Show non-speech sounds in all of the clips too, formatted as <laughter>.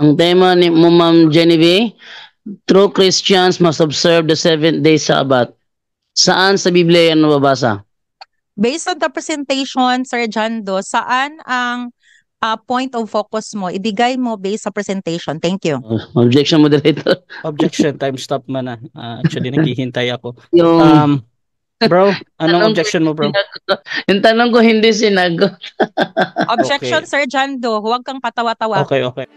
Ang tema ni mo Ma'am Genevieve, True Christians must observe the seventh day Sabbath. Saan sa Biblia yan nababasa? Based on the presentation, Sir Jando, saan ang uh, point of focus mo, ibigay mo based sa presentation. Thank you. Oh, objection, moderator. <laughs> Objection, time stop man na. Uh, ah, actually, <laughs> naghihintay ako. Yung... Um, bro, <laughs> anong objection mo, bro? Yung tanong ko hindi sinagot. objection, okay. Sir Jando. Huwag kang patawa-tawa. Okay, okay.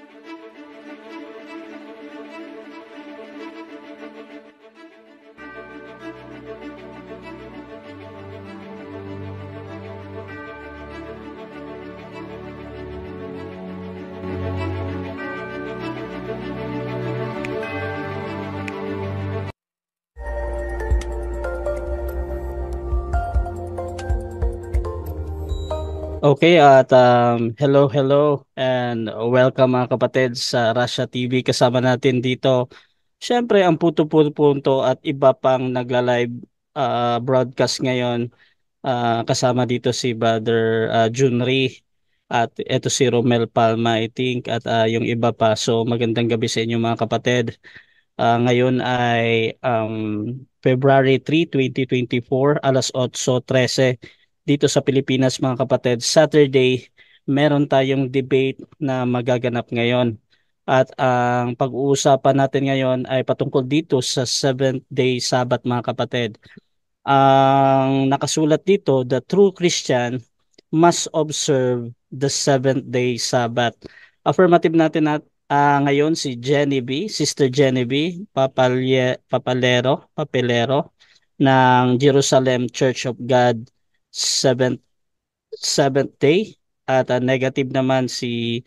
Okay, at um, hello, hello, and welcome mga kapatid sa Russia TV. Kasama natin dito, syempre ang puto-punto at iba pang nagla-live uh, broadcast ngayon. Uh, kasama dito si Brother uh, Junri at eto si Romel Palma, I think, at uh, yung iba pa. So magandang gabi sa inyo mga kapatid. Uh, ngayon ay um, February 3, 2024, alas 8.13 dito sa Pilipinas mga kapatid. Saturday, meron tayong debate na magaganap ngayon. At ang uh, pag-uusapan natin ngayon ay patungkol dito sa seventh day Sabbath mga kapatid. Ang uh, nakasulat dito, the true Christian must observe the seventh day Sabbath. Affirmative natin at uh, ngayon si Jenny B, Sister Jenny B, Papalye, Papalero, Papelero ng Jerusalem Church of God seventh seventh day at uh, negative naman si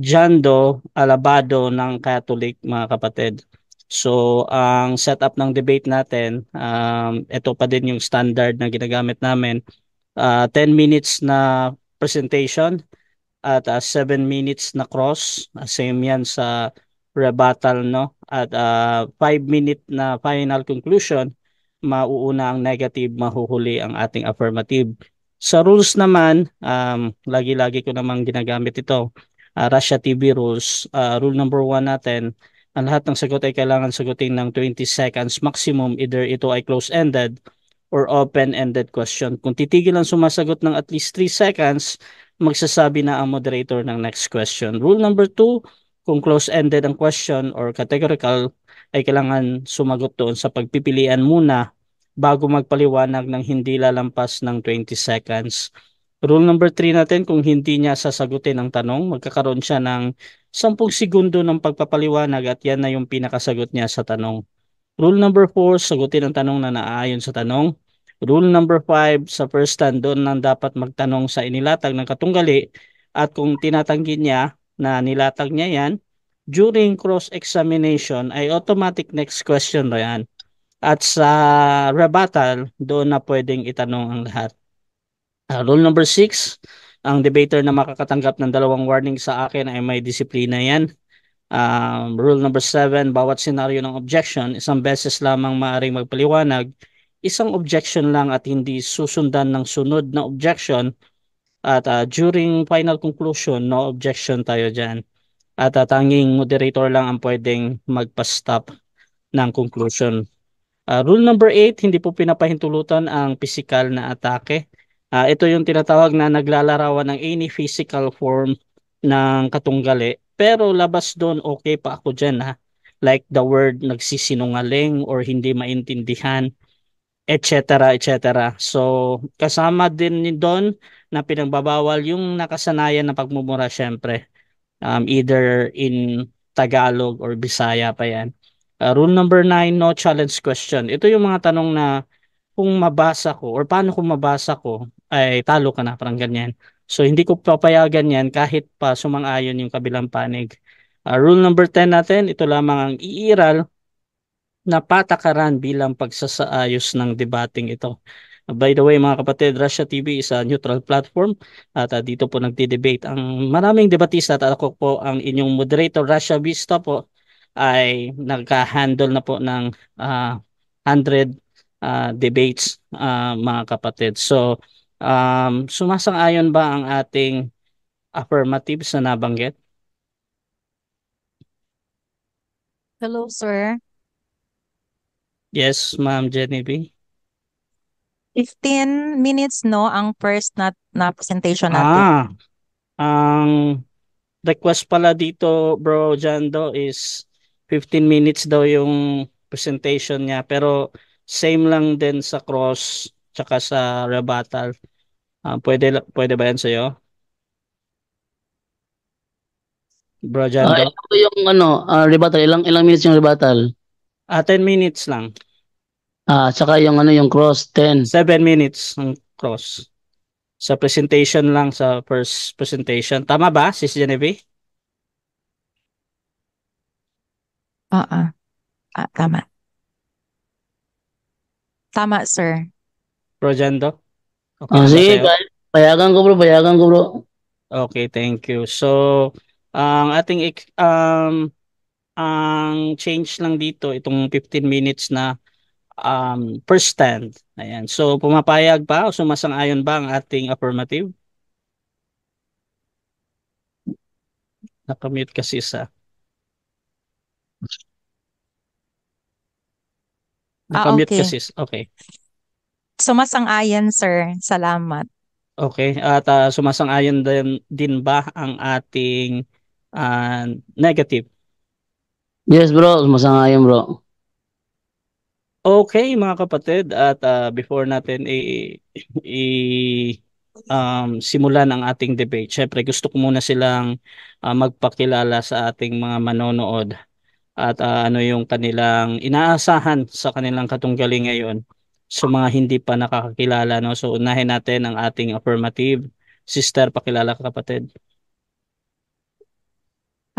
Jando Alabado ng Catholic mga kapatid. So ang setup ng debate natin, um, ito pa din yung standard na ginagamit namin. Uh, ah, 10 minutes na presentation at uh, ah, 7 minutes na cross. Uh, same yan sa rebuttal no at uh, 5 minute na final conclusion mauuna ang negative, mahuhuli ang ating affirmative. Sa rules naman, um, lagi-lagi ko namang ginagamit ito, uh, Russia TV rules. Uh, rule number one natin, ang lahat ng sagot ay kailangan sagutin ng 20 seconds maximum. Either ito ay close-ended or open-ended question. Kung titigil ang sumasagot ng at least 3 seconds, magsasabi na ang moderator ng next question. Rule number 2, kung close-ended ang question or categorical, ay kailangan sumagot doon sa pagpipilian muna bago magpaliwanag ng hindi lalampas ng 20 seconds. Rule number 3 natin, kung hindi niya sasagutin ang tanong, magkakaroon siya ng 10 segundo ng pagpapaliwanag at yan na yung pinakasagot niya sa tanong. Rule number 4, sagutin ang tanong na naaayon sa tanong. Rule number 5, sa first stand, doon nang dapat magtanong sa inilatag ng katunggali at kung tinatanggi niya na nilatag niya yan, during cross-examination ay automatic next question na yan. At sa rebuttal, doon na pwedeng itanong ang lahat. Uh, rule number 6, ang debater na makakatanggap ng dalawang warning sa akin ay may disiplina yan. Um, rule number 7, bawat scenario ng objection, isang beses lamang maaaring magpaliwanag, isang objection lang at hindi susundan ng sunod na objection at uh, during final conclusion, no objection tayo diyan at uh, tanging moderator lang ang pwedeng magpa-stop ng conclusion. Uh, rule number 8, hindi po pinapahintulutan ang physical na atake. Uh, ito yung tinatawag na naglalarawan ng any physical form ng katunggali. Pero labas doon, okay pa ako dyan ha. Like the word nagsisinungaling or hindi maintindihan, etc. etc. So kasama din doon na pinagbabawal yung nakasanayan na pagmumura syempre um, either in Tagalog or Bisaya pa yan. Uh, rule number 9, no challenge question. Ito yung mga tanong na kung mabasa ko or paano kung mabasa ko ay talo ka na parang ganyan. So hindi ko papayagan yan kahit pa sumang-ayon yung kabilang panig. Uh, rule number 10 natin, ito lamang ang iiral na patakaran bilang pagsasaayos ng debating ito. By the way mga kapatid, Russia TV is a neutral platform at uh, dito po nagdi debate ang maraming debatista at ako po ang inyong moderator Russia Vista po ay nagka-handle na po ng uh, 100 uh, debates uh, mga kapatid. So um, sumasang-ayon ba ang ating affirmatives na nabanggit? Hello, sir. Yes, Ma'am Jenny B. 15 minutes, no, ang first na, na presentation natin. Ah, ang request pala dito, bro Jando, is 15 minutes daw yung presentation niya. Pero same lang din sa cross tsaka sa rebuttal. Uh, ah, pwede, pwede ba yan sa iyo? Bro Jando? Uh, ah, ito yung ano, uh, ah, rebuttal. Ilang, ilang minutes yung rebuttal? Uh, 10 minutes lang. Ah, saka yung ano yung cross 10. 7 minutes ang cross. Sa presentation lang sa first presentation. Tama ba, Sis Genevieve? Oo. Ah, tama. Tama, sir. Projando? Okay, Ah, sige, sa'yo? payagan ko bro, payagan ko bro. Okay, thank you. So, ang ating um ang change lang dito itong 15 minutes na um, first stand. Ayan. So pumapayag pa o sumasang-ayon ba ang ating affirmative? Nakamute kasi sa ah, Nakamute ah, okay. kasi. Okay. Sumasang-ayon, sir. Salamat. Okay. At uh, sumasang-ayon din, din ba ang ating uh, negative? Yes, bro. Sumasang-ayon, bro. Okay, mga kapatid, at uh, before natin i, i um, simulan ang ating debate, syempre gusto ko muna silang uh, magpakilala sa ating mga manonood at uh, ano yung kanilang inaasahan sa kanilang katunggali ngayon sa so, mga hindi pa nakakakilala. No? So unahin natin ang ating affirmative. Sister, pakilala ka kapatid.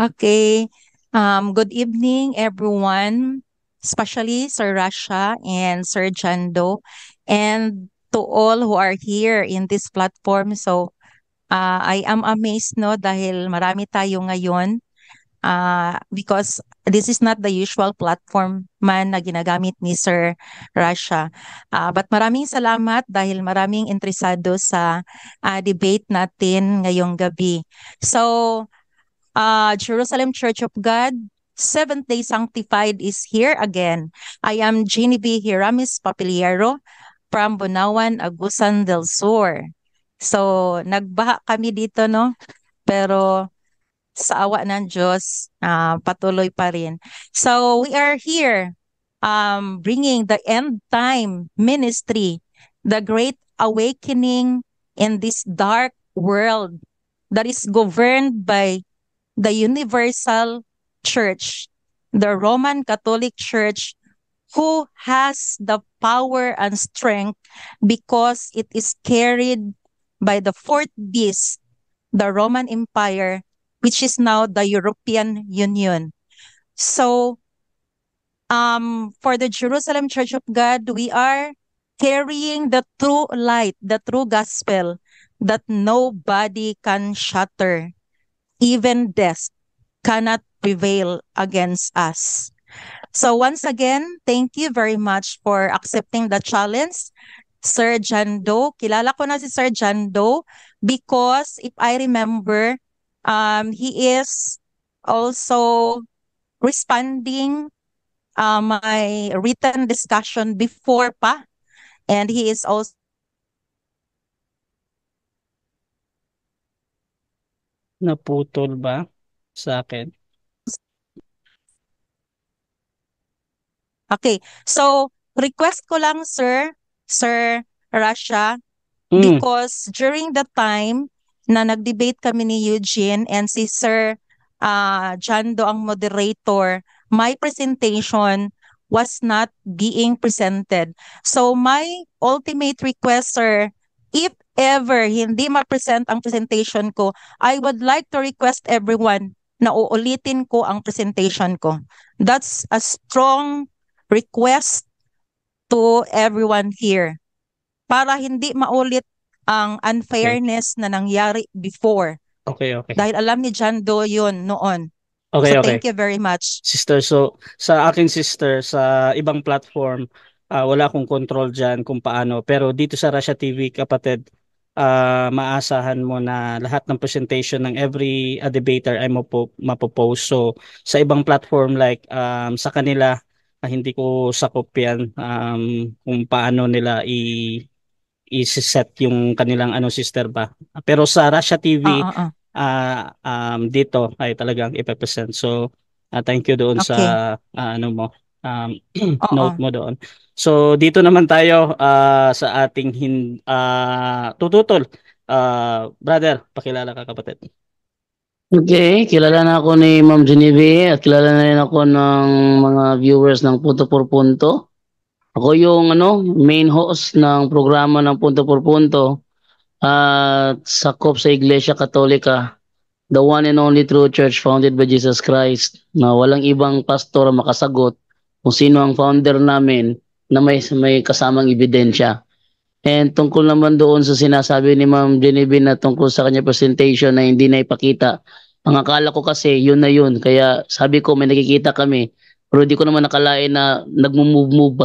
Okay. Um, good evening everyone especially Sir Rasha and Sir Jando, and to all who are here in this platform. So, uh, I am amazed no dahil marami tayo ngayon uh, because this is not the usual platform man na ginagamit ni Sir Russia. Uh, but maraming salamat dahil maraming interesado sa uh, debate natin ngayong gabi. So, uh, Jerusalem Church of God, Seventh Day Sanctified is here again. I am B. Hiramis Papiliero from Bunawan, Agusan del Sur. So, nagbaha kami dito, no? Pero sa awa ng Diyos, uh, patuloy pa rin. So, we are here um, bringing the end time ministry, the great awakening in this dark world that is governed by the universal Church, the Roman Catholic Church, who has the power and strength because it is carried by the fourth beast, the Roman Empire, which is now the European Union. So, um, for the Jerusalem Church of God, we are carrying the true light, the true gospel that nobody can shatter. Even death cannot prevail against us. So once again, thank you very much for accepting the challenge. Sir John Doe, kilala ko na si Sir John Doe because if I remember, um, he is also responding uh, my written discussion before pa. And he is also Naputol ba sa akin? Okay. So, request ko lang, sir, sir Russia, mm. because during the time na nag-debate kami ni Eugene and si Sir uh, ah, Jando ang moderator, my presentation was not being presented. So my ultimate request, sir, if ever hindi ma-present ang presentation ko, I would like to request everyone na uulitin ko ang presentation ko. That's a strong request to everyone here para hindi maulit ang unfairness okay. na nangyari before. Okay, okay. Dahil alam ni John Doe yun noon. Okay, so, okay. thank you very much. Sister, so sa aking sister, sa ibang platform, uh, wala akong control dyan kung paano. Pero dito sa Russia TV, kapatid, uh, maasahan mo na lahat ng presentation ng every uh, debater ay mapo- So sa ibang platform like um, sa kanila, uh, hindi ko sakop yan um, kung paano nila i i-set yung kanilang ano sister ba. Pero sa Russia TV uh, ah, uh, ah, uh. Ah. Uh, um, dito ay talagang ipepresent. So uh, thank you doon okay. sa uh, ano mo um, uh, <clears throat> note mo doon. So dito naman tayo uh, sa ating hin- uh, tututol. Uh, brother, pakilala ka kapatid. Okay, kilala na ako ni Ma'am Genevieve at kilala na rin ako ng mga viewers ng Punto por Punto. Ako yung ano, main host ng programa ng Punto por Punto at sakop sa Iglesia Katolika, the one and only true church founded by Jesus Christ na walang ibang pastor makasagot kung sino ang founder namin na may, may kasamang ebidensya. And tungkol naman doon sa sinasabi ni Ma'am Genevieve na tungkol sa kanya presentation na hindi na ipakita. Ang akala ko kasi yun na yun. Kaya sabi ko may nakikita kami. Pero di ko naman nakalain na nagmo move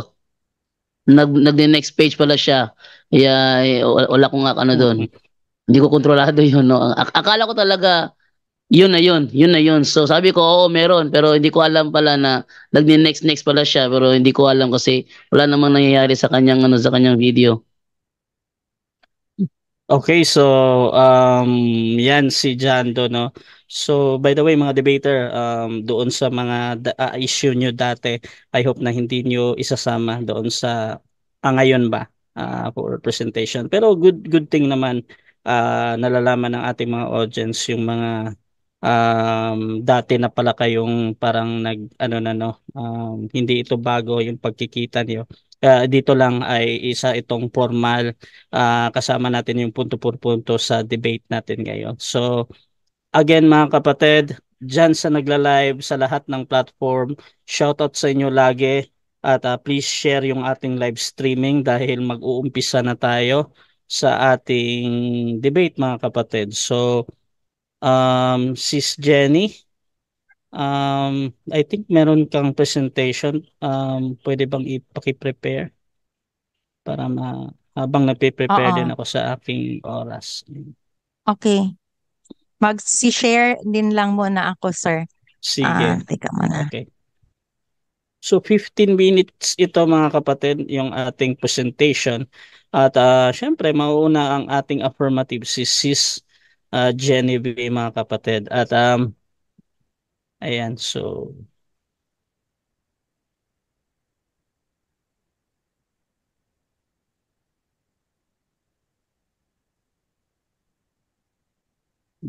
Nag, nag-next page pala siya. Kaya eh, wala ko nga ano doon. Hindi ko kontrolado <laughs> yun. No? Ak- akala ko talaga yun na yun. Yun na yun. So sabi ko oo meron. Pero hindi ko alam pala na nag-next-next pala siya. Pero hindi ko alam kasi wala namang nangyayari sa kanyang, ano, sa kanyang video. Okay, so um yan si John do, no. So by the way mga debater, um doon sa mga uh, issue nyo dati, I hope na hindi nyo isasama doon sa ah, ngayon ba uh, for presentation. Pero good good thing naman uh, nalalaman ng ating mga audience yung mga um dati na pala kayong parang nag ano na no, um, hindi ito bago yung pagkikita niyo uh, dito lang ay isa itong formal uh, kasama natin yung punto por punto sa debate natin ngayon. So again mga kapatid, dyan sa nagla-live sa lahat ng platform, shoutout sa inyo lagi at uh, please share yung ating live streaming dahil mag-uumpisa na tayo sa ating debate mga kapatid. So um, sis Jenny, Um, I think meron kang presentation. Um, pwede bang ipaki-prepare para ma habang nagpe-prepare Oo. din ako sa aking oras. Okay. Mag-share din lang muna ako, sir. Ah, Sige. teka muna. Okay. So 15 minutes ito mga kapatid yung ating presentation at ah, syempre mauuna ang ating affirmative si Sis ah, Genevieve mga kapatid. At um Ayan, so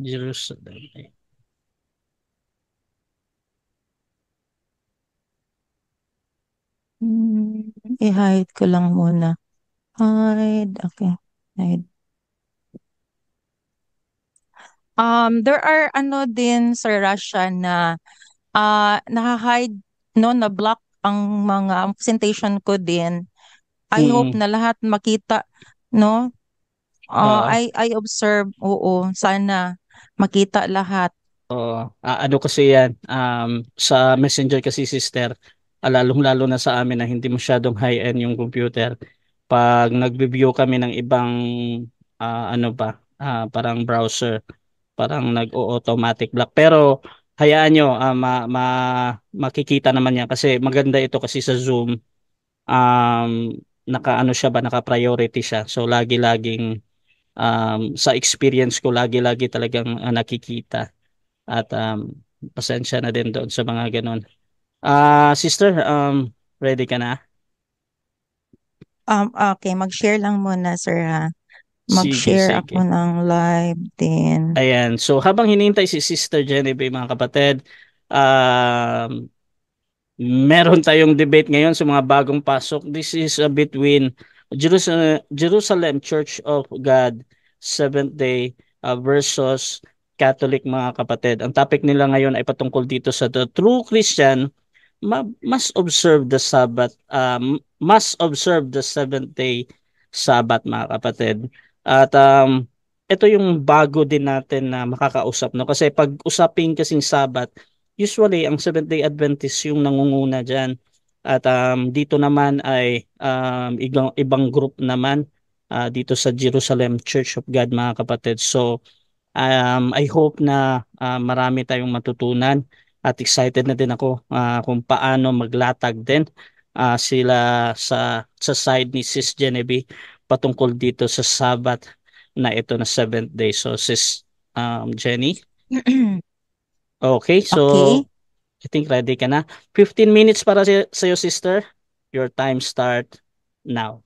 Jerusalem. Hmm, I-hide ko lang muna. Hide. Okay. Hide um, there are ano din sa Russia na uh, naka-hide no, na block ang mga presentation ko din. I mm. hope na lahat makita, no? Uh, uh, I I observe, oo, sana makita lahat. Oo. Uh, ano kasi yan, um, sa messenger kasi sister, lalong-lalo na sa amin na hindi masyadong high-end yung computer. Pag nagbe-view kami ng ibang, uh, ano ba, uh, parang browser, parang nag-automatic block. Pero hayaan nyo, uh, ma, ma, makikita naman yan kasi maganda ito kasi sa Zoom. Um, naka ano siya ba naka-priority siya. So lagi-laging um, sa experience ko lagi-lagi talagang uh, nakikita at um, pasensya na din doon sa mga ganun. Ah, uh, sister, um ready ka na? Um okay, mag-share lang muna sir ha mag-share sige, ako ng live din. Ayan. So habang hinihintay si Sister Genevieve mga kapatid, um, meron tayong debate ngayon sa mga bagong pasok. This is uh, between Jerusalem, Jerusalem Church of God Seventh-day uh, versus Catholic mga kapatid. Ang topic nila ngayon ay patungkol dito sa the true Christian ma- must observe the Sabbath, um, must observe the seventh day Sabbath mga kapatid. At um, ito yung bago din natin na makakausap no kasi pag usapin kasing sabat usually ang Seventh Day Adventist yung nangunguna diyan at um, dito naman ay um, ibang ibang group naman uh, dito sa Jerusalem Church of God mga kapatid so um, I hope na uh, marami tayong matutunan at excited na din ako uh, kung paano maglatag din uh, sila sa sa side ni Sis Genevieve patungkol dito sa Sabat na ito na seventh day. So, sis um, Jenny? <clears throat> Okay, so okay. I think ready ka na. 15 minutes para sa sa'yo, sister. Your time start now.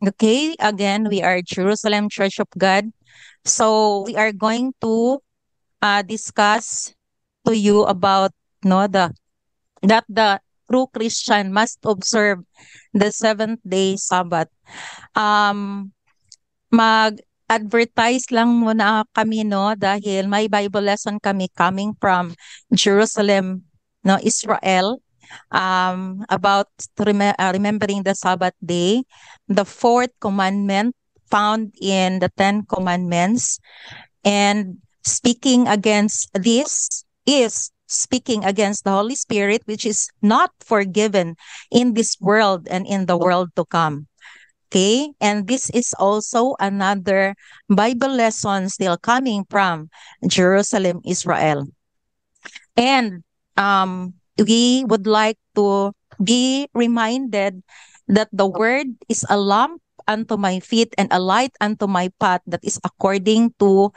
Okay, again, we are Jerusalem Church of God. So we are going to uh, discuss to you about no the that the true Christian must observe the seventh day Sabbath. Um, mag advertise lang muna kami no dahil may Bible lesson kami coming from Jerusalem no Israel um about rem- uh, remembering the Sabbath day the fourth commandment found in the 10 commandments and speaking against this is speaking against the Holy Spirit, which is not forgiven in this world and in the world to come. Okay, and this is also another Bible lesson still coming from Jerusalem, Israel. And um, we would like to be reminded that the word is a lamp unto my feet and a light unto my path that is according to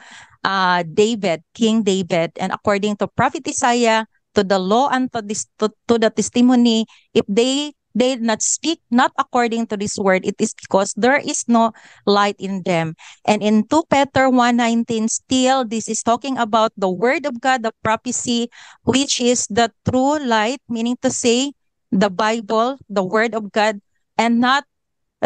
uh, David, King David, and according to Prophet Isaiah, to the law and to, this, to, to the testimony, if they they did not speak not according to this word it is because there is no light in them and in 2 peter 1.19 still this is talking about the word of god the prophecy which is the true light meaning to say the bible the word of god and not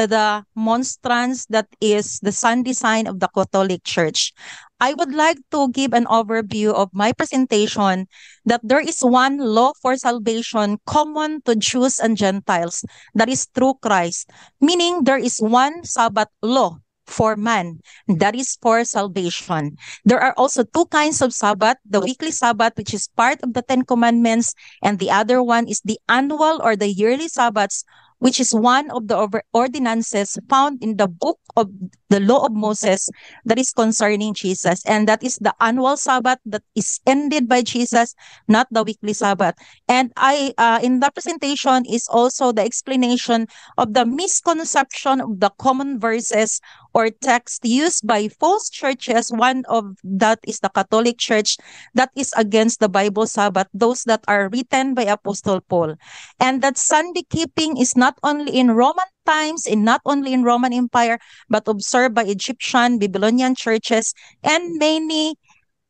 the monstrance that is the sun design of the Catholic Church. I would like to give an overview of my presentation that there is one law for salvation common to Jews and Gentiles, that is through Christ, meaning there is one Sabbath law for man. That is for salvation. There are also two kinds of Sabbath, the weekly Sabbath, which is part of the Ten Commandments, and the other one is the annual or the yearly Sabbaths, which is one of the ordinances found in the book of the law of Moses that is concerning Jesus. And that is the annual Sabbath that is ended by Jesus, not the weekly Sabbath. And I, uh, in the presentation is also the explanation of the misconception of the common verses or text used by false churches. One of that is the Catholic Church that is against the Bible Sabbath, those that are written by Apostle Paul. And that Sunday keeping is not only in Roman times in not only in Roman Empire but observed by Egyptian, Babylonian churches and many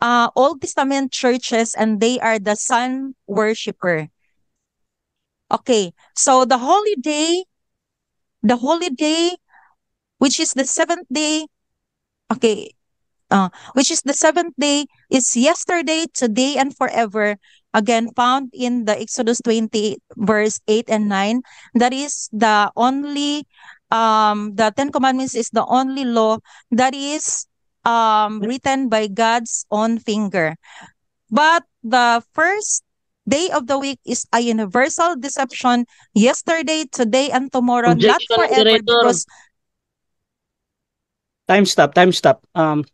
uh, Old Testament churches and they are the sun worshiper. Okay, so the holy day, the holy day, which is the seventh day, okay, uh, which is the seventh day, is yesterday, today, and forever again found in the Exodus 20 verse 8 and 9 that is the only um the 10 commandments is the only law that is um written by God's own finger but the first day of the week is a universal deception yesterday today and tomorrow Objection, not forever director. because time stop time stop um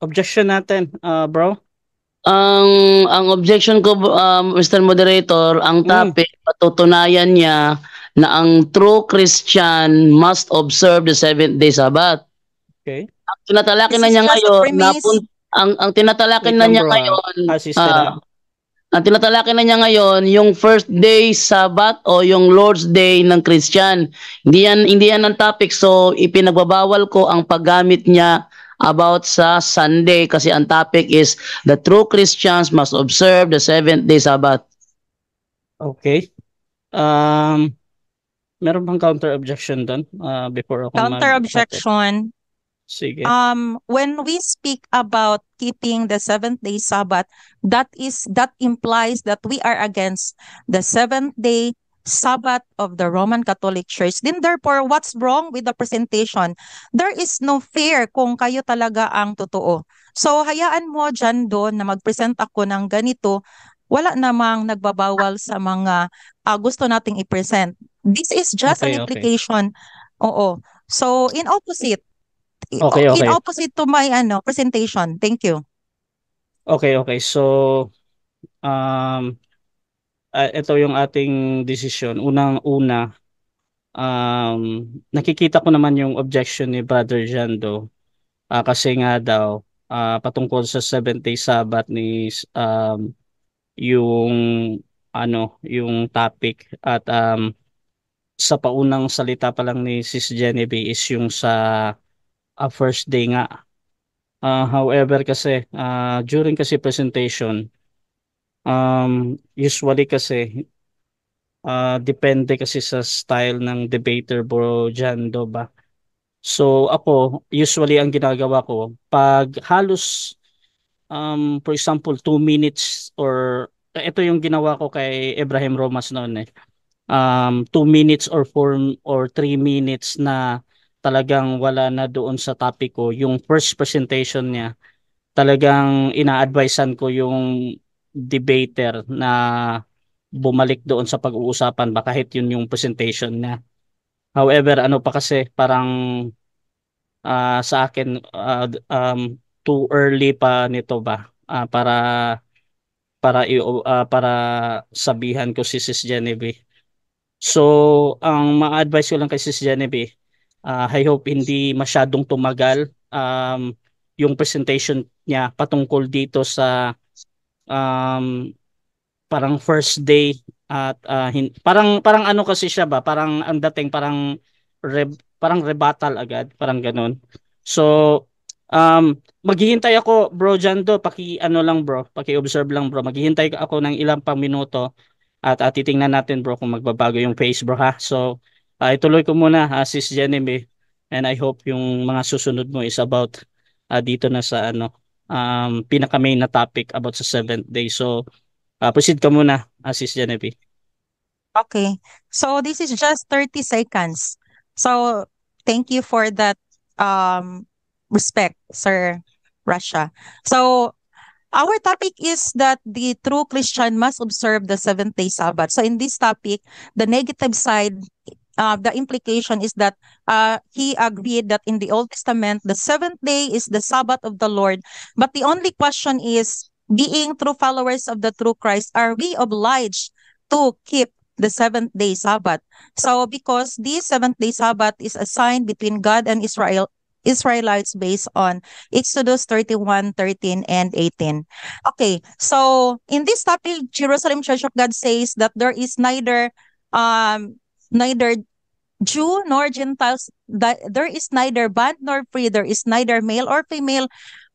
objection natin uh bro Ang ang objection ko um, uh, Mr. Moderator, ang mm. topic mm. patutunayan niya na ang true Christian must observe the seventh day Sabbath. Okay. Ang tinatalakay na niya ngayon na ang ang tinatalakay na niya ngayon uh, ang tinatalakay na niya ngayon yung first day Sabbath o yung Lord's Day ng Christian. Hindi yan hindi yan ang topic so ipinagbabawal ko ang paggamit niya about sa Sunday kasi ang topic is the true Christians must observe the seventh day Sabbath. Okay. Um, meron bang counter objection doon uh, before ako Counter objection. Sige. Um, when we speak about keeping the seventh day Sabbath, that is that implies that we are against the seventh day Sabbath of the Roman Catholic Church. Then therefore, what's wrong with the presentation? There is no fear kung kayo talaga ang totoo. So hayaan mo dyan doon na mag-present ako ng ganito, wala namang nagbabawal sa mga uh, gusto nating i-present. This is just okay, an implication. Okay. Oo. So in opposite, okay, okay. in opposite to my ano presentation. Thank you. Okay, okay. So um uh, ito yung ating desisyon. Unang-una, um, nakikita ko naman yung objection ni Brother Jando uh, kasi nga daw uh, patungkol sa 7 day Sabbath ni um, yung ano yung topic at um, sa paunang salita pa lang ni Sis B is yung sa uh, first day nga. Uh, however kasi uh, during kasi presentation Um, usually kasi, uh, depende kasi sa style ng debater bro dyan, do ba? So ako, usually ang ginagawa ko, pag halos, um, for example, 2 minutes or, ito yung ginawa ko kay Ibrahim Romas noon eh, um, 2 minutes or 4 or 3 minutes na talagang wala na doon sa topic ko, yung first presentation niya, talagang ina-advisean ko yung debater na bumalik doon sa pag-uusapan ba kahit yun yung presentation niya. However, ano pa kasi parang uh, sa akin uh, um, too early pa nito ba uh, para para uh, para sabihan ko si Sis Genevieve. So, ang ma-advise ko lang kay Sis Genevieve, uh, I hope hindi masyadong tumagal um, yung presentation niya patungkol dito sa um, parang first day at uh, hin- parang parang ano kasi siya ba parang ang dating parang re- parang rebuttal agad parang ganun so um maghihintay ako bro Jando paki ano lang bro paki observe lang bro maghihintay ako ng ilang pang minuto at uh, titingnan natin bro kung magbabago yung face bro ha so uh, ituloy ko muna uh, sis Jenny and I hope yung mga susunod mo is about uh, dito na sa ano um, pinaka main na topic about sa seventh day. So, uh, proceed ka muna, uh, Sis Genevieve. Okay. So, this is just 30 seconds. So, thank you for that um, respect, Sir Russia. So, our topic is that the true Christian must observe the seventh day Sabbath. So, in this topic, the negative side uh, the implication is that uh, he agreed that in the Old Testament, the seventh day is the Sabbath of the Lord. But the only question is, being true followers of the true Christ, are we obliged to keep the seventh day Sabbath? So because this seventh day Sabbath is a sign between God and Israel, Israelites based on Exodus 31, 13, and 18. Okay, so in this topic, Jerusalem Church of God says that there is neither um, neither Jew nor Gentiles, there is neither bond nor free, there is neither male or female,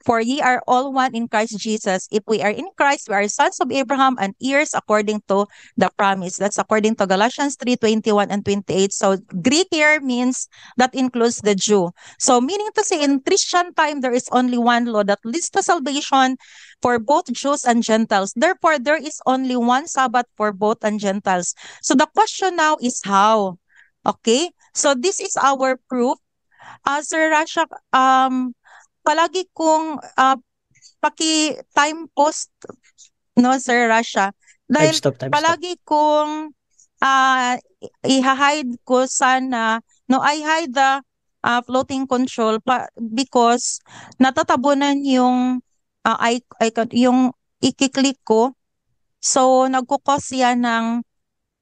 for ye are all one in Christ Jesus. If we are in Christ, we are sons of Abraham and heirs according to the promise. That's according to Galatians 3, 21 and 28. So Greek here means that includes the Jew. So meaning to say in Christian time, there is only one law that leads to salvation for both Jews and Gentiles. Therefore, there is only one Sabbath for both and Gentiles. So the question now is how? Okay? So this is our proof. As uh, Sir Rashak, um, palagi kong uh, paki time post no Sir Russia dahil time stop, time palagi stop. kong uh, i-hide ko sana no I hide the uh, floating control pa, because natatabunan yung uh, I, I, yung i-click ko so nagko-cause yan ng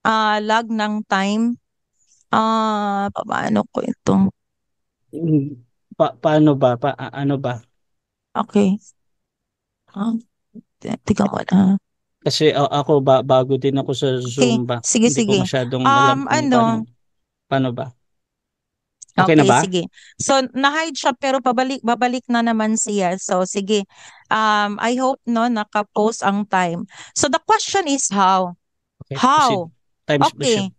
uh, lag ng time ah uh, paano ko itong mm pa, paano ba? Pa, ano ba? Okay. Um, tiga mo na. Kasi uh, ako ba, bago din ako sa Zumba. Okay. Sige, Hindi sige. ko masyadong um, alam kung ano? paano, paano ba. Okay, okay na ba? sige. So na-hide siya pero pabalik babalik na naman siya. So sige. Um I hope no naka-post ang time. So the question is how? Okay, how? Time okay.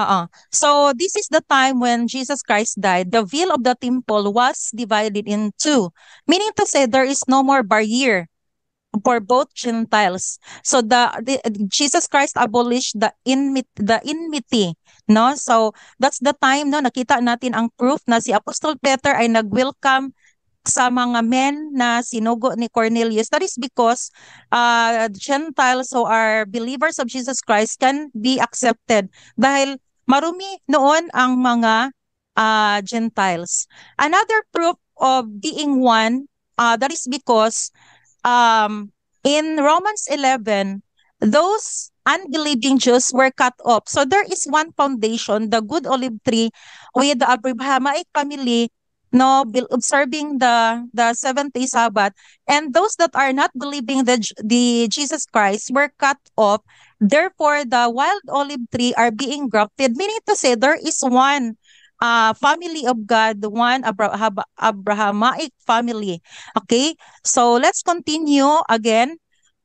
Uh-uh. So this is the time when Jesus Christ died, the veil of the temple was divided in two, meaning to say there is no more barrier for both Gentiles. So the, the Jesus Christ abolished the enmity, the enmity, no? So that's the time no nakita natin ang proof na si Apostle Peter ay nag-welcome sa mga men na sinugo ni Cornelius. That is because uh, Gentiles who are believers of Jesus Christ can be accepted dahil Marumi noon ang mga uh, Gentiles. Another proof of being one, uh, that is because um, in Romans 11, those unbelieving Jews were cut off. So there is one foundation, the good olive tree with the Abrahamaic family no observing the the seventh day sabbath and those that are not believing the the jesus christ were cut off Therefore, the wild olive tree are being grafted, meaning to say there is one uh, family of God, one Abra- Abrahamic family. Okay, so let's continue again.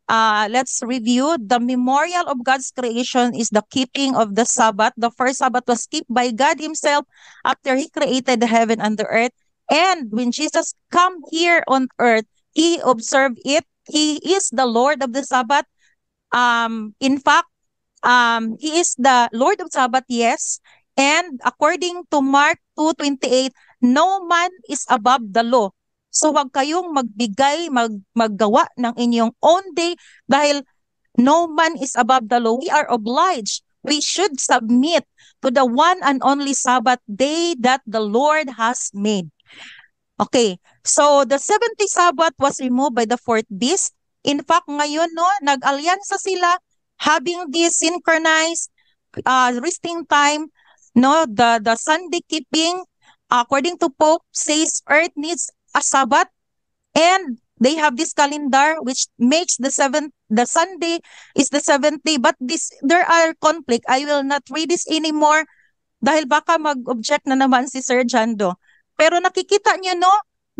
Uh, let's review. The memorial of God's creation is the keeping of the Sabbath. The first Sabbath was kept by God himself after he created the heaven and the earth. And when Jesus come here on earth, he observed it. He is the Lord of the Sabbath. Um, in fact, um, He is the Lord of Sabbath, yes. And according to Mark 2.28, no man is above the law. So wag kayong magbigay, mag, maggawa ng inyong own day dahil no man is above the law. We are obliged. We should submit to the one and only Sabbath day that the Lord has made. Okay, so the 70 Sabbath was removed by the fourth beast In fact, ngayon no, nag-alyansa sila having this synchronized uh, resting time, no, the the Sunday keeping according to Pope says earth needs a Sabbath and they have this calendar which makes the seventh the Sunday is the seventh day but this there are conflict I will not read this anymore dahil baka mag-object na naman si Sir Jando pero nakikita niyo no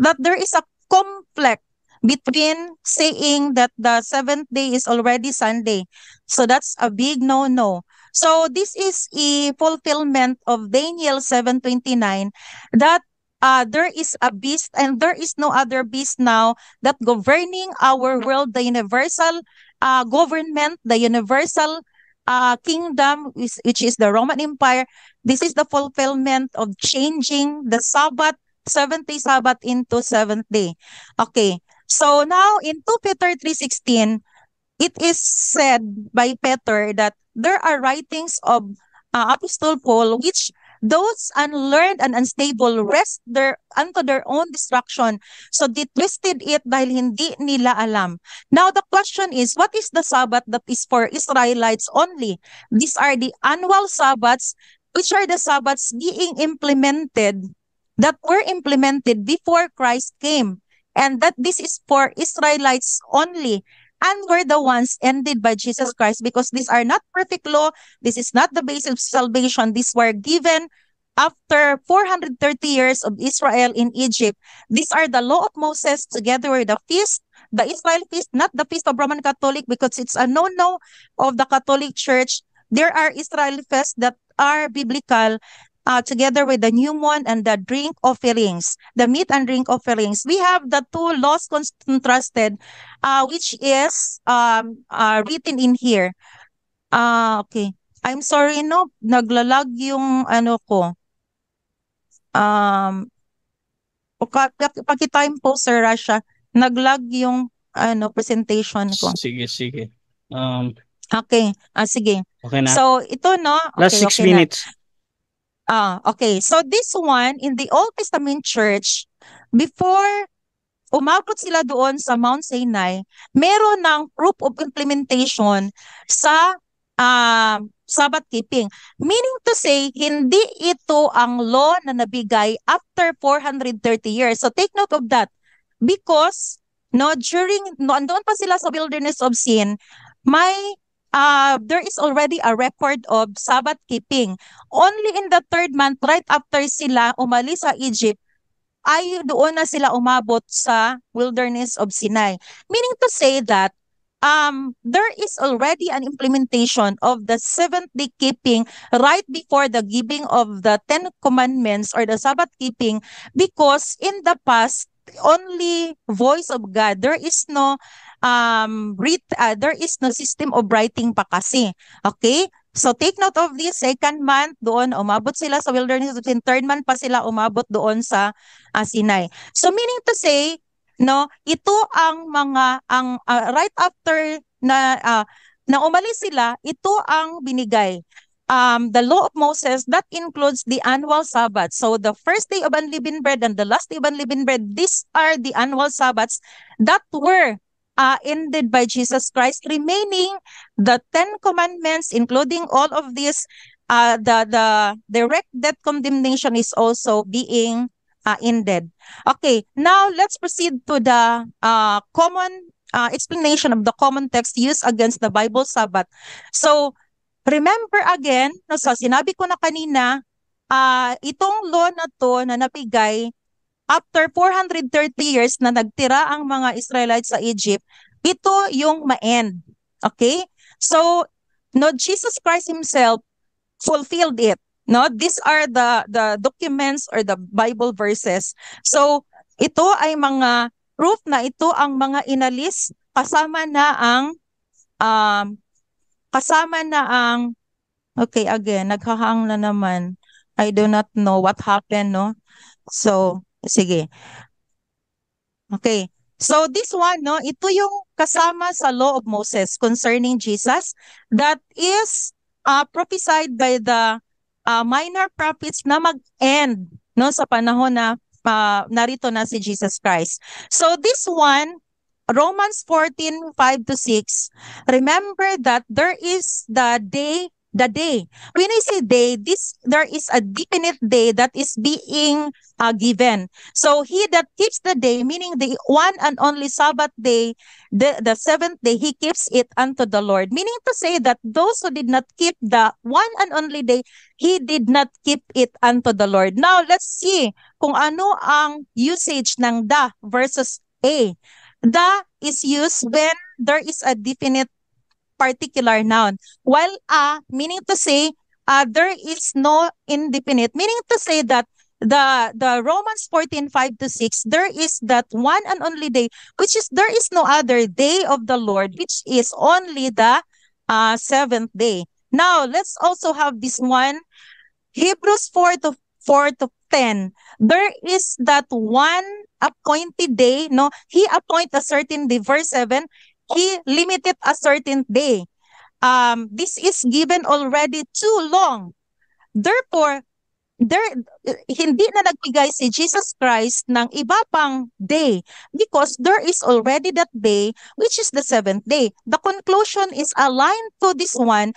that there is a conflict between saying that the seventh day is already Sunday. So that's a big no-no. So this is a fulfillment of Daniel 7.29 that uh, there is a beast and there is no other beast now that governing our world, the universal uh, government, the universal uh, kingdom, which, which is the Roman Empire. This is the fulfillment of changing the Sabbath, seventh day Sabbath into seventh day. Okay, So now in 2 Peter 3:16, it is said by Peter that there are writings of uh, Apostle Paul which those unlearned and unstable rest their unto their own destruction. So they twisted it dahil hindi nila alam. Now the question is, what is the Sabbath that is for Israelites only? These are the annual Sabbaths, which are the Sabbaths being implemented that were implemented before Christ came. and that this is for Israelites only. And were the ones ended by Jesus Christ because these are not perfect law. This is not the basis of salvation. These were given after 430 years of Israel in Egypt. These are the law of Moses together with the feast, the Israel feast, not the feast of Roman Catholic because it's a no-no of the Catholic Church. There are Israel feasts that are biblical uh, together with the new moon and the drink offerings, the meat and drink offerings, we have the two laws contrasted, uh, which is um, uh, written in here. Uh, okay. I'm sorry, no. Naglalag yung ano ko. Um, pakitime po, Sir Rasha. Naglag yung ano, presentation ko. Sige, sige. Um, okay. Ah, sige. Okay na. So, ito, no? Okay, Last six okay minutes. Na. Ah, uh, okay. So this one, in the Old Testament church, before umakyat sila doon sa Mount Sinai, meron ng proof of implementation sa uh, Sabbath keeping. Meaning to say, hindi ito ang law na nabigay after 430 years. So take note of that. Because no during no, andun pa sila sa wilderness of sin, may uh, there is already a record of Sabbath keeping. Only in the third month, right after sila umalis sa Egypt, ay doon na sila umabot sa wilderness of Sinai. Meaning to say that um, there is already an implementation of the seventh day keeping right before the giving of the Ten Commandments or the Sabbath keeping because in the past, only voice of God. There is no um, read, uh, there is no system of writing pa kasi. Okay? So take note of this, second month doon umabot sila sa wilderness, then third month pa sila umabot doon sa uh, Sinai. So meaning to say, no, ito ang mga ang uh, right after na uh, na umalis sila, ito ang binigay. Um, the law of Moses that includes the annual Sabbath. So the first day of unleavened bread and the last day of unleavened bread, these are the annual Sabbaths that were uh, ended by Jesus Christ, remaining the Ten Commandments, including all of this, uh, the, the direct death condemnation is also being uh, ended. Okay, now let's proceed to the uh, common uh, explanation of the common text used against the Bible Sabbath. So, remember again, no, so sinabi ko na kanina, uh, itong law na to na napigay After 430 years na nagtira ang mga Israelites sa Egypt, ito yung ma-end. Okay? So, no Jesus Christ himself fulfilled it. No, these are the the documents or the Bible verses. So, ito ay mga proof na ito ang mga inalis kasama na ang um, kasama na ang okay again naghahang na naman. I do not know what happened no. So, Sige. Okay. So this one, no, ito yung kasama sa law of Moses concerning Jesus that is uh, prophesied by the uh, minor prophets na mag-end no sa panahon na uh, narito na si Jesus Christ. So this one, Romans 14, 5 to 6, remember that there is the day the day. When I say day, this there is a definite day that is being uh, given. So he that keeps the day, meaning the one and only Sabbath day, the, the seventh day, he keeps it unto the Lord. Meaning to say that those who did not keep the one and only day, he did not keep it unto the Lord. Now let's see kung ano ang usage ng the versus a. The is used when there is a definite particular noun. While a, uh, meaning to say, uh, there is no indefinite, meaning to say that the the Romans 14, 5 to 6, there is that one and only day, which is there is no other day of the Lord, which is only the uh, seventh day. Now, let's also have this one, Hebrews 4 to 4 to 10. There is that one appointed day, no? He appoint a certain day, verse 7, he limited a certain day. Um, this is given already too long. Therefore, there, hindi na nagbigay si Jesus Christ ng iba pang day because there is already that day which is the seventh day. The conclusion is aligned to this one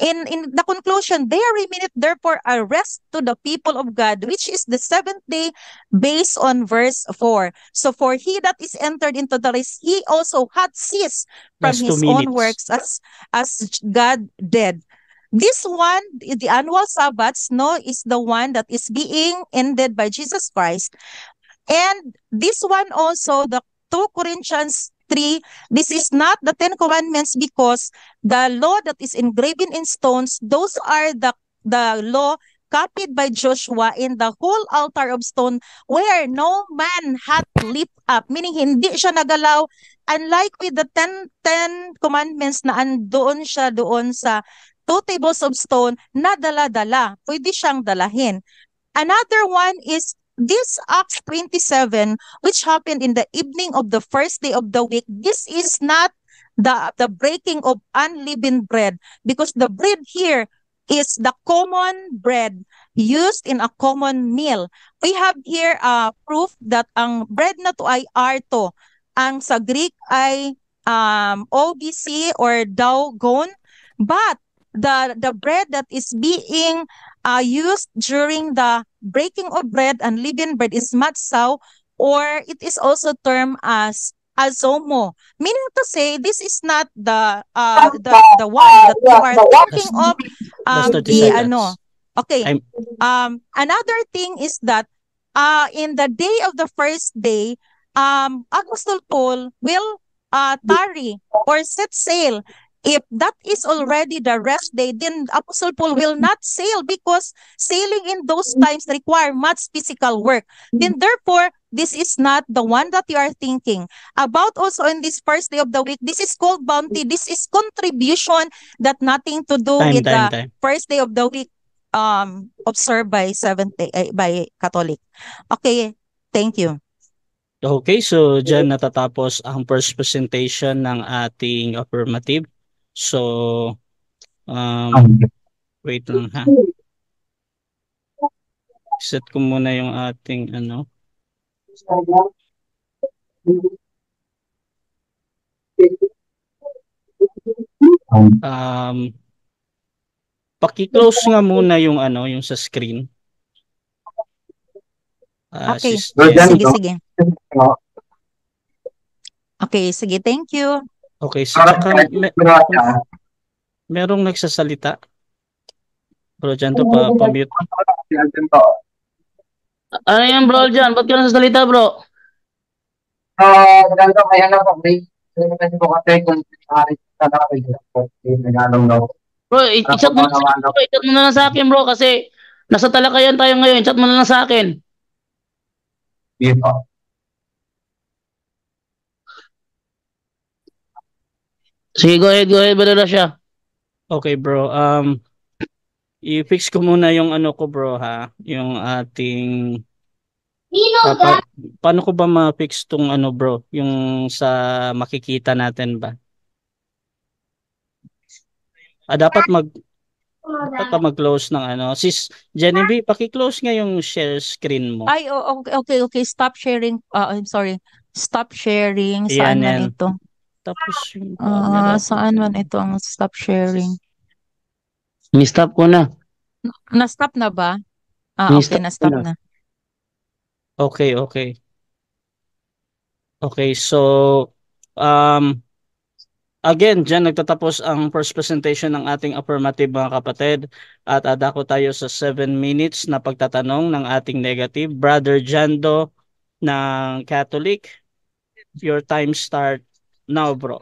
in in the conclusion they are remitted therefore a rest to the people of God which is the seventh day based on verse 4 so for he that is entered into the rest he also had ceased from That's his own works as as God did this one, the annual Sabbaths, no, is the one that is being ended by Jesus Christ. And this one also, the 2 Corinthians 3, this is not the Ten Commandments because the law that is engraven in stones, those are the, the law copied by Joshua in the whole altar of stone where no man had lift up. Meaning, hindi siya nagalaw. Unlike with the 10, 10 commandments na andoon siya doon sa two tables of stone na dala-dala. Pwede siyang dalahin. Another one is this Acts 27, which happened in the evening of the first day of the week, this is not the, the breaking of unleavened bread because the bread here is the common bread used in a common meal. We have here uh, proof that ang bread na to ay arto. Ang sa Greek ay um, OBC or Daogon. But the the bread that is being uh, used during the breaking of bread and leavened bread is matzaw or it is also termed as azomo. Meaning to say, this is not the uh, the, the one that you are thinking of um, the ano. Okay. Um, another thing is that uh, in the day of the first day, um, Apostol Paul will uh, tarry or set sail If that is already the rest day, then Apostle Paul will not sail because sailing in those times require much physical work. Then therefore, this is not the one that you are thinking about also in this first day of the week this is called bounty this is contribution that nothing to do time, with time, the time. first day of the week um observed by seventh day uh, by catholic okay thank you Okay, so dyan natatapos ang first presentation ng ating affirmative. So, um, wait lang ha. Set ko muna yung ating ano. Um, paki-close nga muna yung ano, yung sa screen. Uh, okay. Sige, sige. Okay, sige. Thank you. Okay, so tsaka may, ah. merong nagsasalita. Bro, dyan to ano pa, pa-mute. Ano yan, bro, dyan? Ba't ka nagsasalita, bro? Ah, uh, dyan to, may ano po, may Sinipan ko kasi kung ari talaga kay Ginagalang daw. Bro, ano i-chat mo, i-chat mo na lang sa akin, bro, kasi nasa talakayan tayo ngayon. chat mo na lang sa akin. Sige po. Sige, go ahead, go ahead, na siya. Okay, bro. Um, i-fix ko muna yung ano ko, bro, ha? Yung ating... Nino, ah, pa- paano ko ba ma-fix tong ano, bro? Yung sa makikita natin ba? Ah, dapat mag... Dapat pa mag-close ng ano. Sis Genevieve, paki-close nga yung share screen mo. Ay, okay, okay, okay. Stop sharing. Uh, I'm sorry. Stop sharing. Saan yan, na yan. ito? Tapos yung camera. Ah, saan man ito ang stop sharing? Ni-stop ko na. Na-stop na ba? Ah, okay, Ni-stop na-stop na. na. Okay, okay. Okay, so um Again, diyan nagtatapos ang first presentation ng ating affirmative mga kapatid at adako tayo sa 7 minutes na pagtatanong ng ating negative. Brother Jando ng Catholic, your time start Now, bro.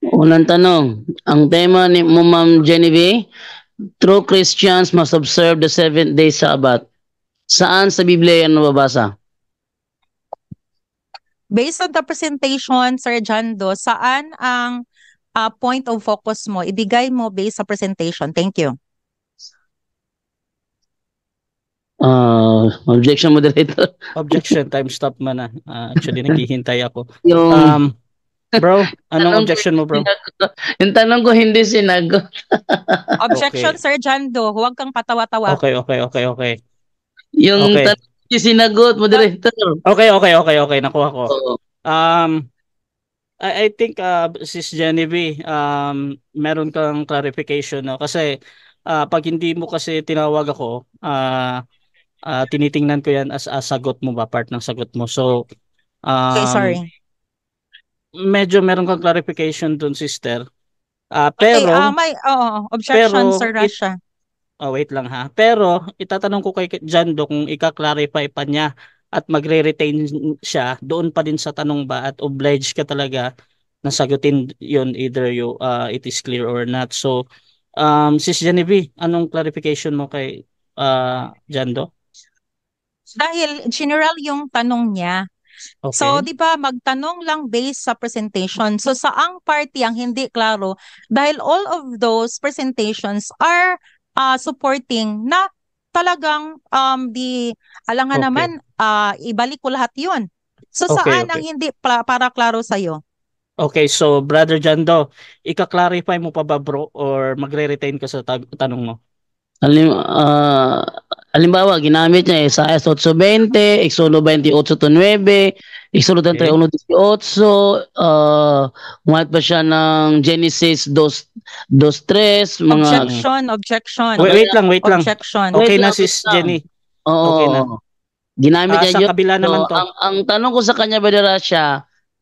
Unang tanong, ang tema ni mo, Ma'am Genevieve, True Christians must observe the seventh day Sabbath. Saan sa Biblia yan nababasa? Based on the presentation, Sir Jando, saan ang uh, point of focus mo? Ibigay mo based sa presentation. Thank you. Uh, objection moderator. objection, time stop man na. Uh, actually, <laughs> naghihintay ako. Yung... Um, Bro, <laughs> anong objection mo, bro? Yung tanong ko hindi sinagot. <laughs> objection, okay. Sir John Doe. Huwag kang patawa-tawa. Okay, okay, okay, okay. Yung okay. tanong yung sinagot, moderator. Okay, okay, okay, okay. Nakuha ko. Um, I, I think, uh, Sis Genevieve, um, meron kang clarification. No? Kasi uh, pag hindi mo kasi tinawag ako, uh, uh, tinitingnan ko yan as, as sagot mo ba, part ng sagot mo. So, um, so sorry medyo meron kang clarification dun, sister. Uh, pero, okay, uh, may oh, objection, pero, Sir Russia. It, oh, wait lang ha. Pero, itatanong ko kay Jando kung ika-clarify pa niya at magre-retain siya doon pa din sa tanong ba at obliged ka talaga na sagutin yon either you, uh, it is clear or not. So, um, Sis Genevieve, anong clarification mo kay uh, ah, Jando? Dahil general yung tanong niya, Okay. So, 'di ba, magtanong lang based sa presentation. So, saang party ang hindi klaro dahil all of those presentations are uh, supporting na talagang um di alangan okay. naman uh, ibalik ko lahat 'yon. So okay, saan okay. ang hindi para, para klaro sa iyo? Okay, so Brother Jando, ika-clarify mo pa ba bro or magre-retain ka sa tanong mo? Alim, uh, ah, Halimbawa, ginamit niya sa Isaias 8.20, Exodo 28.9, Exodo 31.18, uh, umat pa siya ng Genesis 2.3, mga... Objection, objection. Wait, wait lang, wait lang. Okay na sis Jenny. Oo. Okay na. Ginamit ah, niya yun. kabila naman to. Ang, ang tanong ko sa kanya, Badara siya,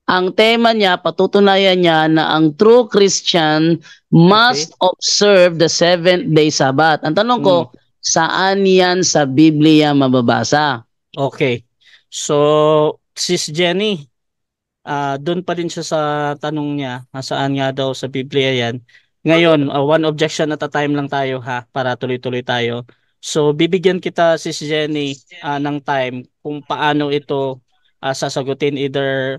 ang tema niya, patutunayan niya na ang true Christian must okay. observe the seventh day Sabbath. Ang tanong ko, hmm Saan yan sa Biblia mababasa? Okay. So, sis Jenny, uh, ah, doon pa rin siya sa tanong niya, nasaan nga daw sa Biblia yan. Ngayon, uh, one objection at a time lang tayo ha, para tuloy-tuloy tayo. So, bibigyan kita sis Jenny uh, ng time kung paano ito uh, sasagutin either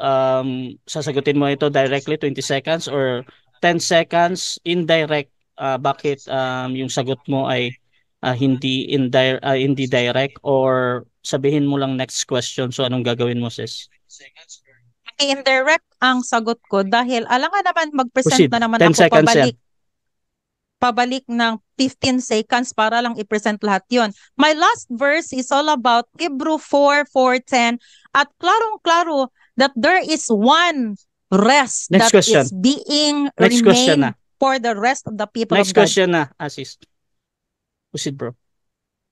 um, sasagutin mo ito directly 20 seconds or 10 seconds indirect uh, bakit um, yung sagot mo ay uh, hindi in di- uh, hindi direct or sabihin mo lang next question so anong gagawin mo sis? Indirect ang sagot ko dahil alam nga naman mag-present Proceed. na naman ako pabalik. Yan. Pabalik ng 15 seconds para lang i-present lahat yon. My last verse is all about Hebrew 4, 4, 10. At klarong-klaro that there is one rest Next that question. is being Next remained question na. for the rest of the people Next of God. Next question na, Asis. Ah, Proceed bro.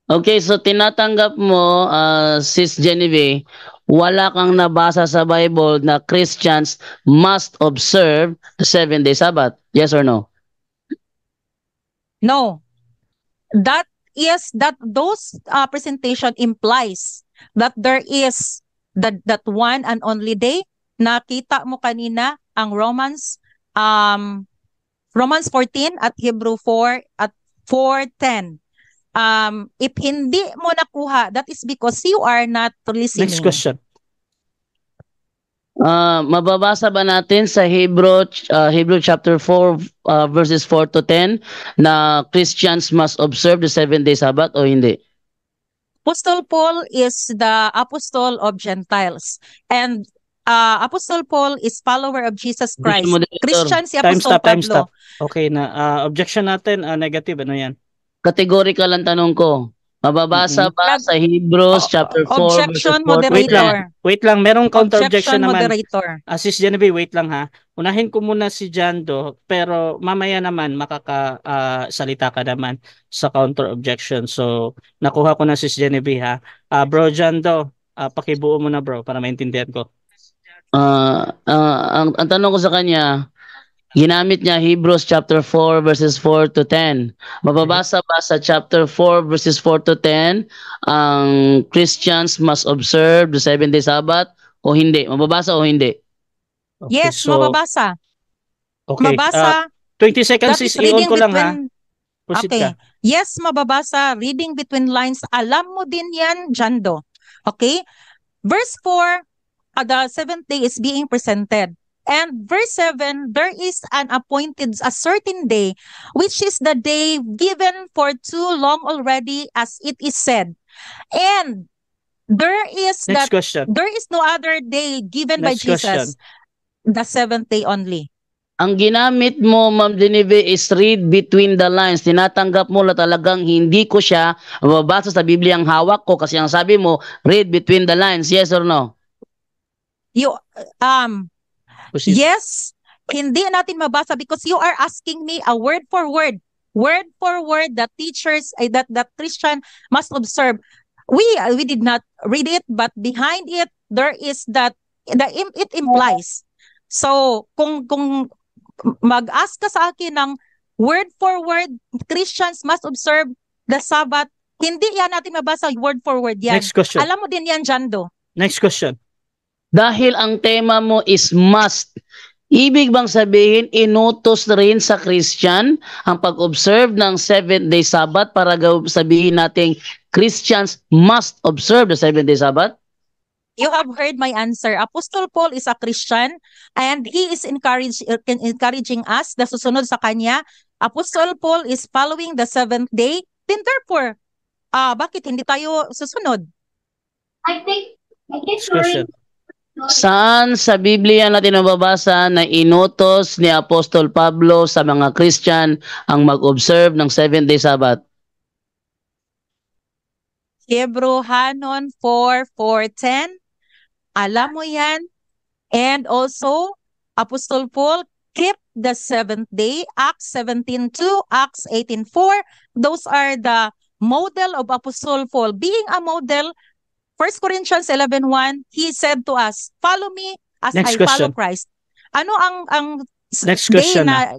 Okay, so tinatanggap mo, uh, Sis Genevieve, wala kang nabasa sa Bible na Christians must observe the seven-day Sabbath. Yes or no? No. That, yes, that those uh, presentation implies that there is that, that one and only day. Nakita mo kanina ang Romans, um, Romans 14 at Hebrew 4 at 4.10 um, if hindi mo nakuha, that is because you are not listening. Next question. Uh, mababasa ba natin sa Hebrew uh, Hebrew chapter 4 uh, ah, verses 4 to 10 na Christians must observe the seven day Sabbath o hindi? Apostle Paul is the apostle of Gentiles and uh, Apostle Paul is follower of Jesus Christ. Christian si Apostle time stop, Pablo. Time stop. Okay na. Uh, objection natin, uh, negative. Ano yan? Categorical lang tanong ko. Mababasa mm-hmm. ba sa Hebrews oh, chapter 4 Objection, moderator. Wait lang, wait lang. Merong counter objection, naman. moderator. Uh, Sis Genevieve, wait lang ha. Unahin ko muna si Jando, pero mamaya naman makaka uh, salita ka naman sa counter objection. So, nakuha ko na si Genevieve ha. Uh, bro Jando, uh, pakibuo mo na bro para maintindihan ko. Uh, uh, ang, ang tanong ko sa kanya, Ginamit niya Hebrews chapter 4 verses 4 to 10. Mababasa ba sa chapter 4 verses 4 to 10 ang um, Christians must observe the seven day Sabbath o hindi? Mababasa o hindi? Okay, yes, so, mababasa. Okay. Uh, mababasa. Uh, 20 seconds is iyon ko lang between, ha. okay. Ka. Yes, mababasa. Reading between lines. Alam mo din yan, Jando. Okay? Verse 4, uh, the seventh day is being presented. And verse 7, there is an appointed a certain day, which is the day given for too long already, as it is said. And there is Next that, question. there is no other day given Next by Jesus, question. the seventh day only. Ang ginamit mo, Ma'am Deneve, is read between the lines. Tinatanggap mo na talagang hindi ko siya babasa sa Biblia ang hawak ko kasi ang sabi mo, read between the lines. Yes or no? You, um, Yes, hindi natin mabasa because you are asking me a word for word, word for word that teachers uh, that that Christian must observe. We uh, we did not read it, but behind it there is that the it implies. So kung kung mag-ask ka sa akin ng word for word, Christians must observe the Sabbath. Hindi yan natin mabasa word for word yan. Next question. Alam mo din yan, Jando. Next question. Dahil ang tema mo is must. Ibig bang sabihin, inutos rin sa Christian ang pag-observe ng seventh-day Sabbath para sabihin nating Christians must observe the seventh-day Sabbath? You have heard my answer. Apostle Paul is a Christian and he is encourage, encouraging us, na susunod sa kanya, Apostle Paul is following the seventh day, then therefore, uh, bakit hindi tayo susunod? I think, I think during Saan sa Biblia natin mababasa na inutos ni Apostol Pablo sa mga Christian ang mag-observe ng seven-day Sabbath? Hebrew Hanon 4.4.10 Alam mo yan. And also, Apostol Paul, keep the seventh day, Acts 17.2, Acts 18.4. Those are the model of Apostle Paul. Being a model 1 Corinthians 11:1, he said to us, "Follow me as next I question. follow Christ." Ano ang ang next question na,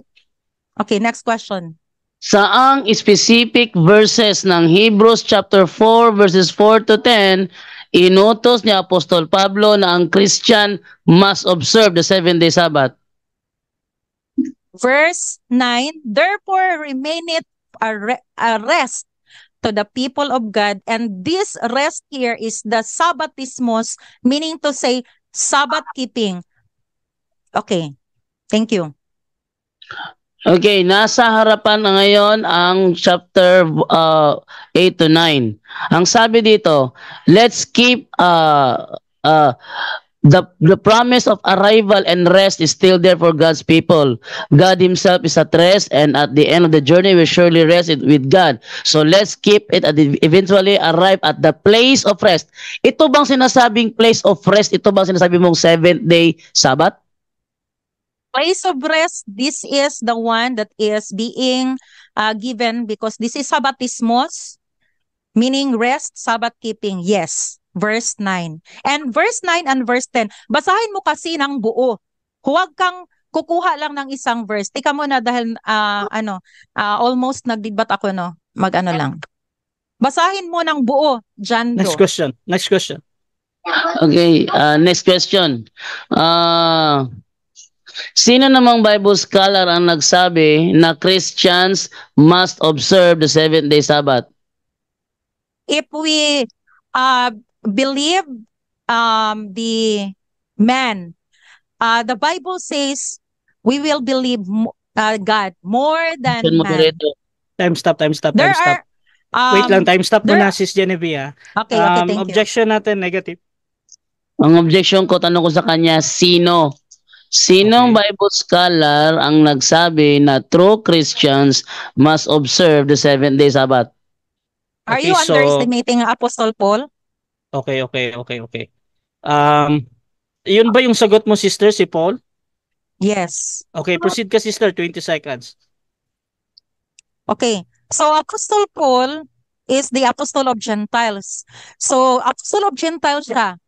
ah. na Okay, next question. Saang specific verses ng Hebrews chapter 4 verses 4 to 10 inutos ni Apostol Pablo na ang Christian must observe the seven-day Sabbath? Verse 9, Therefore remain it a rest to the people of God. And this rest here is the Sabbatismos, meaning to say Sabbath keeping. Okay, thank you. Okay, nasa harapan na ngayon ang chapter uh, 8 to 9. Ang sabi dito, let's keep uh, uh, The, the promise of arrival and rest is still there for God's people. God himself is at rest and at the end of the journey we surely rest with God. So let's keep it and eventually arrive at the place of rest. Ito bang sinasabing place of rest? Ito bang sinasabi mong seventh day Sabbath? Place of rest, this is the one that is being uh, given because this is Sabbatismos, meaning rest, Sabbath keeping. Yes verse 9. And verse 9 and verse 10, basahin mo kasi ng buo. Huwag kang kukuha lang ng isang verse. Tika mo na dahil uh, ano, uh, almost nagdibat ako no. Mag-ano lang. Basahin mo ng buo, John Doe. Next question. Next question. Okay, uh, next question. Uh, sino namang Bible scholar ang nagsabi na Christians must observe the seventh day Sabbath? If we uh, believe um, the man. Uh, the Bible says we will believe uh, God more than man. Time stop, time stop, time there stop. Are, um, Wait lang, time stop there... muna sis Genevieve. Ah. Okay, okay, um, thank objection you. natin, negative. Ang objection ko, tanong ko sa kanya, sino? Sinong okay. Bible scholar ang nagsabi na true Christians must observe the seventh day Sabbath? Are okay, you underestimating Apostle Paul? Okay, okay, okay, okay. Um, yun ba yung sagot mo, sister, si Paul? Yes. Okay, proceed ka, sister. 20 seconds. Okay. So, Apostle Paul is the Apostle of Gentiles. So, Apostle of Gentiles siya.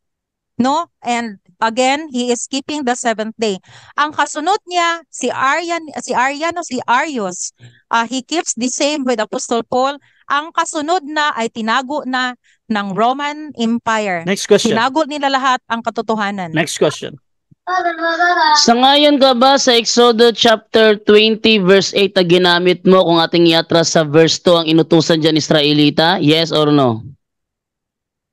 No? And again, he is keeping the seventh day. Ang kasunod niya, si Arian, si Arian o si Arius, uh, he keeps the same with Apostle Paul. Ang kasunod na ay tinago na ng Roman Empire. Next question. Tinago nila lahat ang katotohanan. Next question. <laughs> Sangayon ka ba sa Exodo chapter 20 verse 8 na ginamit mo kung ating yatra sa verse 2 ang inutusan dyan Israelita? Yes or no?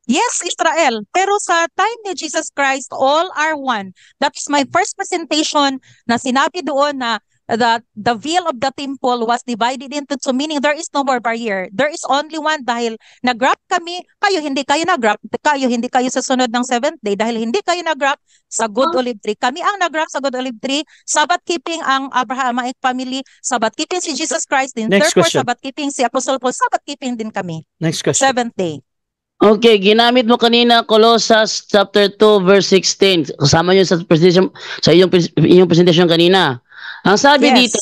Yes, Israel. Pero sa time ni Jesus Christ, all are one. That is my first presentation na sinabi doon na that the veil of the temple was divided into two, meaning there is no more barrier. There is only one dahil nag grab kami, kayo hindi kayo nag grab kayo hindi kayo sa sunod ng seventh day dahil hindi kayo nag grab sa Good oh. Olive Tree. Kami ang nag grab sa Good Olive Tree, Sabbath keeping ang Abrahamic family, Sabbath keeping si Jesus Christ din. Next Therefore, question. Sabbath keeping si Apostle Paul, Sabbath keeping din kami. Next question. Seventh day. Okay, ginamit mo kanina Colossians chapter 2 verse 16. Kasama niyo sa presentation sa iyong iyong presentation kanina. Ang sabi yes. dito,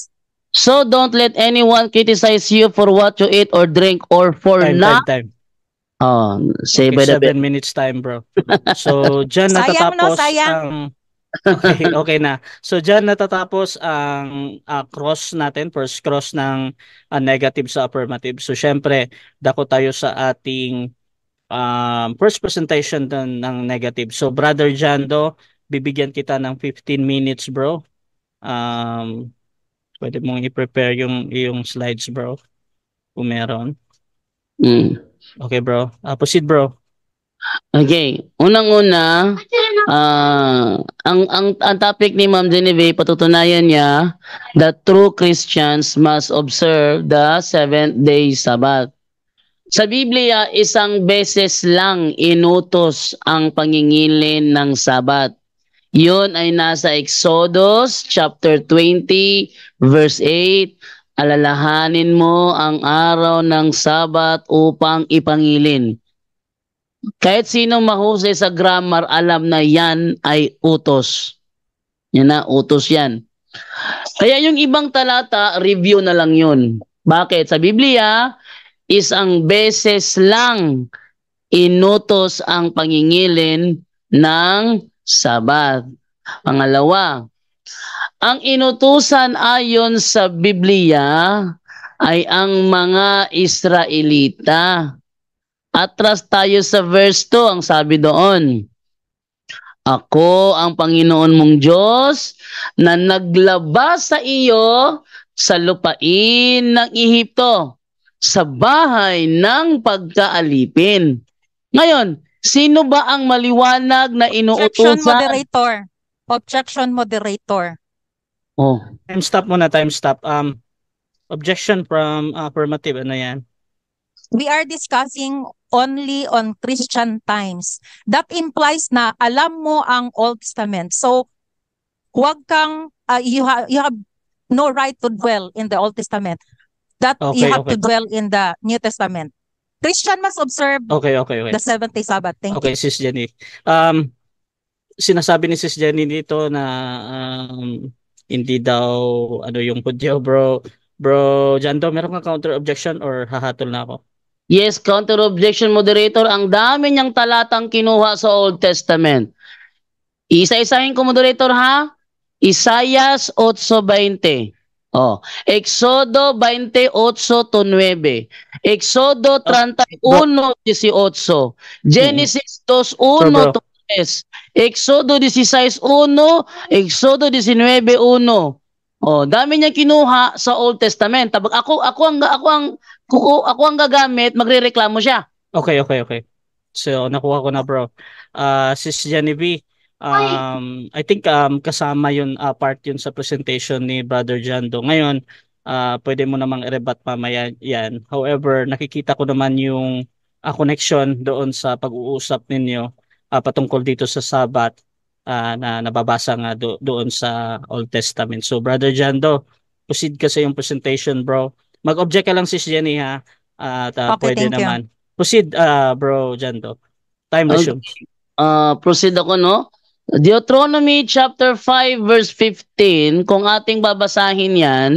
so don't let anyone criticize you for what you eat or drink or for time, not... Time, time. Oh, say okay, by the seven bit. minutes time, bro. So, <laughs> dyan sayang, natatapos no, sayang. ang... okay, okay na. So diyan natatapos ang uh, cross natin, first cross ng uh, negative sa affirmative. So syempre, dako tayo sa ating um, first presentation ng, ng negative. So brother Jando, bibigyan kita ng 15 minutes, bro, Um, pwede mong i-prepare yung, yung slides, bro. Kung meron. Mm. Okay, bro. Uh, proceed, bro. Okay, unang-una, uh, ang, ang ang topic ni Ma'am Genevieve patutunayan niya that true Christians must observe the seventh day Sabbath. Sa Biblia, isang beses lang inutos ang pangingilin ng Sabbath. Yun ay nasa Exodus chapter 20 verse 8. Alalahanin mo ang araw ng Sabat upang ipangilin. Kahit sino mahusay sa grammar, alam na yan ay utos. Yan na, utos yan. Kaya yung ibang talata, review na lang yun. Bakit? Sa Biblia, isang beses lang inutos ang pangingilin ng Sabat. Pangalawa, ang inutusan ayon sa Biblia ay ang mga Israelita. Atras tayo sa verse 2, ang sabi doon. Ako ang Panginoon mong Diyos na naglaba sa iyo sa lupain ng Ehipto, sa bahay ng pagkaalipin. Ngayon, Sino ba ang maliwanag na inuutosan? Objection moderator. Objection moderator. Oh. Time stop muna, time stop. Um, objection from uh, affirmative, ano yan? We are discussing only on Christian times. That implies na alam mo ang Old Testament. So, huwag kang, uh, you, ha you have no right to dwell in the Old Testament. That okay, you have okay. to dwell in the New Testament. Christian must observe okay, okay, okay. the seventh day Sabbath. Thank okay, you. Sis Jenny. Um, sinasabi ni Sis Jenny dito na um, hindi daw ano yung Hudyo, bro. Bro, Jando, meron kang counter objection or hahatol na ako? Yes, counter objection moderator. Ang dami niyang talatang kinuha sa Old Testament. Isa-isahin ko moderator ha. Isaiah 8.20. Oh, Exodo 28 to 9. Exodo 31 ah, 18. Mm-hmm. Genesis 2:1 to 3. Exodo 16:1, Exodo 19:1. Oh, dami niya kinuha sa Old Testament. Tapos ako ako ang ako ang ako, ako ang gagamit, magrereklamo siya. Okay, okay, okay. So nakuha ko na bro. Uh, ah, sis Genevieve, Um, I think um, kasama yun, uh, part yun sa presentation ni Brother Jando. Ngayon, uh, pwede mo namang i-rebat mamaya yan. However, nakikita ko naman yung uh, connection doon sa pag-uusap ninyo uh, patungkol dito sa Sabat uh, na nababasa nga do- doon sa Old Testament. So, Brother Jando, proceed ka sa yung presentation, bro. Mag-object ka lang si Jenny ha. At uh, okay, pwede naman. You. Proceed, uh, bro Jando. Time resume. Okay. Uh, proceed ako, no? Deuteronomy chapter 5 verse 15, kung ating babasahin 'yan,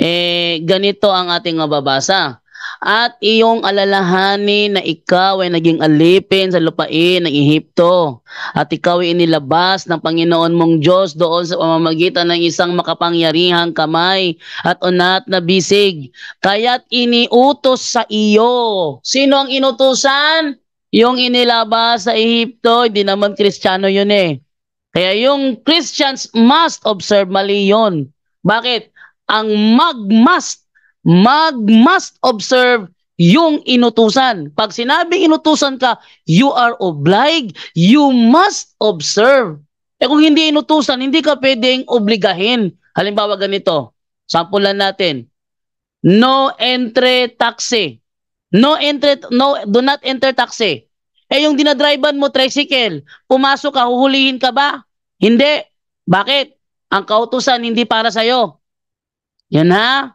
eh ganito ang ating mababasa. At iyong alalahanin na ikaw ay naging alipin sa lupain ng Ehipto at ikaw ay inilabas ng Panginoon mong Diyos doon sa pamamagitan ng isang makapangyarihang kamay at unat na bisig. Kaya't iniutos sa iyo. Sino ang inutusan? Yung inilabas sa Ehipto, hindi naman kristyano yun eh. Kaya yung Christians must observe mali yon. Bakit? Ang mag-must, mag-must observe yung inutusan. Pag sinabing inutusan ka, you are obliged, you must observe. Eh kung hindi inutusan, hindi ka pwedeng obligahin. Halimbawa ganito, sample lang natin. No entry taxi. No entry, no, do not enter taxi. Eh yung dinadrivean mo, tricycle, pumasok ka, huhulihin ka ba? Hindi. Bakit? Ang kautusan hindi para sa'yo. Yan ha?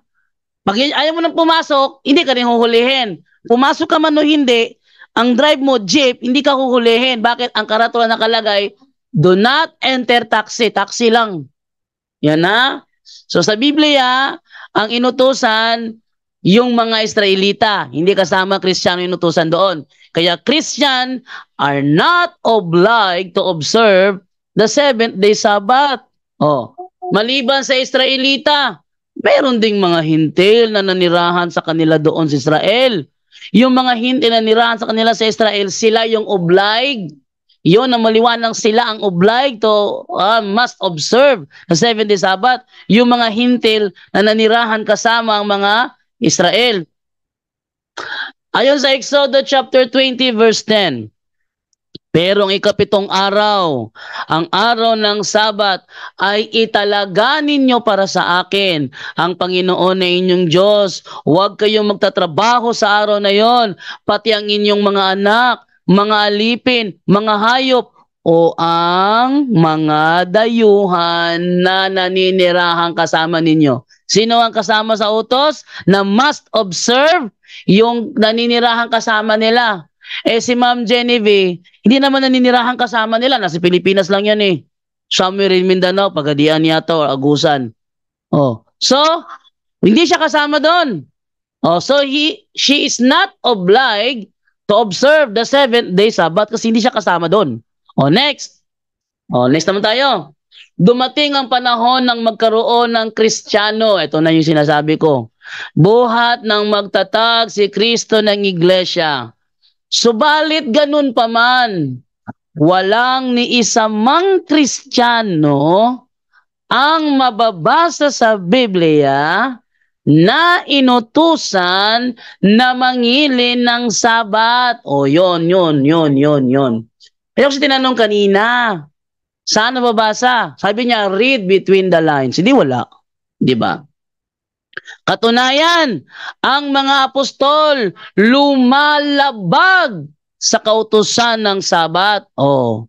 Pag ayaw mo nang pumasok, hindi ka rin huhulihin. Pumasok ka man o hindi, ang drive mo, jeep, hindi ka huhulihin. Bakit? Ang karatula nakalagay, do not enter taxi. Taxi lang. Yan ha? So sa Biblia, ang inutusan, yung mga Israelita, hindi kasama Kristiyano inutusan doon. Kaya Christian are not obliged to observe the seventh day Sabbath. Oh, maliban sa Israelita, meron ding mga hintil na nanirahan sa kanila doon sa Israel. Yung mga hintil na nanirahan sa kanila sa Israel, sila yung obliged Yon na maliwanag sila ang obliged to uh, must observe the seventh day Sabbath. Yung mga hintil na nanirahan kasama ang mga Israel. Ayon sa Exodus chapter 20 verse 10, pero ang ikapitong araw, ang araw ng Sabat ay italaga ninyo para sa akin, ang Panginoon na inyong Diyos. Huwag kayong magtatrabaho sa araw na yon, pati ang inyong mga anak, mga alipin, mga hayop, o ang mga dayuhan na naninirahan kasama ninyo. Sino ang kasama sa utos na must observe yung naninirahan kasama nila? Eh si Ma'am Genevieve, hindi naman naninirahan kasama nila. Nasa Pilipinas lang yan eh. Somewhere in Mindanao, Pagadian yata or Agusan. Oh. So, hindi siya kasama doon. Oh, so he, she is not obliged to observe the seventh day Sabbath kasi hindi siya kasama doon. O, oh, next. O, oh, next naman tayo. Dumating ang panahon ng magkaroon ng Kristiyano. Ito na yung sinasabi ko. Buhat ng magtatag si Kristo ng iglesia. Subalit ganun pa man, walang ni isa mang Kristiyano ang mababasa sa Biblia na inutusan na mangilin ng sabat. O, oh, yon, yon, yon, yon, yon. Kaya ko si tinanong kanina, saan nababasa? Sabi niya, read between the lines. Hindi wala. Di ba? Katunayan, ang mga apostol lumalabag sa kautusan ng sabat. Oh.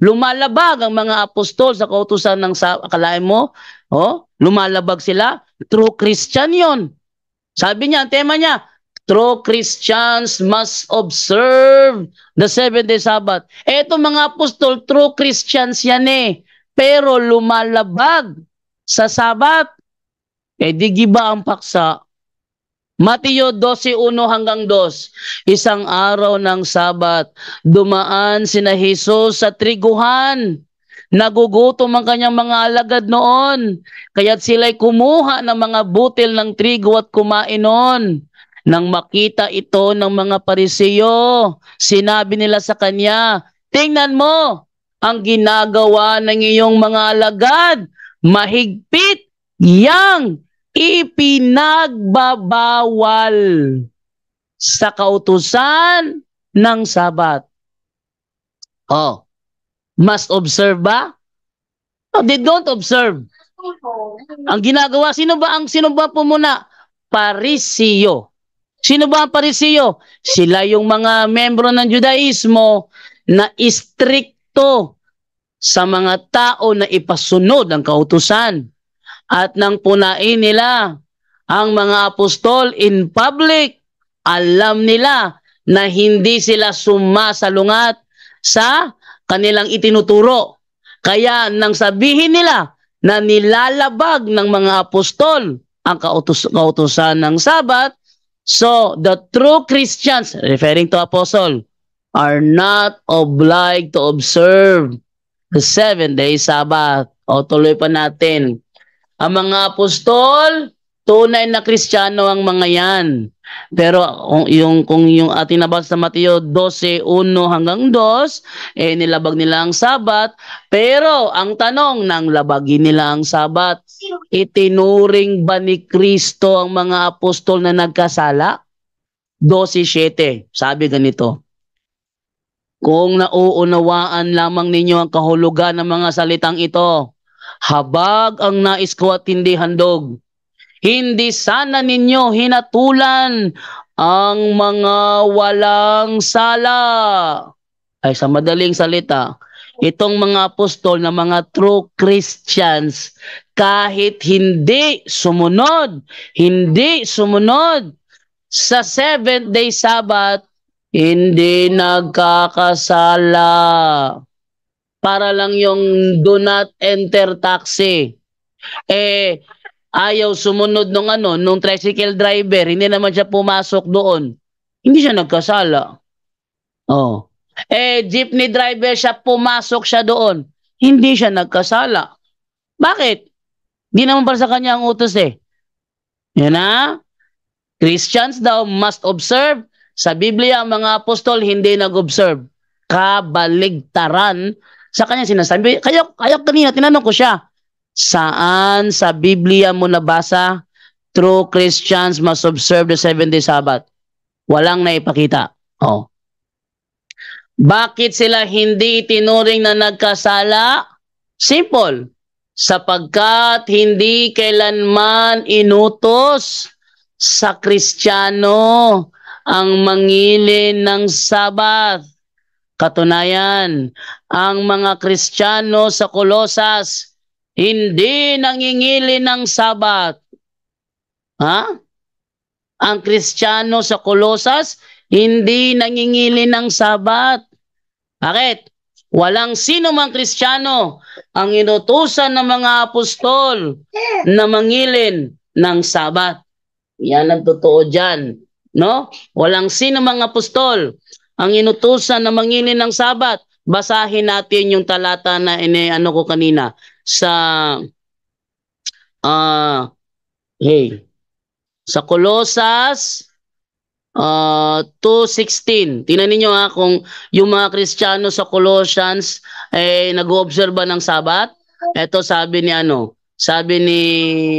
Lumalabag ang mga apostol sa kautusan ng sabat. Akalain mo? Oh, lumalabag sila. True Christian yon. Sabi niya, ang tema niya, True Christians must observe the seventh day Sabbath. Eto mga apostol, true Christians yan eh. Pero lumalabag sa Sabat. Eh, di giba ang paksa. Mateo 12.1 hanggang 2. Isang araw ng Sabat, dumaan sina Jesus sa triguhan. Nagugutom ang kanyang mga alagad noon. Kaya't sila'y kumuha ng mga butil ng trigo at kumain noon. Nang makita ito ng mga parisiyo, sinabi nila sa kanya, Tingnan mo ang ginagawa ng iyong mga alagad, mahigpit yang ipinagbabawal sa kautusan ng Sabat. Oh, must observe ba? No, they don't observe. Ang ginagawa, sino ba ang sino ba po muna? Parisiyo. Sino ba ang parisiyo? Sila yung mga membro ng Judaismo na istrikto sa mga tao na ipasunod ang kautusan at nang punain nila ang mga apostol in public, alam nila na hindi sila sumasalungat sa kanilang itinuturo. Kaya nang sabihin nila na nilalabag ng mga apostol ang kautos kautosan ng Sabat, So, the true Christians, referring to apostle, are not obliged to observe the seven day Sabbath. O tuloy pa natin. Ang mga apostol Tunay na Kristiyano ang mga yan. Pero kung yung kung yung ating nabasa sa Mateo 12:1 hanggang 2, eh nilabag nila ang Sabat, pero ang tanong nang labagin nila ang Sabat, itinuring ba ni Kristo ang mga apostol na nagkasala? 12:7. Sabi ganito. Kung nauunawaan lamang ninyo ang kahulugan ng mga salitang ito, habag ang nais ko at hindi handog hindi sana ninyo hinatulan ang mga walang sala. Ay sa madaling salita, itong mga apostol na mga true Christians, kahit hindi sumunod, hindi sumunod sa seventh day Sabbath, hindi nagkakasala. Para lang yung do not enter taxi. Eh, ayaw sumunod nung ano, nung tricycle driver, hindi naman siya pumasok doon. Hindi siya nagkasala. Oh. Eh, jeepney driver siya, pumasok siya doon. Hindi siya nagkasala. Bakit? Hindi naman para sa kanya ang utos eh. Yan ha? Christians daw must observe. Sa Biblia, ang mga apostol hindi nag-observe. Kabaligtaran sa kanya sinasabi. Kaya, kaya kanina, tinanong ko siya, Saan sa Biblia mo nabasa true Christians must observe the seventh day Sabbath? Walang naipakita. Oh. Bakit sila hindi itinuring na nagkasala? Simple. Sapagkat hindi kailanman inutos sa Kristiyano ang mangilin ng Sabbath. Katunayan, ang mga Kristiyano sa Kolosas hindi nangingili ng sabat. Ha? Ang Kristiyano sa Kolosas, hindi nangingili ng sabat. Bakit? Walang sino mang Kristiyano ang inutusan ng mga apostol na mangilin ng sabat. Yan ang totoo dyan. No? Walang sino mang apostol ang inutusan na mangilin ng sabat. Basahin natin yung talata na ini ano ko kanina sa uh, hey sa Colosas uh, 2.16. Tingnan niyo ha ah, kung yung mga Kristiyano sa Colossians eh nag-oobserba ng Sabat. Ito sabi ni ano, sabi ni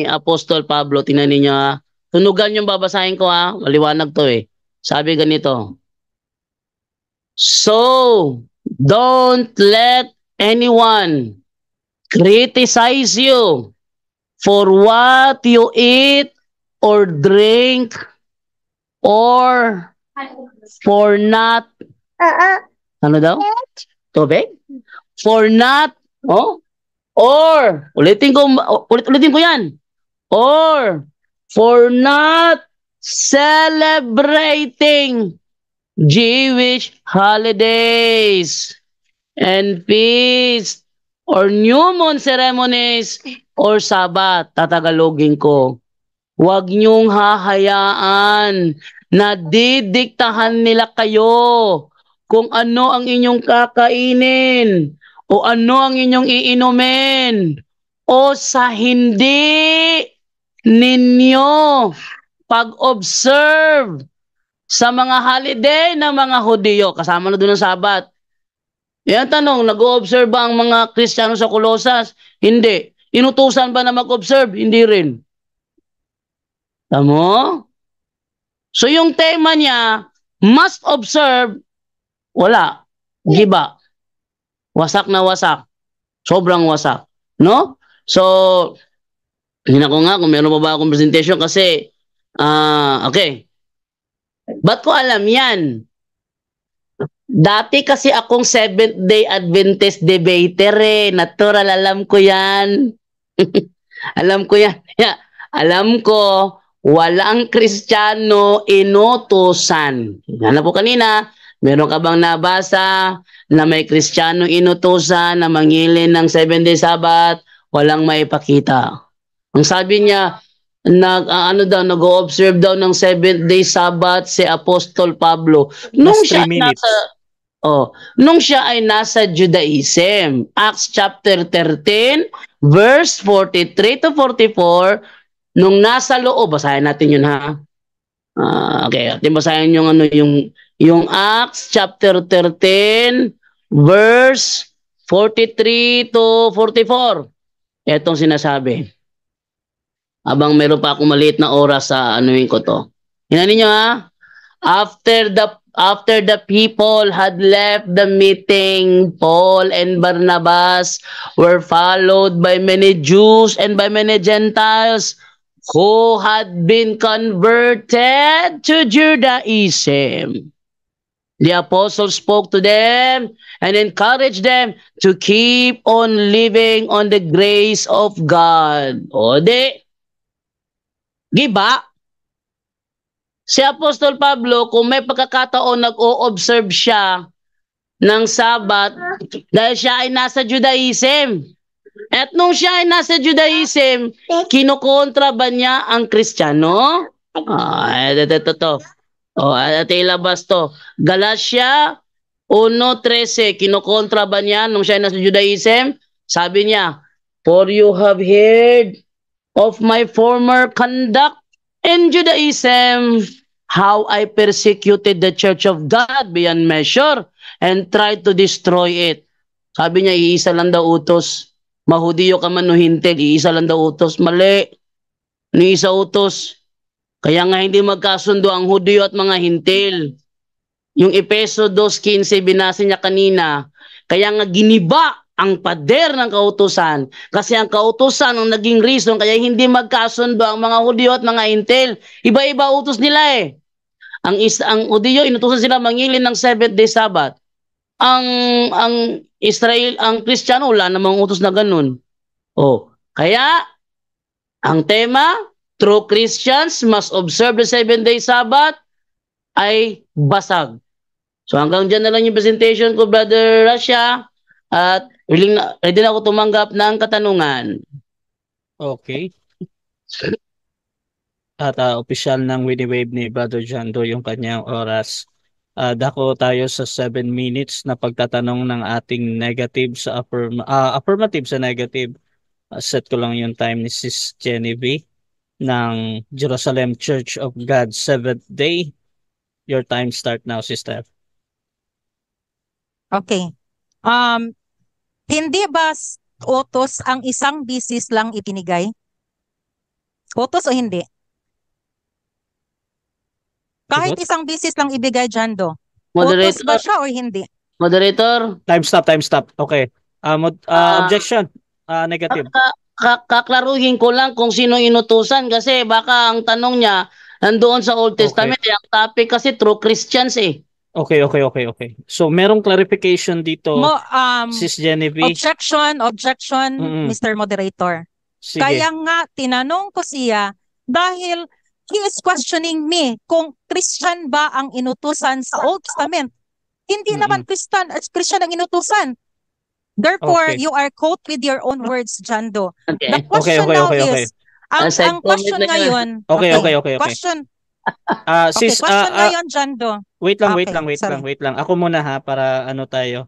Apostol Pablo, tingnan niyo ha. Ah. Tunugan yung babasahin ko ha, maliwanag to eh. Sabi ganito. So, don't let anyone criticize you for what you eat or drink or for not uh-uh. ano daw? Tubig? For not oh or ulitin ko ulit ulitin ko 'yan. Or for not celebrating Jewish holidays and feasts or new moon ceremonies or sabat, tatagalogin ko. Huwag niyong hahayaan na didiktahan nila kayo kung ano ang inyong kakainin o ano ang inyong iinumin o sa hindi ninyo pag-observe sa mga holiday ng mga Hudiyo. Kasama na doon ang Sabat. Yan tanong, nag-o-observe ba ang mga Kristiyano sa Colosas? Hindi. Inutusan ba na mag-observe? Hindi rin. Tamo? So yung tema niya, must observe, wala. Giba. Wasak na wasak. Sobrang wasak. No? So, hindi ko nga kung meron pa ba akong presentation kasi, ah, uh, okay. Ba't ko alam yan? Dati kasi akong Seventh Day Adventist debater eh. Natural, alam ko yan. <laughs> alam ko yan. <laughs> Alam ko, walang Kristiyano inutosan. Ano po kanina, meron ka bang nabasa na may Kristiyano inutosan na mangilin ng Seventh Day Sabbath? Walang maipakita. Ang sabi niya, nag uh, ano daw nag-observe daw ng seventh day Sabbath si Apostol Pablo nung siya minutes. nasa oh nung siya ay nasa Judaism Acts chapter 13 verse 43 to 44 nung nasa loob basahin natin yun ha uh, okay basahin yung ano yung yung Acts chapter 13 verse 43 to 44 etong sinasabi Abang meron pa ako maliit na oras sa anuin ko to. Hinanin nyo ha. After the after the people had left the meeting, Paul and Barnabas were followed by many Jews and by many Gentiles who had been converted to Judaism. The apostles spoke to them and encouraged them to keep on living on the grace of God. O di, Giba? Si Apostol Pablo, kung may pagkakataon nag-o-observe siya ng Sabat dahil siya ay nasa Judaism. At nung siya ay nasa Judaism, kinukontra ba niya ang Kristiyano? Ah, ito, ito, ito. O, oh, at ilabas to. Galatia 1.13, kinukontra ba niya nung siya ay nasa Judaism? Sabi niya, For you have heard of my former conduct in Judaism, how I persecuted the Church of God beyond measure and tried to destroy it. Sabi niya, iisa lang daw utos. Mahudiyo ka man o iisa lang daw utos. Mali. Ni isa utos. Kaya nga hindi magkasundo ang Hudiyo at mga hintil. Yung Epeso 2.15 binasa niya kanina, kaya nga giniba ang pader ng kautusan. Kasi ang kautusan ang naging reason kaya hindi magkasundo ang mga Hudyo at mga Intel. Iba-iba utos nila eh. Ang is ang Hudyo inutusan sila mangilin ng seventh day Sabbath. Ang ang Israel, ang Kristiyano wala namang utos na ganun. Oh, kaya ang tema true Christians must observe the seventh day Sabbath ay basag. So hanggang diyan na lang yung presentation ko, Brother Russia. At Willing na, ready na ako tumanggap ng katanungan. Okay. At uh, opisyal ng Wave ni Brother Jando yung kanyang oras. Uh, dako tayo sa 7 minutes na pagtatanong ng ating negative sa affirm uh, affirmative sa negative. Uh, set ko lang yung time ni Sis Genevieve ng Jerusalem Church of God Seventh Day. Your time start now, Sister. Okay. Um, hindi ba otos ang isang bisis lang ibinigay? Otos o hindi? Kahit isang bisis lang ibigay dyan do. Moderator. Otos ba siya o hindi? Moderator. Time stop, time stop. Okay. Uh, mod, uh, uh, objection. Uh, negative. Kaka, ah, kak kaklaruhin ko lang kung sino inutusan kasi baka ang tanong niya nandoon sa Old Testament okay. ang topic kasi true Christians eh. Okay, okay, okay, okay. So, merong clarification dito, Mo, um, Sis Genevieve. Objection, objection, Mm-mm. Mr. Moderator. Sige. Kaya nga, tinanong ko siya dahil he is questioning me kung Christian ba ang inutusan sa Old Testament. Hindi Mm-mm. naman Christian, Christian ang inutusan. Therefore, okay. you are caught with your own words, Jando. Okay. The question okay, okay, now okay, okay. is, ang, ang question ngayon, okay, okay, okay, okay. question, Uh, sis, okay, question uh, uh, ah, ngayon, ah, John Do. Wait lang, okay, wait lang, wait sorry. lang, wait lang. Ako muna ha, para ano tayo,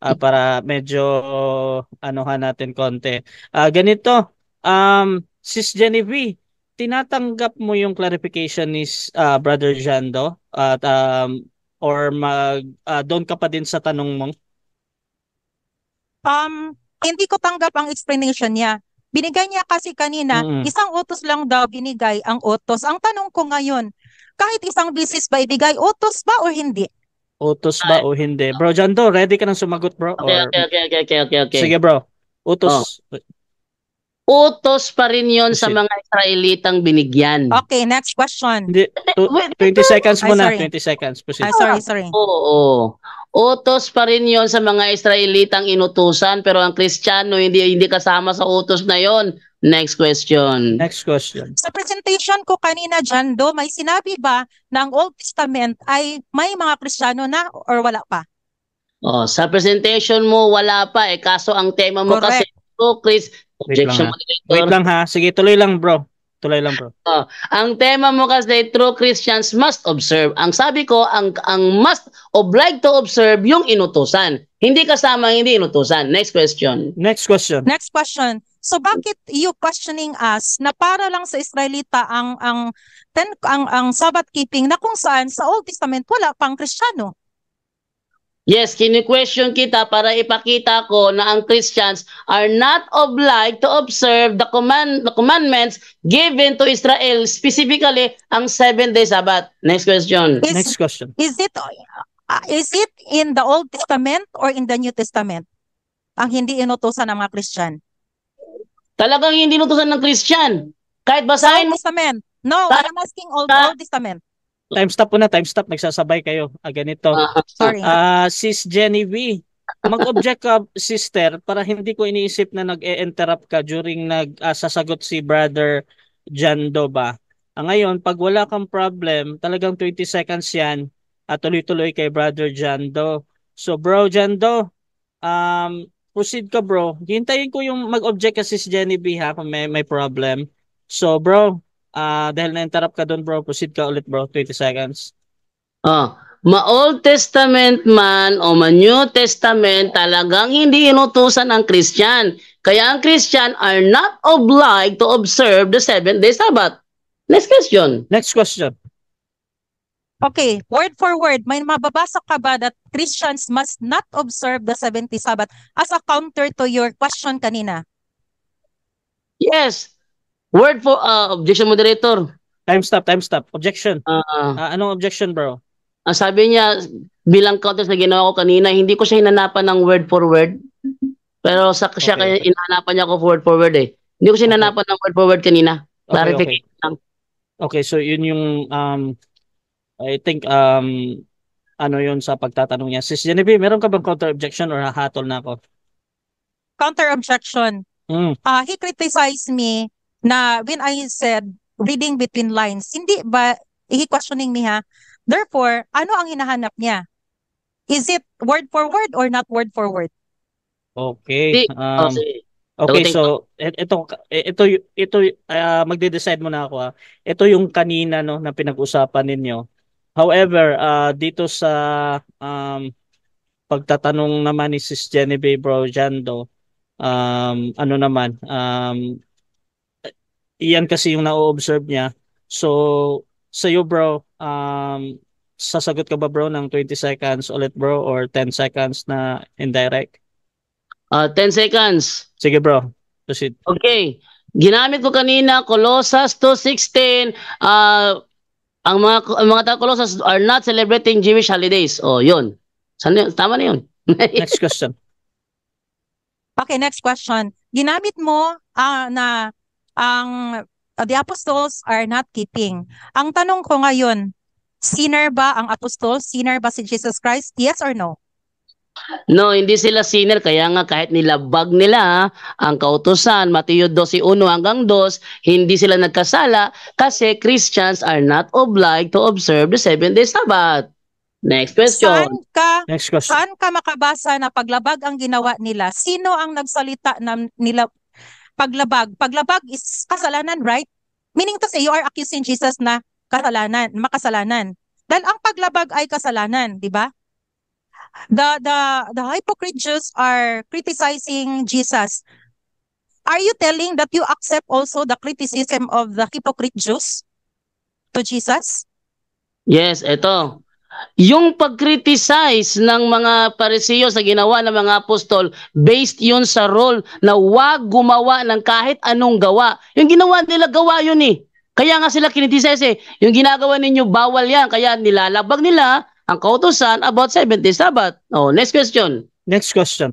uh, para medyo anuhan natin konti. Uh, ganito, um, sis Genevieve, tinatanggap mo yung clarification ni uh, Brother Jando at um, or mag uh, doon ka pa din sa tanong mo? Um, hindi ko tanggap ang explanation niya. Binigay niya kasi kanina, mm-hmm. isang utos lang daw binigay ang utos. Ang tanong ko ngayon, kahit isang bisis ba ibigay utos ba o hindi? Utos ba ah. o hindi? Bro, Jando, ready ka nang sumagot, bro? Okay, or... okay, okay, okay, okay, okay, okay. Sige, bro. Utos. Oh. Utos pa rin yon sa mga Israelitang binigyan. Okay, next question. Hindi, 20 seconds muna, 20 seconds. Position. Ah, sorry, sorry. Oo, oo. Utos pa rin yon sa mga Israelitang inutusan pero ang Kristiyano hindi hindi kasama sa utos na yon. Next question. Next question. Sa presentation ko kanina dyan, do, may sinabi ba na Old Testament ay may mga Kristiyano na or wala pa? Oh, sa presentation mo, wala pa eh. Kaso ang tema mo Correct. kasi, oh, Chris, Wait lang, ha. Wait lang ha. Sige, tuloy lang bro. Tulay lang bro. Oh, ang tema mo kasi true Christians must observe. Ang sabi ko, ang ang must obliged to observe yung inutosan. Hindi kasama hindi inutosan. Next question. Next question. Next question. So bakit you questioning us na para lang sa Israelita ang ang ten, ang ang Sabbath keeping na kung saan sa Old Testament wala pang Kristiyano? Yes, kini-question kita para ipakita ko na ang Christians are not obliged to observe the, command, the commandments given to Israel, specifically ang seven-day Sabbath. Next question. Is, Next question. Is it, uh, is it in the Old Testament or in the New Testament? Ang hindi inutusan ng mga Christian. Talagang hindi inutusan ng Christian. Kahit basahin mo. Testament. No, I'm asking Old, Old Testament time stop po na, time stop. Nagsasabay kayo. Ah, ganito. Uh, sorry. Uh, sis Jenny V, mag-object ka, sister, para hindi ko iniisip na nag-e-interrupt ka during nag-sasagot uh, si brother John Doba. Ah, ngayon, pag wala kang problem, talagang 20 seconds yan at tuloy-tuloy kay brother John Do. So bro John Do, um, proceed ka bro. Hintayin ko yung mag-object kasi sis Jenny B ha kung may, may problem. So bro, Uh, dahil na-interrupt ka doon bro, proceed ka ulit bro, 20 seconds. Oh, ah, ma-Old Testament man o ma-New Testament, talagang hindi inutusan ang Christian. Kaya ang Christian are not obliged to observe the seventh day Sabbath. Next question. Next question. Okay, word for word, may mababasa ka ba that Christians must not observe the 70 Sabbath as a counter to your question kanina? Yes, Word for uh, objection moderator. Time stop, time stop. Objection. Uh, uh, anong objection, bro? Ang sabi niya, bilang counters na ginawa ko kanina, hindi ko siya hinanapan ng word for word. Pero sa siya okay. kaya inanapan niya ako word for word eh. Hindi ko siya hinanapan okay. ng word for word kanina. Clarification okay, okay. lang. Okay, so yun yung um I think um ano yun sa pagtatanong niya. Sis Genevieve, meron ka bang counter objection or hahatol na ako? Counter objection. Mm. Uh, he criticized me na when I said reading between lines, hindi ba, i-questioning niya, therefore, ano ang hinahanap niya? Is it word for word or not word for word? Okay. Um, oh, okay, so ito ito ito e-, uh, ah, magde-decide muna ako. Ha. Ah. Ito yung kanina no na pinag-usapan ninyo. However, uh, dito sa um, pagtatanong naman ni Sis Genevieve Brojando, um, ano naman, um, iyan kasi yung na-observe niya. So, sa'yo bro, um, sasagot ka ba bro ng 20 seconds ulit bro or 10 seconds na indirect? Uh, ah, 10 seconds. Sige bro, proceed. Okay. Ginamit ko kanina Colossus 2.16. Uh, ah, ang mga, ang mga tao Colossus are not celebrating Jewish holidays. Oh, yun. Sana, tama na yun. <laughs> next question. Okay, next question. Ginamit mo uh, na ang uh, the apostles are not keeping. Ang tanong ko ngayon, sinner ba ang apostles? Sinner ba si Jesus Christ? Yes or no? No, hindi sila sinner kaya nga kahit nilabag nila ah, ang kautosan, Mateo 12:1 hanggang 2, hindi sila nagkasala kasi Christians are not obliged to observe the seven day Sabbath. Next question. Saan ka, Next question. Saan ka makabasa na paglabag ang ginawa nila? Sino ang nagsalita na nila paglabag. Paglabag is kasalanan, right? Meaning to say, you are accusing Jesus na kasalanan, makasalanan. Dahil ang paglabag ay kasalanan, di ba? The, the, the hypocrite Jews are criticizing Jesus. Are you telling that you accept also the criticism of the hypocrite Jews to Jesus? Yes, ito yung pag-criticize ng mga parisiyo sa ginawa ng mga apostol based yun sa role na wag gumawa ng kahit anong gawa. Yung ginawa nila, gawa yun eh. Kaya nga sila kinitisize eh. Yung ginagawa ninyo, bawal yan. Kaya nilalabag nila ang kautosan about 70 Sabbath. Oh, next question. Next question.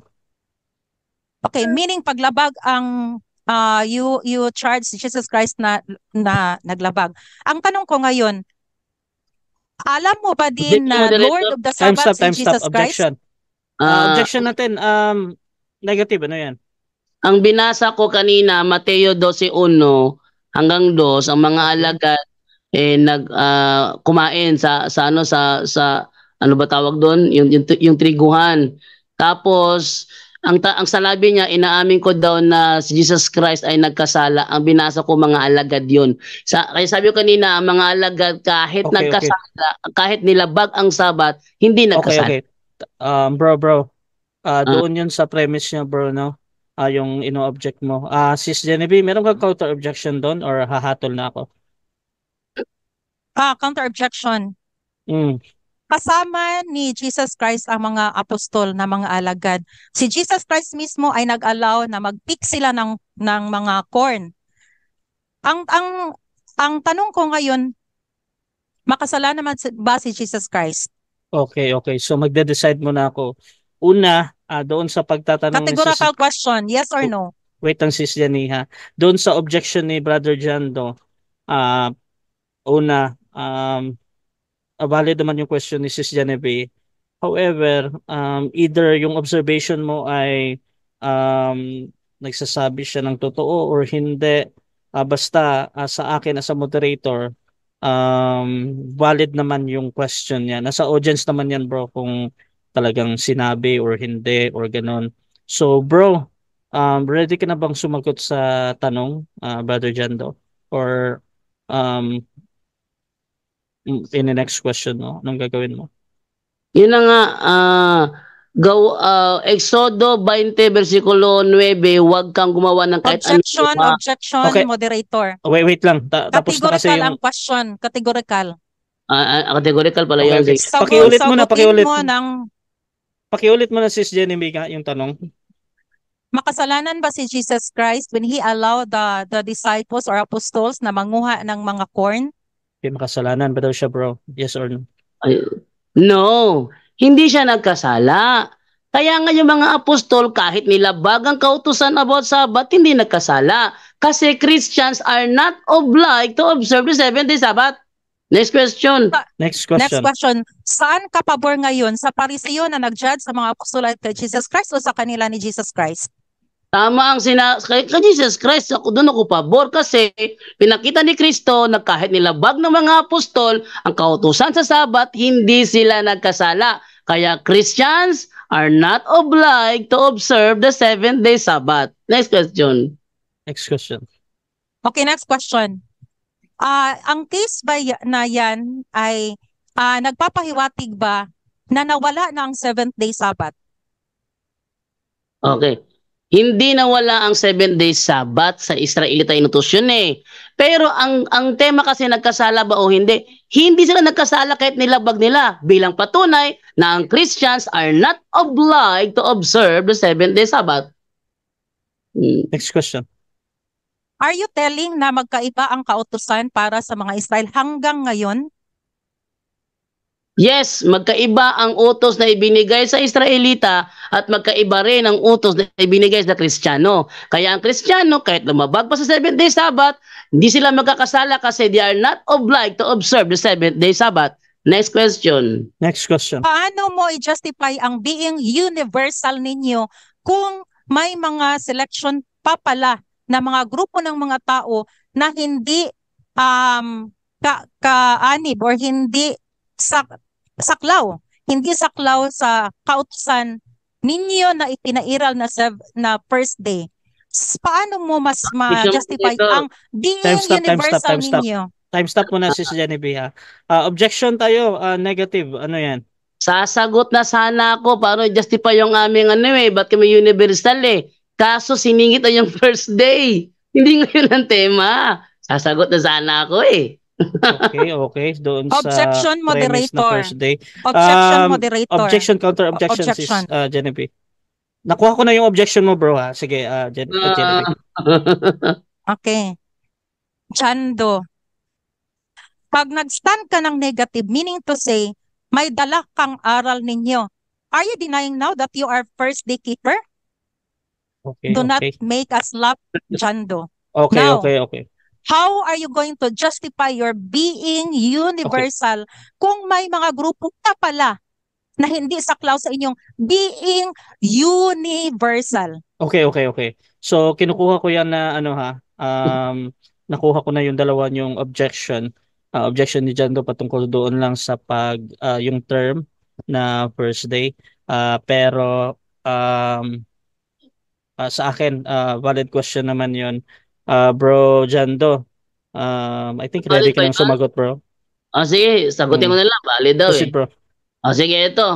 Okay, meaning paglabag ang uh, you you charge Jesus Christ na na naglabag. Ang tanong ko ngayon, alam mo ba din na uh, Lord of the time Sabbath time si Jesus stop. Christ? Objection. Uh, objection natin. Um, negative, ano yan? Ang binasa ko kanina, Mateo 12.1 hanggang 2, ang mga alagad eh nag uh, kumain sa sa ano sa sa ano ba tawag doon yung, yung yung triguhan tapos ang, ta- ang salabi niya, inaamin ko daw na si Jesus Christ ay nagkasala. Ang binasa ko mga alagad yun. Sa, kaya sabi ko kanina, mga alagad kahit okay, nagkasala, okay. kahit nilabag ang sabat, hindi nagkasala. Okay, okay. Um, bro, bro. Uh, uh, doon yun sa premise niya, bro, no? Uh, yung ino-object mo. Uh, Sis Genevieve, meron kang counter-objection doon or hahatol na ako? Ah, uh, counter-objection. Mm kasama ni Jesus Christ ang mga apostol na mga alagad. Si Jesus Christ mismo ay nag-allow na mag-pick sila ng ng mga corn. Ang ang ang tanong ko ngayon, makasala naman ba si Jesus Christ? Okay, okay. So magde-decide muna ako. Una, uh, doon sa pagtatanong Categorical sa, question, yes or no? Wait lang sis Janiha. Doon sa objection ni Brother Jando, uh, una, um, valid naman yung question ni Sis Genevieve. However, um, either yung observation mo ay um, nagsasabi siya ng totoo or hindi. Uh, basta uh, sa akin as a moderator, um, valid naman yung question niya. Nasa audience naman yan bro kung talagang sinabi or hindi or ganun. So bro, um, ready ka na bang sumagot sa tanong, uh, Brother Jando? Or um, in mm, the next question no? Anong gagawin mo? Yun na nga, uh, gaw, uh, Exodo 20 versikulo 9, huwag kang gumawa ng kahit objection, ano. Objection, objection, okay. moderator. Wait, wait lang. Ta- tapos na kasi yung... ang question, categorical. Ah, uh, categorical pala okay, yun. Okay. Sabot, pakiulit mo na, pakiulit. Mo ng... Pakiulit mo na sis Jenny Mika yung tanong. Makasalanan ba si Jesus Christ when he allowed the, the disciples or apostles na manguha ng mga corn? may makasalanan ba daw siya bro? Yes or no? Ay, no, hindi siya nagkasala. Kaya nga yung mga apostol kahit nilabag ang kautusan about Sabbath, hindi nagkasala. Kasi Christians are not obliged to observe the seventh day Sabbath. Next question. Next question. Next question. Saan kapabor ngayon sa parisiyo na nag-judge sa mga apostol at Jesus Christ o sa kanila ni Jesus Christ? Tama ang sina kay, kay Jesus Christ, ako doon ako pabor kasi pinakita ni Kristo na kahit nilabag ng mga apostol ang kautusan sa Sabat, hindi sila nagkasala. Kaya Christians are not obliged to observe the seventh day Sabbath. Next question. Next question. Okay, next question. Uh, ang case ba na yan ay uh, nagpapahiwatig ba na nawala na ang seventh day Sabbath? Okay. Hindi nawala ang 7 days Sabbath sa Israelita inutusyon eh. Pero ang ang tema kasi nagkasala ba o hindi, hindi sila nagkasala kahit nilabag nila bilang patunay na ang Christians are not obliged to observe the 7 days Sabbath. Hmm. Next question. Are you telling na magkaiba ang kautusan para sa mga Israel hanggang ngayon? Yes, magkaiba ang utos na ibinigay sa Israelita at magkaiba rin ang utos na ibinigay sa Kristiyano. Kaya ang Kristiyano, kahit lumabag pa sa seventh day Sabbath, hindi sila magkakasala kasi they are not obliged to observe the seventh day Sabbath. Next question. Next question. Paano mo i-justify ang being universal ninyo kung may mga selection pa pala na mga grupo ng mga tao na hindi um, ka kaanib or hindi sak saklaw, hindi saklaw sa kautusan ninyo na itinairal na sev- na first day. Paano mo mas ah, ma-justify ang being time stop, universal time stop, time stop. ninyo? Time stop muna si Genevieve ha. Uh, objection tayo, uh, negative. Ano yan? Sasagot na sana ako para justify yung aming ano eh, ba't kami universal eh. Kaso siningit ang yung <laughs> first day. Hindi ngayon ang tema. Sasagot na sana ako eh okay, okay. Doon sa objection moderator. Thursday. Objection um, moderator. Objection counter objection, objection. sis uh, Genevieve. Nakuha ko na yung objection mo, bro ha. Sige, uh, Gen- uh, Genevieve. <laughs> okay. Chando. Pag nag-stand ka ng negative, meaning to say, may dala kang aral ninyo. Are you denying now that you are first day keeper? Okay, Do okay. not make us laugh, Chando. Okay, now, okay, okay. How are you going to justify your being universal okay. kung may mga grupo ka pala na hindi saklaw sa inyong being universal? Okay, okay, okay. So kinukuha ko yan na ano ha, um, <laughs> nakuha ko na yung dalawa yung objection. Uh, objection ni Jando patungkol doon lang sa pag uh, yung term na first day. Uh, pero um, uh, sa akin uh, valid question naman yon uh, bro Jando. Um, I think ready ka nang sumagot, bro. Ah, sige, sagutin mo hmm. na lang. Valid daw Proceed, oh, eh. bro. Ah, sige, ito.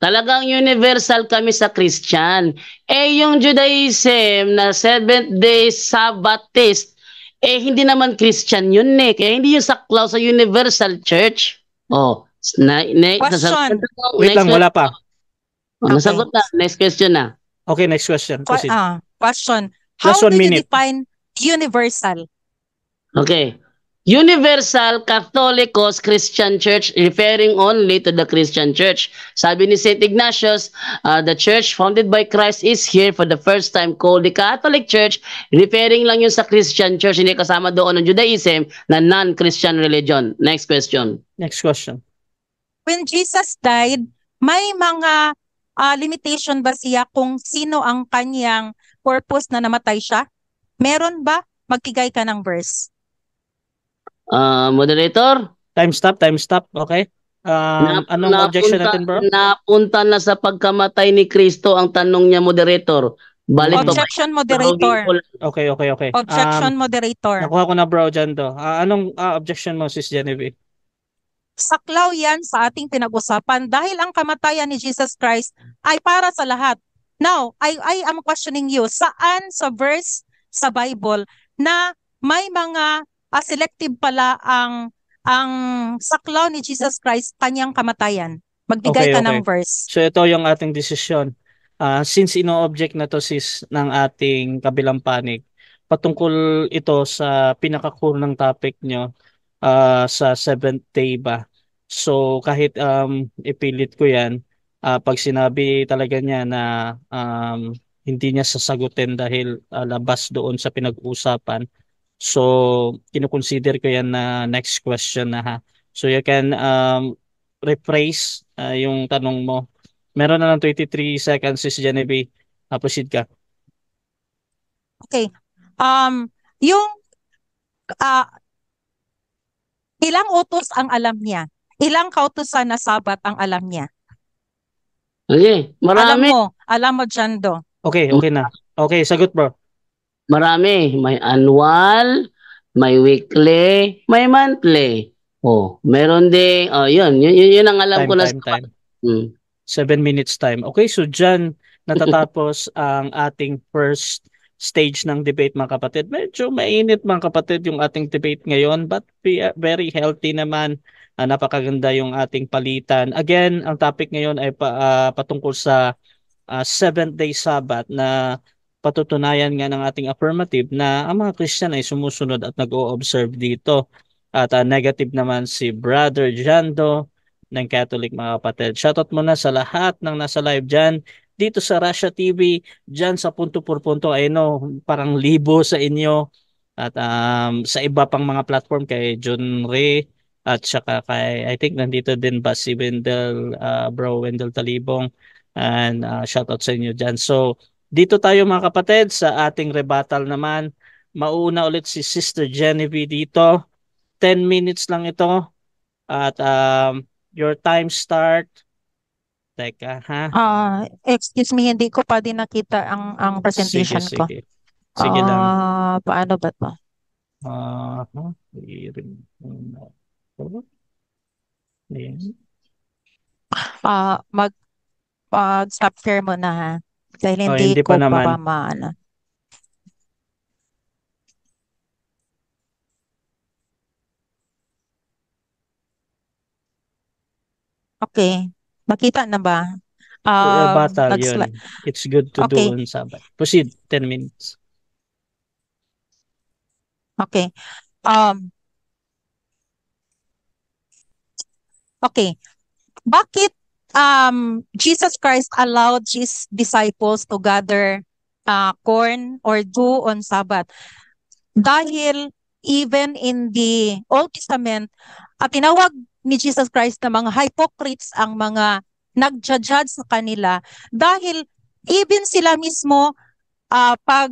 Talagang universal kami sa Christian. Eh, yung Judaism na Seventh-day Sabbathist, eh, hindi naman Christian yun eh. Kaya hindi yun saklaw sa Universal Church. Oh, na, na, Question. Nasa, Wait lang, wala pa. Oh, okay. Nasagot na. Next question na. Okay, next question. Qu- uh, ah, question. How do you define Universal. Okay. Universal Catholicos Christian Church referring only to the Christian Church. Sabi ni St. Ignatius, uh, the church founded by Christ is here for the first time called the Catholic Church. Referring lang yun sa Christian Church, hindi kasama doon ng Judaism na non-Christian religion. Next question. Next question. When Jesus died, may mga uh, limitation ba siya kung sino ang kanyang purpose na namatay siya? Meron ba? Magkigay ka ng verse. Uh, moderator? Time stop, time stop. Okay. Um, na, anong objection natin, bro? Napunta na sa pagkamatay ni Kristo ang tanong niya, moderator. Balik Objection, ba? moderator. Okay, okay, okay. Objection, um, moderator. Nakuha ko na, bro, dyan to. Uh, anong uh, objection mo, Sis Genevieve? Saklaw yan sa ating pinag-usapan dahil ang kamatayan ni Jesus Christ ay para sa lahat. Now, I, I am questioning you, saan sa verse sa Bible na may mga uh, selective pala ang ang saklaw ni Jesus Christ kanyang kamatayan. Magbigay okay, ka okay. ng verse. So ito yung ating desisyon. Uh, since ino-object na to sis ng ating kabilang panig, patungkol ito sa pinakakur ng topic nyo uh, sa seventh day ba? So kahit um, ipilit ko yan, uh, pag sinabi talaga niya na um, hindi niya sasagutin dahil uh, labas doon sa pinag-usapan. So, kinukonsider ko yan na next question na ha. So, you can um, rephrase uh, yung tanong mo. Meron na lang 23 seconds, Sis Genevieve. Uh, proceed ka. Okay. Um, yung uh, ilang utos ang alam niya? Ilang kautusan na sabat ang alam niya? Okay, marami. Alam mo, alam mo, Jando. Okay, okay na. Okay, sagot bro. Marami. May annual, may weekly, may monthly. Oh, meron ding, oh, yun, yun, yun, yun ang alam time, ko na. Time, time. Hmm. Seven minutes time. Okay, so dyan natatapos <laughs> ang ating first stage ng debate mga kapatid. Medyo mainit mga kapatid yung ating debate ngayon but very healthy naman. Uh, napakaganda yung ating palitan. Again, ang topic ngayon ay pa, uh, patungkol sa uh, ah, seventh day Sabbath na patutunayan nga ng ating affirmative na ang mga Christian ay sumusunod at nag-o-observe dito. At uh, negative naman si Brother Jando ng Catholic mga kapatid. Shoutout muna sa lahat ng nasa live dyan. Dito sa Russia TV, dyan sa punto por punto, ay no, parang libo sa inyo. At um, sa iba pang mga platform kay John Ray at saka kay, I think nandito din ba si Wendell, uh, bro Wendell Talibong And uh, shout out sa inyo dyan. So, dito tayo mga kapatid sa ating rebuttal naman. Mauuna ulit si Sister Genevieve dito. 10 minutes lang ito. At um, your time start. Teka, ha? Uh, excuse me, hindi ko pa din nakita ang ang presentation sige, ko. Sige, sige uh, lang. Ah, paano ba ito? Uh, uh, mag pag-stop share mo na ha. Dahil oh, hindi, ko pa, naman. pa maano. Okay. Makita na ba? Uh, ah, battle, yun. Like... It's good to okay. do on Sabbath. Proceed, 10 minutes. Okay. Um, okay. Bakit um, Jesus Christ allowed his disciples to gather uh, corn or dew on Sabbath. Dahil even in the Old Testament, at tinawag ni Jesus Christ na mga hypocrites ang mga nagja-judge sa kanila dahil even sila mismo uh, pag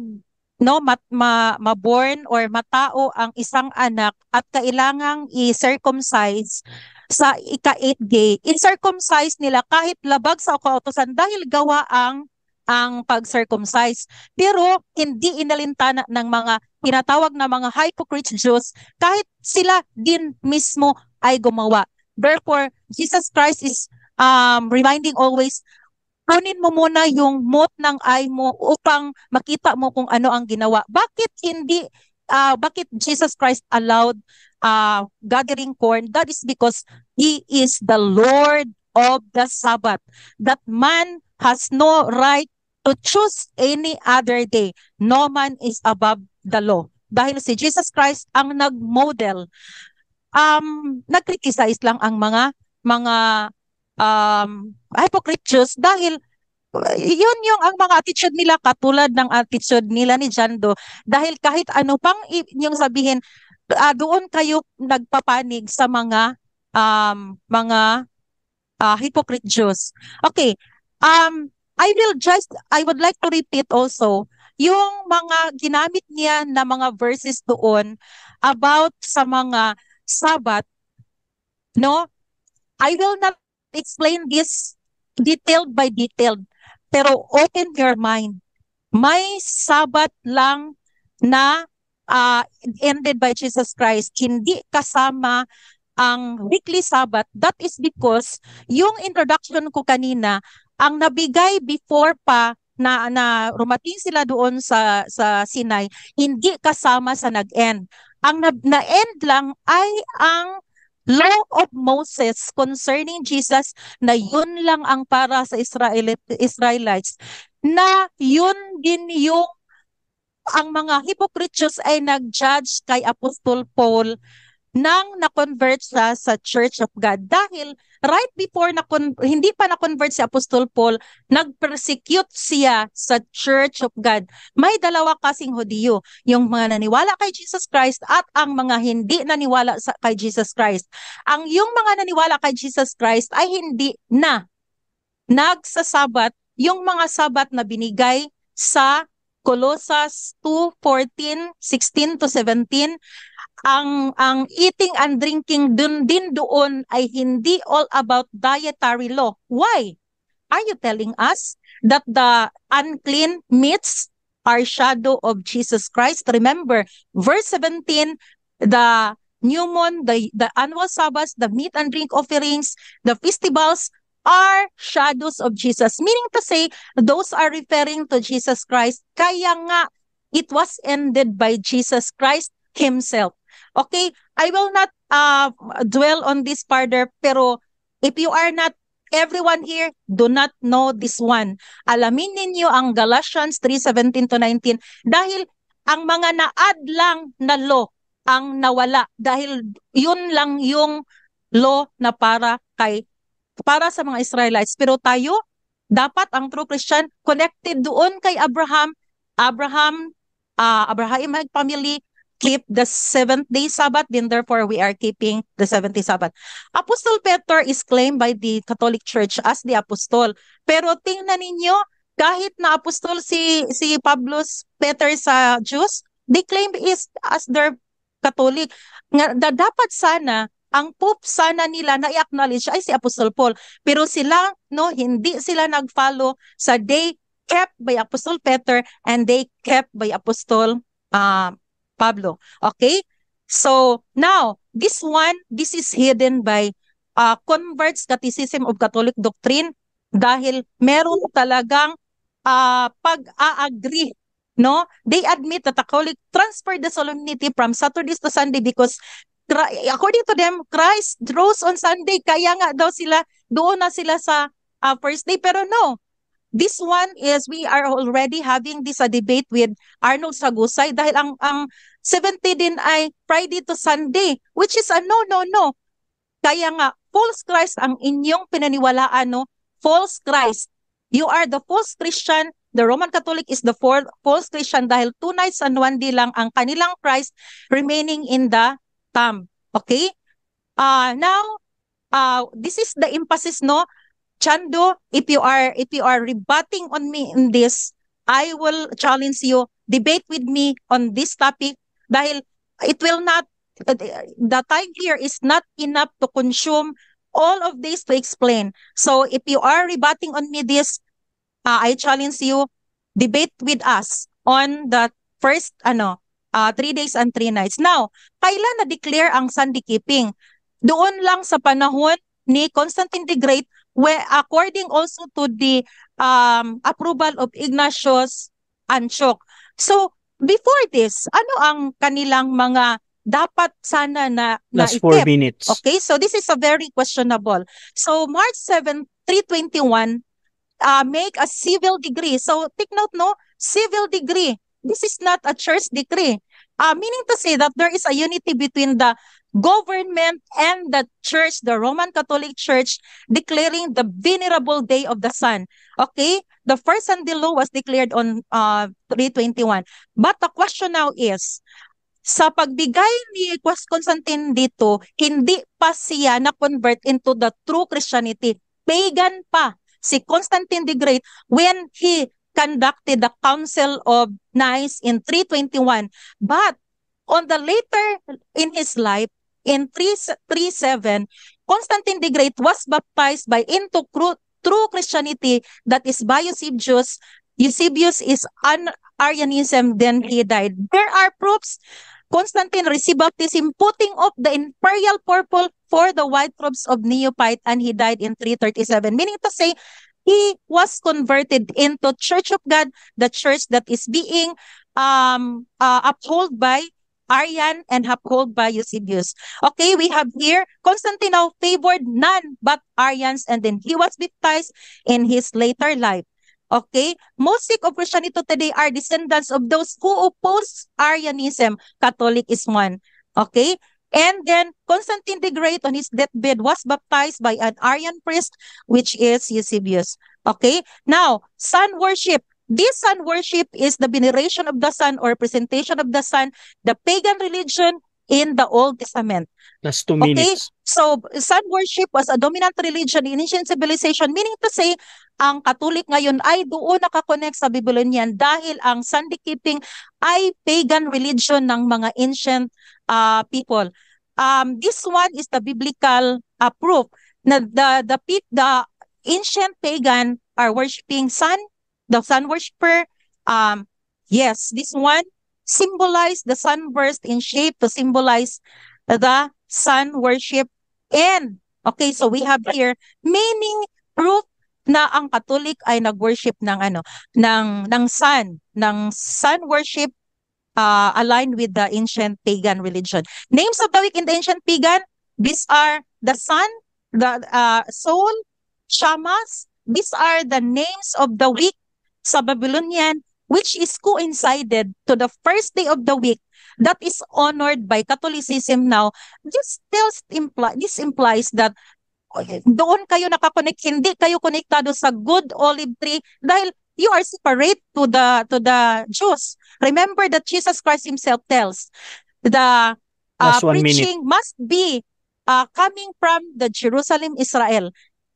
no mat, ma, maborn or matao ang isang anak at kailangang i-circumcise sa ika-8 day, circumcise nila kahit labag sa kautosan dahil gawa ang ang pag-circumcise. Pero hindi inalintana ng mga tinatawag na mga hypocrite Jews kahit sila din mismo ay gumawa. Therefore, Jesus Christ is um, reminding always, kunin mo muna yung mote ng ay mo upang makita mo kung ano ang ginawa. Bakit hindi, uh, bakit Jesus Christ allowed uh, gathering corn, that is because He is the Lord of the Sabbath. That man has no right to choose any other day. No man is above the law. Dahil si Jesus Christ ang nag-model. Um, nag-criticize lang ang mga mga um, hypocrites dahil yun yung ang mga attitude nila katulad ng attitude nila ni Jando dahil kahit ano pang yung sabihin uh, doon kayo nagpapanig sa mga um, mga uh, hypocrite Jews. Okay. Um, I will just, I would like to repeat also, yung mga ginamit niya na mga verses doon about sa mga Sabbath, no? I will not explain this detailed by detailed, pero open your mind. May Sabbath lang na uh, ended by Jesus Christ, hindi kasama ang weekly Sabbath. That is because yung introduction ko kanina, ang nabigay before pa na, na rumating sila doon sa, sa Sinai, hindi kasama sa nag-end. Ang na-end na lang ay ang law of Moses concerning Jesus na yun lang ang para sa Israelites na yun din yung ang mga hypocrites ay nag-judge kay Apostol Paul nang na-convert siya sa Church of God dahil right before na hindi pa na-convert si Apostol Paul, nag-persecute siya sa Church of God. May dalawa kasing Hudiyo, yung mga naniwala kay Jesus Christ at ang mga hindi naniwala sa, kay Jesus Christ. Ang yung mga naniwala kay Jesus Christ ay hindi na nagsasabat yung mga sabat na binigay sa Colossians 2:14, 16 to 17 ang ang eating and drinking dun din doon ay hindi all about dietary law. Why? Are you telling us that the unclean meats are shadow of Jesus Christ? Remember, verse 17, the new moon, the, the annual Sabbath, the meat and drink offerings, the festivals, are shadows of Jesus. Meaning to say, those are referring to Jesus Christ. Kaya nga, it was ended by Jesus Christ Himself. Okay, I will not uh, dwell on this further, pero if you are not Everyone here do not know this one. Alamin ninyo ang Galatians 3:17 to 19 dahil ang mga naad lang na law ang nawala dahil yun lang yung law na para kay para sa mga Israelites. Pero tayo, dapat ang true Christian connected doon kay Abraham. Abraham, uh, ah, Abrahamic family, keep the seventh day Sabbath, then therefore we are keeping the seventh day Sabbath. Apostle Peter is claimed by the Catholic Church as the Apostle. Pero tingnan ninyo, kahit na apostol si si Pablo Peter sa Jews, they claim is as their Catholic. Nga, da, dapat sana ang pope sana nila na i-acknowledge ay si Apostle Paul. Pero sila, no, hindi sila nag-follow sa they kept by Apostle Peter and they kept by Apostle uh, ah, Pablo. Okay? So, now, this one, this is hidden by uh, converts Catechism of Catholic Doctrine dahil meron talagang uh, pag-a-agree no they admit that the Catholic transferred the solemnity from Saturday to Sunday because according to them, Christ rose on Sunday. Kaya nga daw sila, doon na sila sa uh, first day. Pero no, this one is we are already having this a uh, debate with Arnold Sagusay dahil ang, ang 70 din ay Friday to Sunday, which is a no, no, no. Kaya nga, false Christ ang inyong pinaniwalaan, no? False Christ. You are the false Christian The Roman Catholic is the false Christian dahil two nights and one day lang ang kanilang Christ remaining in the term. Okay? Uh, now, uh, this is the emphasis, no? Chando, if you are if you are rebutting on me in this, I will challenge you, debate with me on this topic dahil it will not, the time here is not enough to consume all of this to explain. So if you are rebutting on me this, uh, I challenge you, debate with us on the first, ano, uh, three days and three nights. Now, kailan na-declare ang Sunday keeping? Doon lang sa panahon ni Constantine the Great where according also to the um, approval of Ignatius Anchok. So, before this, ano ang kanilang mga dapat sana na Last na four minutes. Okay, so this is a very questionable. So, March 7, 321, uh, make a civil degree. So, take note, no? Civil degree this is not a church decree. Uh, meaning to say that there is a unity between the government and the church, the Roman Catholic Church, declaring the venerable day of the sun. Okay? The first Sunday law was declared on uh, ah, 321. But the question now is, sa pagbigay ni Constantine dito, hindi pa siya na-convert into the true Christianity. Pagan pa si Constantine the Great when he conducted the Council of Nice in 321. But on the later in his life, in 337, Constantine the Great was baptized by into true Christianity that is by Eusebius. Eusebius is an Arianism, then he died. There are proofs Constantine received baptism, putting off the imperial purple for the white robes of Neophyte, and he died in 337. Meaning to say, he was converted into Church of God, the church that is being um, uh, upheld by Aryan and upheld by Eusebius. Okay, we have here Constantino favored none but Aryans and then he was baptized in his later life. Okay? Most Sikh of Christianity today are descendants of those who oppose Arianism. Catholic is one. Okay? And then Constantine the Great on his deathbed was baptized by an Arian priest, which is Eusebius. Okay? Now, sun worship. This sun worship is the veneration of the sun or presentation of the sun, the pagan religion in the Old Testament. That's two minutes. Okay? So, sun worship was a dominant religion in ancient civilization, meaning to say, ang Katolik ngayon ay doon nakakonect sa Babylonian dahil ang sun keeping ay pagan religion ng mga ancient uh, people. Um, this one is the biblical uh, proof na the, the, the, the ancient pagan are worshiping sun, the sun worshiper. Um, yes, this one symbolize the sunburst in shape to symbolize the sun worship. And, okay, so we have here many proof na ang Catholic ay nag-worship ng ano ng ng sun ng sun worship uh, aligned with the ancient pagan religion. Names of the week in the ancient pagan, these are the sun, the uh, soul, shamas. These are the names of the week sa Babylonian which is coincided to the first day of the week that is honored by Catholicism now. This tells imply this implies that oh, doon kayo nakakonek, hindi kayo konektado sa good olive tree dahil you are separate to the to the Jews. Remember that Jesus Christ himself tells the uh, preaching minute. must be uh, coming from the Jerusalem, Israel.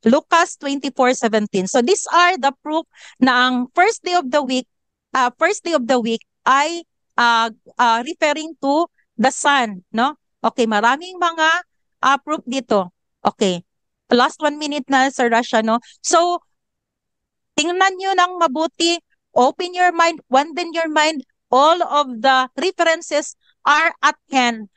Lucas 24:17. So these are the proof na ang first day of the week, uh, first day of the week ay uh, uh, referring to the sun, no? Okay, maraming mga uh, proof dito. Okay. Last one minute na, Sir Russia, no? So, tingnan nyo ng mabuti, open your mind, widen your mind, all of the references are at hand.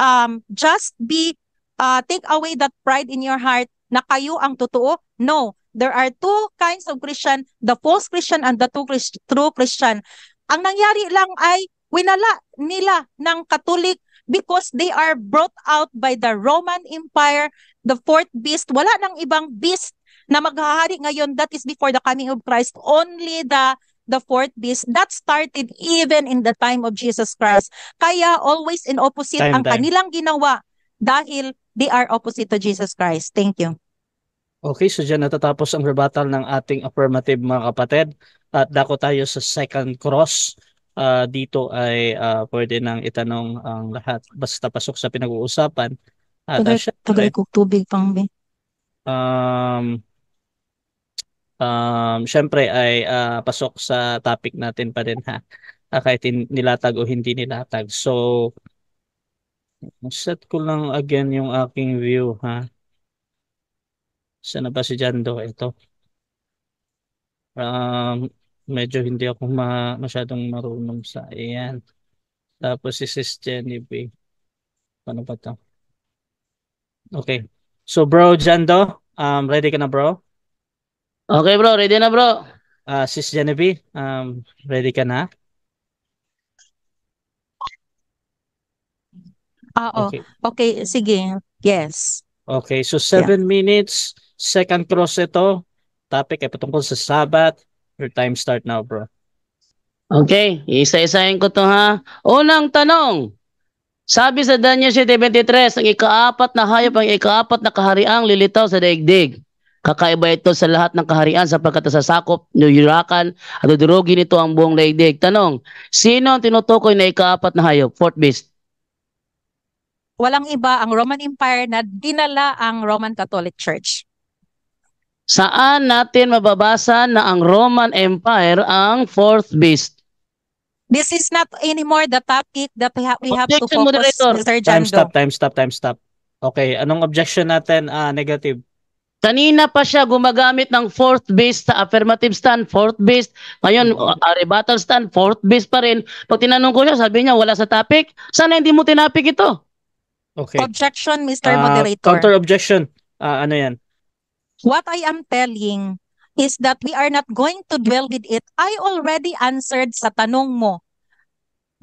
Um, just be, uh, take away that pride in your heart na kayo ang totoo. No, there are two kinds of Christian, the false Christian and the true, Christ true Christian. Ang nangyari lang ay winala nila ng Katolik because they are brought out by the Roman Empire, the fourth beast. Wala nang ibang beast na maghahari ngayon that is before the coming of Christ only the the fourth beast that started even in the time of Jesus Christ kaya always in opposite time, ang time. kanilang ginawa dahil they are opposite to Jesus Christ thank you Okay, so dyan natatapos ang rebuttal ng ating affirmative mga kapatid. At dako tayo sa second cross. Uh, dito ay uh, pwede nang itanong ang lahat basta pasok sa pinag-uusapan. At, tagay, uh, tagay tubig pang be. Um, um, syempre ay uh, pasok sa topic natin pa rin ha. Uh, kahit in, nilatag o hindi nilatag. So, set ko lang again yung aking view ha. Sana ba si Jando? Ito. Um, medyo hindi ako ma masyadong marunong sa iyan. Tapos si Sis Genevieve. Paano ba ito? Okay. So bro, Jando, um, ready ka na bro? Okay bro, ready na bro. Uh, Sis Genevieve, um, ready ka na? Ah, oh. Okay. okay, sige. Yes. Okay, so 7 yeah. minutes, second cross ito. Topic ay patungkol sa Sabat. Your time start now bro. Okay, isa-isahin ko to ha. Unang tanong, sabi sa Daniel 7.23, ang ikaapat na hayop ang ikaapat na kahariang lilitaw sa daigdig. Kakaiba ito sa lahat ng kaharian sapagkat ni nuyurakan at dudurugin ito ang buong daigdig. Tanong, sino ang tinutukoy na ikaapat na hayop? Fourth beast. Walang iba ang Roman Empire na dinala ang Roman Catholic Church. Saan natin mababasa na ang Roman Empire ang fourth beast? This is not anymore the topic that we, have Objection to focus, moderator. Mr. John Time stop, time stop, time stop. Okay, anong objection natin? Ah, negative. Kanina pa siya gumagamit ng fourth base sa affirmative stand, fourth base. Ngayon, uh, rebuttal stand, fourth base pa rin. Pag tinanong ko siya, sabi niya, wala sa topic. Sana hindi mo tinapik ito. Okay. Objection, Mr. Uh, ah, Moderator. Counter objection. Uh, ah, ano yan? What I am telling is that we are not going to dwell with it. I already answered sa tanong mo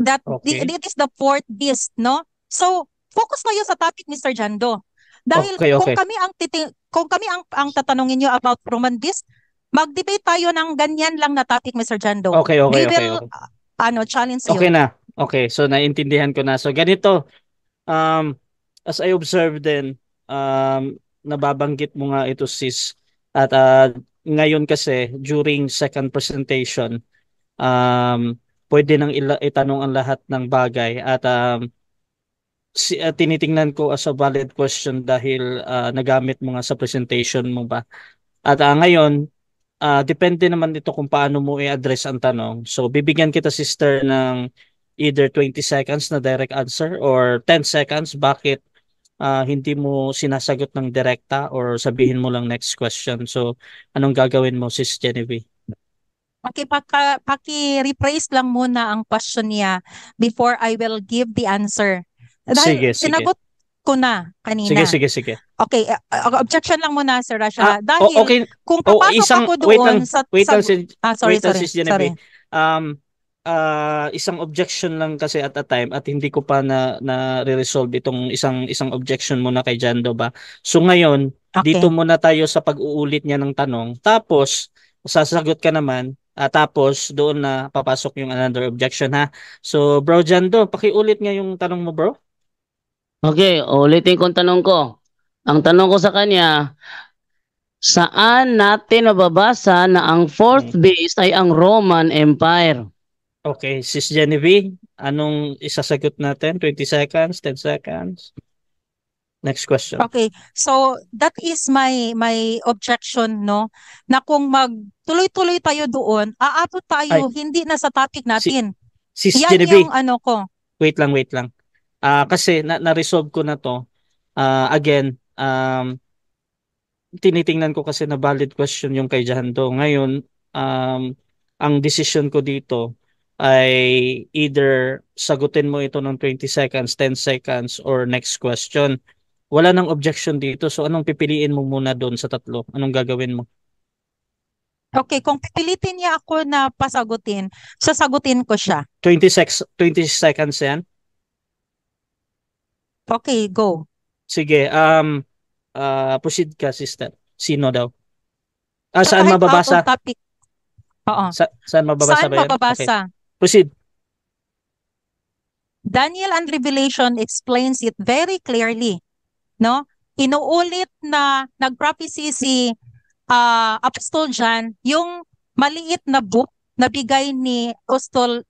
that okay. the, it is the fourth beast, no? So, focus na yun sa topic, Mr. Jando. Dahil okay, okay. kung kami ang titing kung kami ang ang tatanungin niyo about Romanist, mag-debate tayo ng ganyan lang na topic Mr. Jando. Okay, okay, We okay, okay. Uh, ano, challenge you. Okay na. Okay, so naiintindihan ko na. So ganito, um, as I observed then, um, nababanggit mo nga ito sis, at uh, ngayon kasi during second presentation, um, pwede nang ila- itanong ang lahat ng bagay at um, si, ah, tinitingnan ko as a valid question dahil uh, nagamit mo nga sa presentation mo ba. At uh, ngayon, uh, depende naman dito kung paano mo i-address ang tanong. So bibigyan kita sister ng either 20 seconds na direct answer or 10 seconds bakit uh, hindi mo sinasagot ng direkta or sabihin mo lang next question. So anong gagawin mo sis Genevieve? Okay, paki-rephrase lang muna ang question niya before I will give the answer. Dahil sige, sinagot ko na kanina. Sige, sige, sige. Okay, objection lang muna, Sir Rasha. Ah, dahil oh, okay. kung papasok oh, isang, ako doon wait lang, sa... Wait lang, sa, si, ah, sorry, wait sorry, lang, si sorry. Um, uh, isang objection lang kasi at a time at hindi ko pa na na resolve itong isang isang objection muna kay Jando ba. So ngayon, okay. dito muna tayo sa pag-uulit niya ng tanong. Tapos sasagot ka naman uh, tapos doon na papasok yung another objection ha. So bro Jando, pakiulit nga yung tanong mo bro. Okay, ulitin kong tanong ko. Ang tanong ko sa kanya, saan natin mababasa na ang fourth okay. Hmm. base ay ang Roman Empire? Okay, Sis Genevieve, anong isasagot natin? 20 seconds, 10 seconds? Next question. Okay. So that is my my objection no na kung magtuloy-tuloy tayo doon, aabot tayo Ay, hindi na sa topic natin. Si, sis Yan Genevieve. yung ano ko. Wait lang, wait lang uh, kasi na, na-resolve ko na to uh, again um, tinitingnan ko kasi na valid question yung kay Jando ngayon um, ang decision ko dito ay either sagutin mo ito ng 20 seconds, 10 seconds, or next question. Wala nang objection dito. So anong pipiliin mo muna doon sa tatlo? Anong gagawin mo? Okay, kung pipilitin niya ako na pasagutin, sasagutin ko siya. 26 sec- 20 seconds yan? Okay, go. Sige, um, uh, proceed ka, sister. Sino daw? Ah, so, saan mababasa? Topic. Oo. Sa- saan mababasa saan ba yun? mababasa? Okay. Proceed. Daniel and Revelation explains it very clearly. No? Inuulit na nagprophecy si uh, Apostol John yung maliit na book na bigay ni Apostol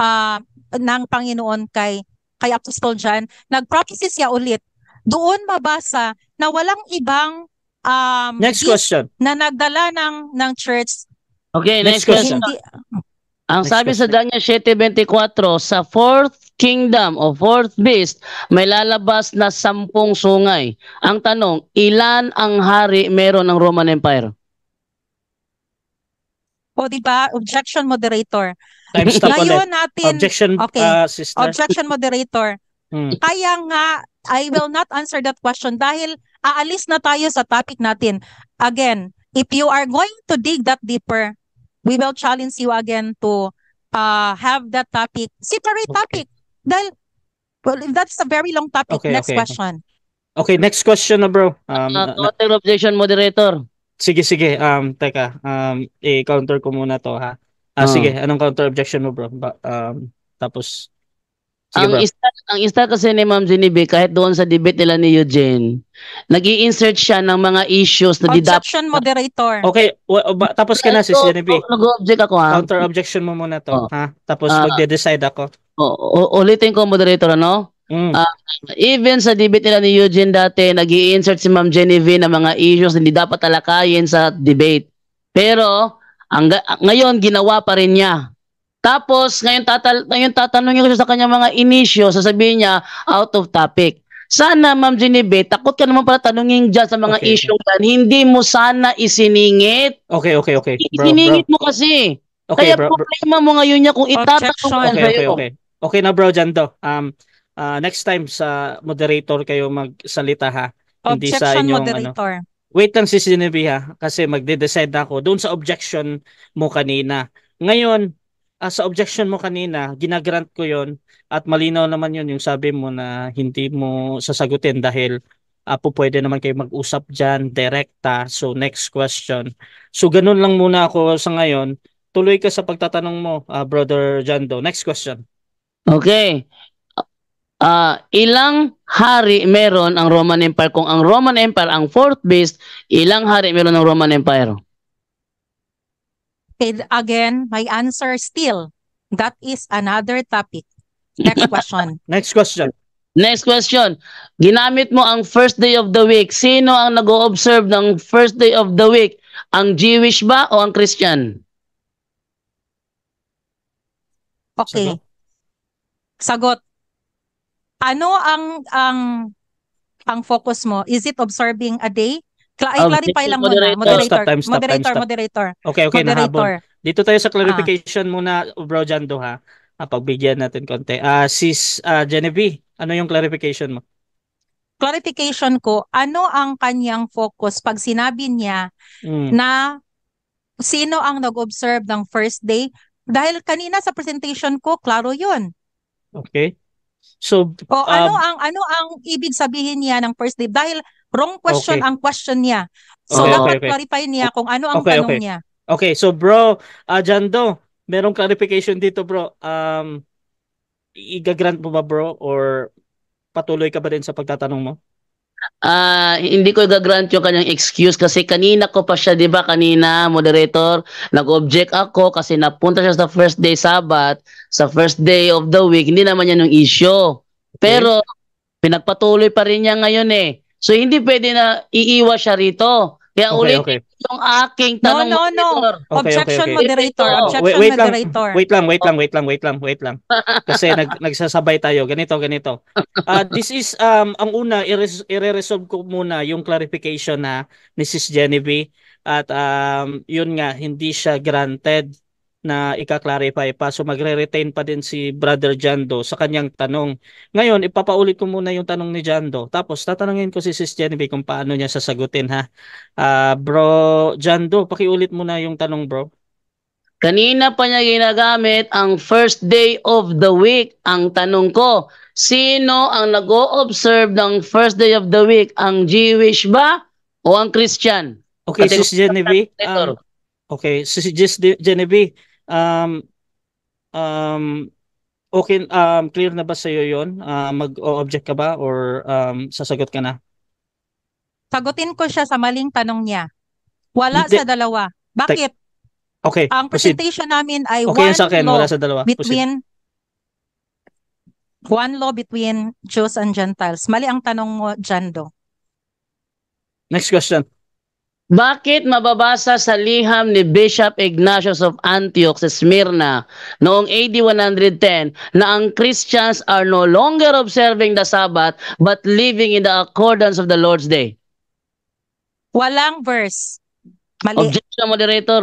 uh, ng Panginoon kay kay Apostol John, nag-prophecy siya ulit. Doon mabasa na walang ibang um, next question na nagdala ng ng church. Okay, next, next question. Hindi, ang Next sabi question. sa Daniel 7.24, sa fourth kingdom o fourth beast, may lalabas na sampung sungay. Ang tanong, ilan ang hari meron ng Roman Empire? O di ba, objection moderator. Time stop ulit. natin. Objection, okay. uh, sister. Objection, moderator. Hmm. Kaya nga, I will not answer that question dahil aalis na tayo sa topic natin. Again, if you are going to dig that deeper, we will challenge you again to uh, have that topic, separate topic. Dahil, well, that's a very long topic. Okay, next okay. question. Okay, next question na bro. Um, uh, objection, moderator. Sige, sige. Um, teka, um, i-counter ko muna to ha. Ah, uh, sige, anong counter objection mo, bro? Ba- um, tapos sige, ang bro. isa ang isa kasi ni Ma'am Genevieve kahit doon sa debate nila ni Eugene, nag-i-insert siya ng mga issues na didapat. Objection moderator. Okay, w- ba- tapos ka na si Genevieve. Nag-object ako ha. Ah. Counter objection mo muna to, oh. ha? Tapos uh, magde-decide ako. Oh, ulitin ko moderator ano? Mm. Uh, even sa debate nila ni Eugene dati, nag insert si Ma'am Genevieve ng mga issues na hindi dapat talakayin sa debate. Pero, ang, ngayon, ginawa pa rin niya. Tapos, ngayon, tatal ngayon tatanungin ko sa kanya mga inisyo, sasabihin niya, out of topic. Sana, Ma'am Genevieve, takot ka naman pala tanungin dyan sa mga okay. issue yan. Hindi mo sana isiningit. Okay, okay, okay. Bro, isiningit bro. mo kasi. Okay, Kaya bro, problema bro. mo ngayon niya kung itatanong oh, okay, okay, okay. Okay na bro, dyan to. Um, uh, next time sa moderator kayo magsalita ha. Objection, hindi sa inyong ano. moderator. ano wait lang si Sinabi ha, kasi magde-decide ako doon sa objection mo kanina. Ngayon, uh, sa objection mo kanina, ginagrant ko yon at malinaw naman yon yung sabi mo na hindi mo sasagutin dahil uh, ah, po pwede naman kayo mag-usap dyan, direkta. So, next question. So, ganun lang muna ako sa ngayon. Tuloy ka sa pagtatanong mo, uh, Brother Jando. Next question. Okay uh, ilang hari meron ang Roman Empire? Kung ang Roman Empire ang fourth beast, ilang hari meron ang Roman Empire? And again, my answer still, that is another topic. Next <laughs> question. Next question. Next question. Ginamit mo ang first day of the week. Sino ang nag-o-observe ng first day of the week? Ang Jewish ba o ang Christian? Okay. Sagot. Ano ang ang ang focus mo? Is it observing a day? Cla- um, clarify lang muna. Moderator, moderator, stop time, stop moderator, time, stop. moderator. Okay, okay, moderator. nahabol. Dito tayo sa ah. clarification ah. muna, Bro Jando, ha? Ah, pagbigyan natin konti. Ah, sis uh, Genevieve, ano yung clarification mo? Clarification ko, ano ang kanyang focus pag sinabi niya mm. na sino ang nag-observe ng first day? Dahil kanina sa presentation ko, klaro yun. Okay. So, o, ano um, ano ang ano ang ibig sabihin niya ng first date? Dahil wrong question okay. ang question niya. So, okay, dapat okay. clarify niya kung ano ang okay, tanong okay. niya. Okay, so bro, uh, Jando, merong clarification dito bro. Um, igagrant mo ba bro or patuloy ka ba rin sa pagtatanong mo? uh, hindi ko gagrant yung kanyang excuse kasi kanina ko pa siya, di ba, kanina, moderator, nag-object ako kasi napunta siya sa first day Sabat, sa first day of the week, hindi naman yan yung issue. Pero, okay. pinagpatuloy pa rin niya ngayon eh. So, hindi pwede na iiwas siya rito. Kaya okay, ulit okay. yung aking tanong. No, no, no. Okay, Objection okay, okay. moderator. Objection wait, wait moderator. Wait lang, wait lang, wait lang, wait lang, wait lang. Kasi nag, <laughs> nagsasabay tayo. Ganito, ganito. Uh, this is, um, ang una, i-resolve ko muna yung clarification na Mrs. Genevieve. At um, yun nga, hindi siya granted na ika-clarify pa. So magre-retain pa din si Brother Jando sa kanyang tanong. Ngayon, ipapaulit ko muna yung tanong ni Jando. Tapos tatanungin ko si Sis Genevieve kung paano niya sasagutin ha. Uh, bro Jando, pakiulit muna yung tanong bro. Kanina pa niya ginagamit ang first day of the week. Ang tanong ko, sino ang nag-o-observe ng first day of the week? Ang Jewish ba o ang Christian? Okay, Sis Genevieve. Um, okay, Sis Genevieve, um, um, okay, um, clear na ba sa iyo yon Uh, ah, Mag-object ka ba or um, sasagot ka na? Sagutin ko siya sa maling tanong niya. Wala Hindi. sa dalawa. Bakit? Okay, Ang proceed. presentation namin ay Okay one sa akin, law wala sa dalawa. Proceed. between one law between Jews and Gentiles. Mali ang tanong mo, Jando. Next question. Bakit mababasa sa liham ni Bishop Ignatius of Antioch sa Smyrna noong AD 110 na ang Christians are no longer observing the Sabbath but living in the accordance of the Lord's Day? Walang verse. Mali. Objection, moderator.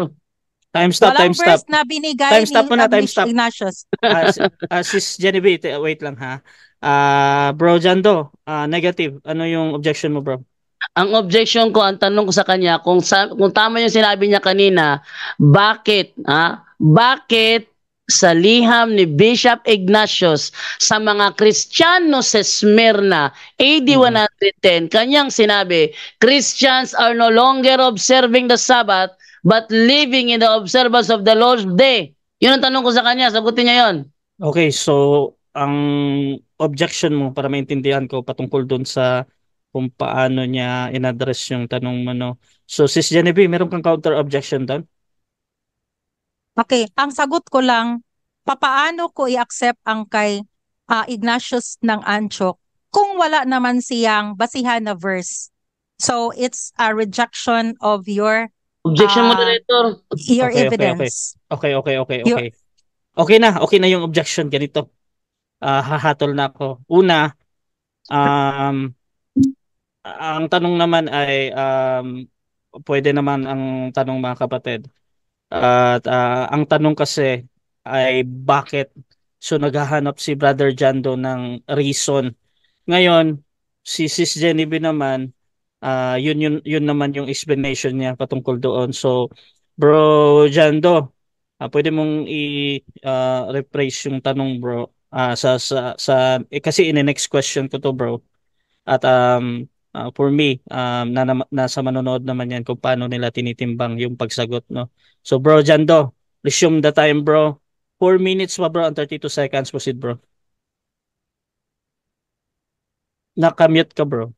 Time stop, Walang time stop. Walang verse na binigay time stop ni na, time stop. Ignatius. uh, ah, sis Genevieve, wait lang ha. Uh, bro Jando, uh, negative. Ano yung objection mo, bro? ang objection ko, ang tanong ko sa kanya, kung, sa, kung tama yung sinabi niya kanina, bakit, ha? bakit sa liham ni Bishop Ignatius sa mga Kristiyano sa Smyrna, AD 110, hmm. kanyang sinabi, Christians are no longer observing the Sabbath, but living in the observance of the Lord's Day. Yun ang tanong ko sa kanya, sagutin niya yon. Okay, so ang objection mo para maintindihan ko patungkol doon sa kung paano niya in-address yung tanong mo. No? So, Sis Genevieve, meron kang counter objection doon? Okay, ang sagot ko lang, papaano ko i-accept ang kay uh, Ignatius ng Antioch kung wala naman siyang basihan na verse? So, it's a rejection of your Objection, uh, moderator. Your okay, evidence. Okay, okay, okay, okay, okay. Your... Okay na, okay na yung objection. Ganito. Uh, hahatol na ako. Una, um, ang tanong naman ay um, pwede naman ang tanong mga kapatid. At uh, ang tanong kasi ay bakit so naghahanap si Brother Jando ng reason. Ngayon, si Sis Genevieve naman uh, yun yun yun naman yung explanation niya patungkol doon. So bro Jando, uh, pwede mong i-rephrase uh, yung tanong bro uh, sa sa sa eh, kasi in the next question ko to bro. At um uh, for me um na, na nasa manonood naman yan kung paano nila tinitimbang yung pagsagot no so bro Jando resume the time bro 4 minutes pa bro and 32 seconds proceed bro nakamute ka bro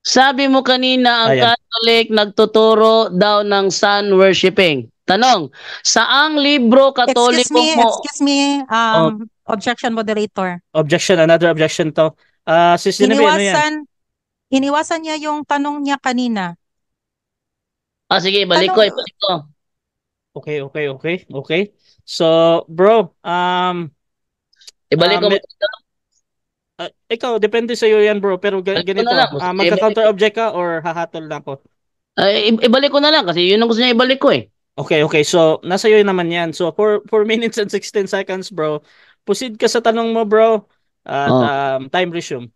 sabi mo kanina ang Ayan. Catholic nagtuturo daw ng sun worshiping tanong saang libro Catholic excuse me, mo excuse me um oh. objection moderator objection another objection to uh, si Sinabi, ano yan? Iniwasan niya yung tanong niya kanina. Ah, sige, balik ko, ibalik eh, ko. Okay, okay, okay, okay. So, bro, um, ibalik eh, um, ah, ko. Uh, ikaw, depende sa'yo yan, bro. Pero ganito, uh, ah, eh, magka-counter object ka or hahatol na ako? Uh, ibalik ko na lang kasi yun ang gusto niya ibalik ko eh. Okay, okay. So, nasa iyo naman yan. So, 4, 4 <laughs> minutes and 16 seconds, bro. Proceed ka sa tanong mo, bro. At oh. um, time resume.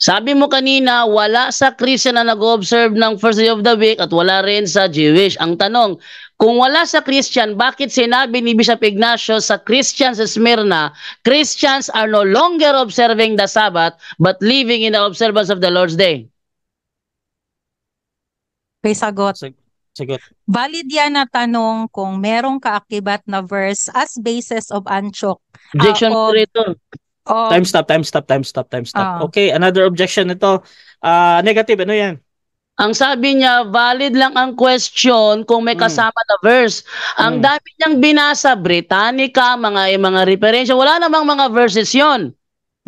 Sabi mo kanina, wala sa Christian na nag-observe ng first day of the week at wala rin sa Jewish. Ang tanong, kung wala sa Christian, bakit sinabi ni Bishop Ignacio sa Christians sa Smyrna, Christians are no longer observing the Sabbath but living in the observance of the Lord's Day? Okay, sagot. Sig- Valid yan na tanong kung merong kaakibat na verse as basis of Antioch. Objection uh, ah, of, Um, time stop, time stop, time stop, time stop. Uh, okay, another objection nito. Uh, ah, negative, ano yan? Ang sabi niya, valid lang ang question kung may hmm. kasama mm. na verse. Ang mm. dami niyang binasa, Britannica, mga mga referensya, wala namang mga verses yon.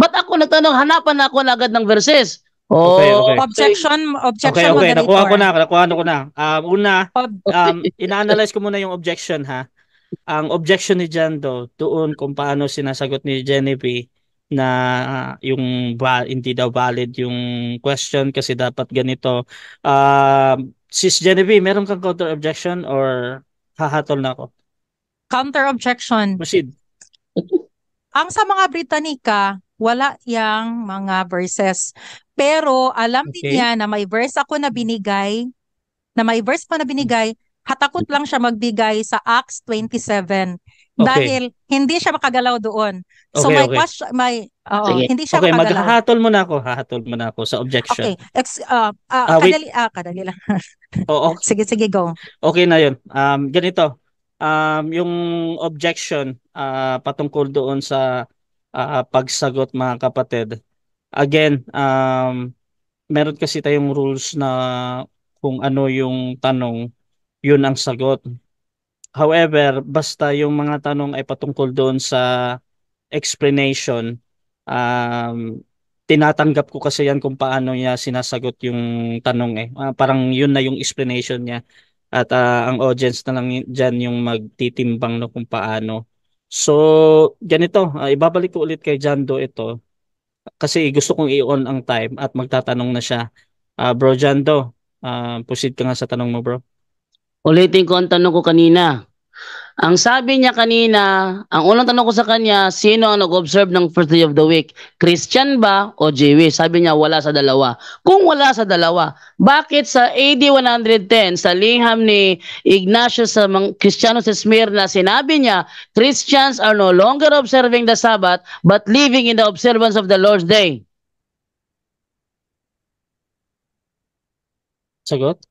Ba't ako nagtanong, hanapan na ako na agad ng verses? Oh, okay, okay. Objection, objection okay, okay. Nakuha ko na, nakuha ko na. Um, una, um, ina-analyze ko muna yung objection ha. Ang objection ni Jando doon kung paano sinasagot ni Genevieve na uh, yung ba, hindi daw valid yung question kasi dapat ganito. Uh, Sis Genevieve, meron kang counter objection or hahatol na ako? Counter objection. Proceed. Ang sa mga Britanika, wala yang mga verses. Pero alam okay. din niya na may verse ako na binigay, na may verse pa na binigay, hatakot lang siya magbigay sa Acts 27. Okay. Dahil hindi siya makagalaw doon. So okay, my okay. question, my, uh, hindi siya okay, makagalaw. Okay, maghahatol muna ako. Hahatol muna ako sa objection. Okay. Ex, uh, uh, uh, kadali, ah, kadali lang. <laughs> Oo. Okay. Sige, sige, go. Okay na 'yon. Um, ganito. Um, yung objection uh, patungkol doon sa uh, pagsagot mga kapatid. Again, um, meron kasi tayong rules na kung ano yung tanong, yun ang sagot. However, basta yung mga tanong ay patungkol doon sa explanation, um, tinatanggap ko kasi yan kung paano niya sinasagot yung tanong eh. Uh, parang yun na yung explanation niya. At uh, ang audience na lang dyan yung magtitimbang no kung paano. So, ganito, uh, ibabalik ko ulit kay Jando ito. Kasi gusto kong i-on ang time at magtatanong na siya. Uh, bro Jando, uh, proceed ka nga sa tanong mo bro. Ulitin ko ang tanong ko kanina. Ang sabi niya kanina, ang unang tanong ko sa kanya, sino ang nag-observe ng first day of the week? Christian ba o Jewish? Sabi niya, wala sa dalawa. Kung wala sa dalawa, bakit sa AD 110, sa liham ni Ignatius sa mga Kristiyano sa Smyrna, sinabi niya, Christians are no longer observing the Sabbath, but living in the observance of the Lord's Day. Sagot?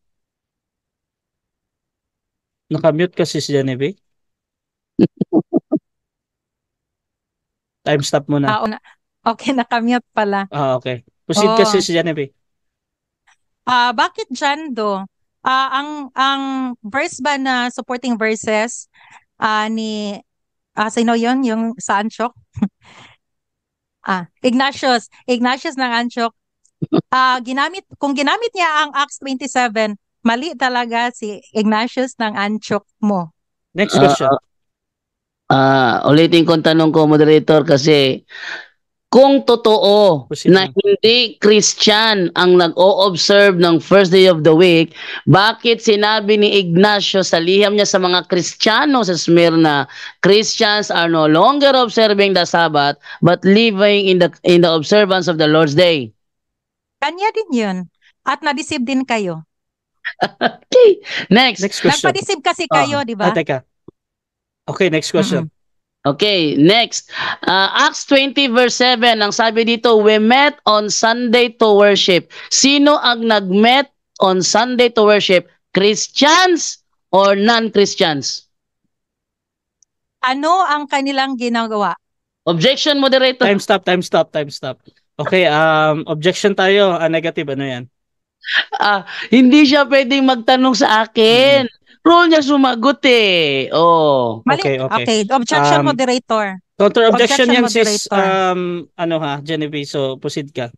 Nakamute kasi si Genevieve. Time stop muna. Ah, una. Okay, nakamute pala. Ah, okay. Proceed Oo. kasi oh. si Genevieve. Ah, bakit dyan do? Ah, ang ang verse ba na supporting verses ah ni ah sino yon yung sa Anshok? <laughs> ah, Ignatius, Ignatius ng Anshok. Ah, ginamit kung ginamit niya ang Acts 27 mali talaga si Ignatius ng Anchok mo. Next question. Ah, uh, uh, ulitin ko tanong ko moderator kasi kung totoo na hindi Christian ang nag-o-observe ng first day of the week, bakit sinabi ni Ignacio sa liham niya sa mga Kristiyano sa Smyrna, Christians are no longer observing the Sabbath but living in the in the observance of the Lord's day? Kanya din 'yun. At na-deceive din kayo okay. Next. Next question. Nagpa-receive kasi ah, kayo, uh, di ba? Ah, teka. Okay, next question. Mm-hmm. Okay, next. Uh, Acts 20 verse 7, ang sabi dito, we met on Sunday to worship. Sino ang nag-met on Sunday to worship? Christians or non-Christians? Ano ang kanilang ginagawa? Objection, moderator. Time stop, time stop, time stop. Okay, um, objection tayo. Ah, negative, ano yan? ah, hindi siya pwedeng magtanong sa akin. Hmm. Role niya sumagot eh. Oh. Okay, okay. okay. Objection, um, moderator. Counter objection, objection yan sis, um, ano ha, Genevieve, so proceed ka.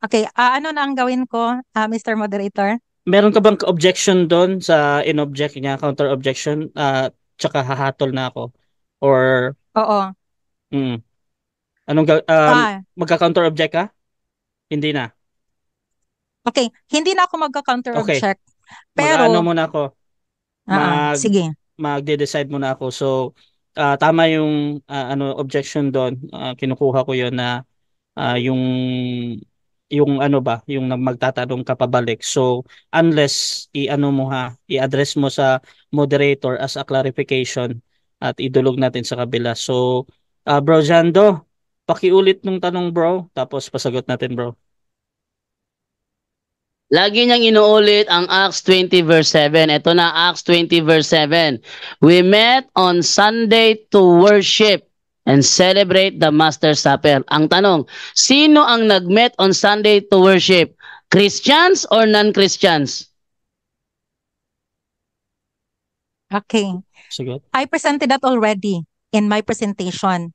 Okay, uh, ano na ang gawin ko, uh, ah, Mr. Moderator? Meron ka bang objection doon sa in inobject niya, counter objection, uh, tsaka hahatol na ako? Or... Oo. Mm, anong, um, ah. magka-counter object ka? Hindi na. Okay, hindi na ako magka-counter okay. check. Pero ano muna ako. Ah, ah, Mag, uh, sige. Magde-decide muna ako. So uh, tama yung uh, ano objection doon. Uh, kinukuha ko 'yon na uh, yung yung ano ba, yung magtatanong ka pabalik. So unless i-ano mo ha, i-address mo sa moderator as a clarification at idulog natin sa kabila. So uh, bro Jando, pakiulit nung tanong bro tapos pasagot natin bro. Lagi niyang inuulit ang Acts 20 verse 7. Ito na Acts 20 verse 7. We met on Sunday to worship and celebrate the Master's Supper. Ang tanong, sino ang nag-met on Sunday to worship? Christians or non-Christians? Okay. Sige. I presented that already in my presentation.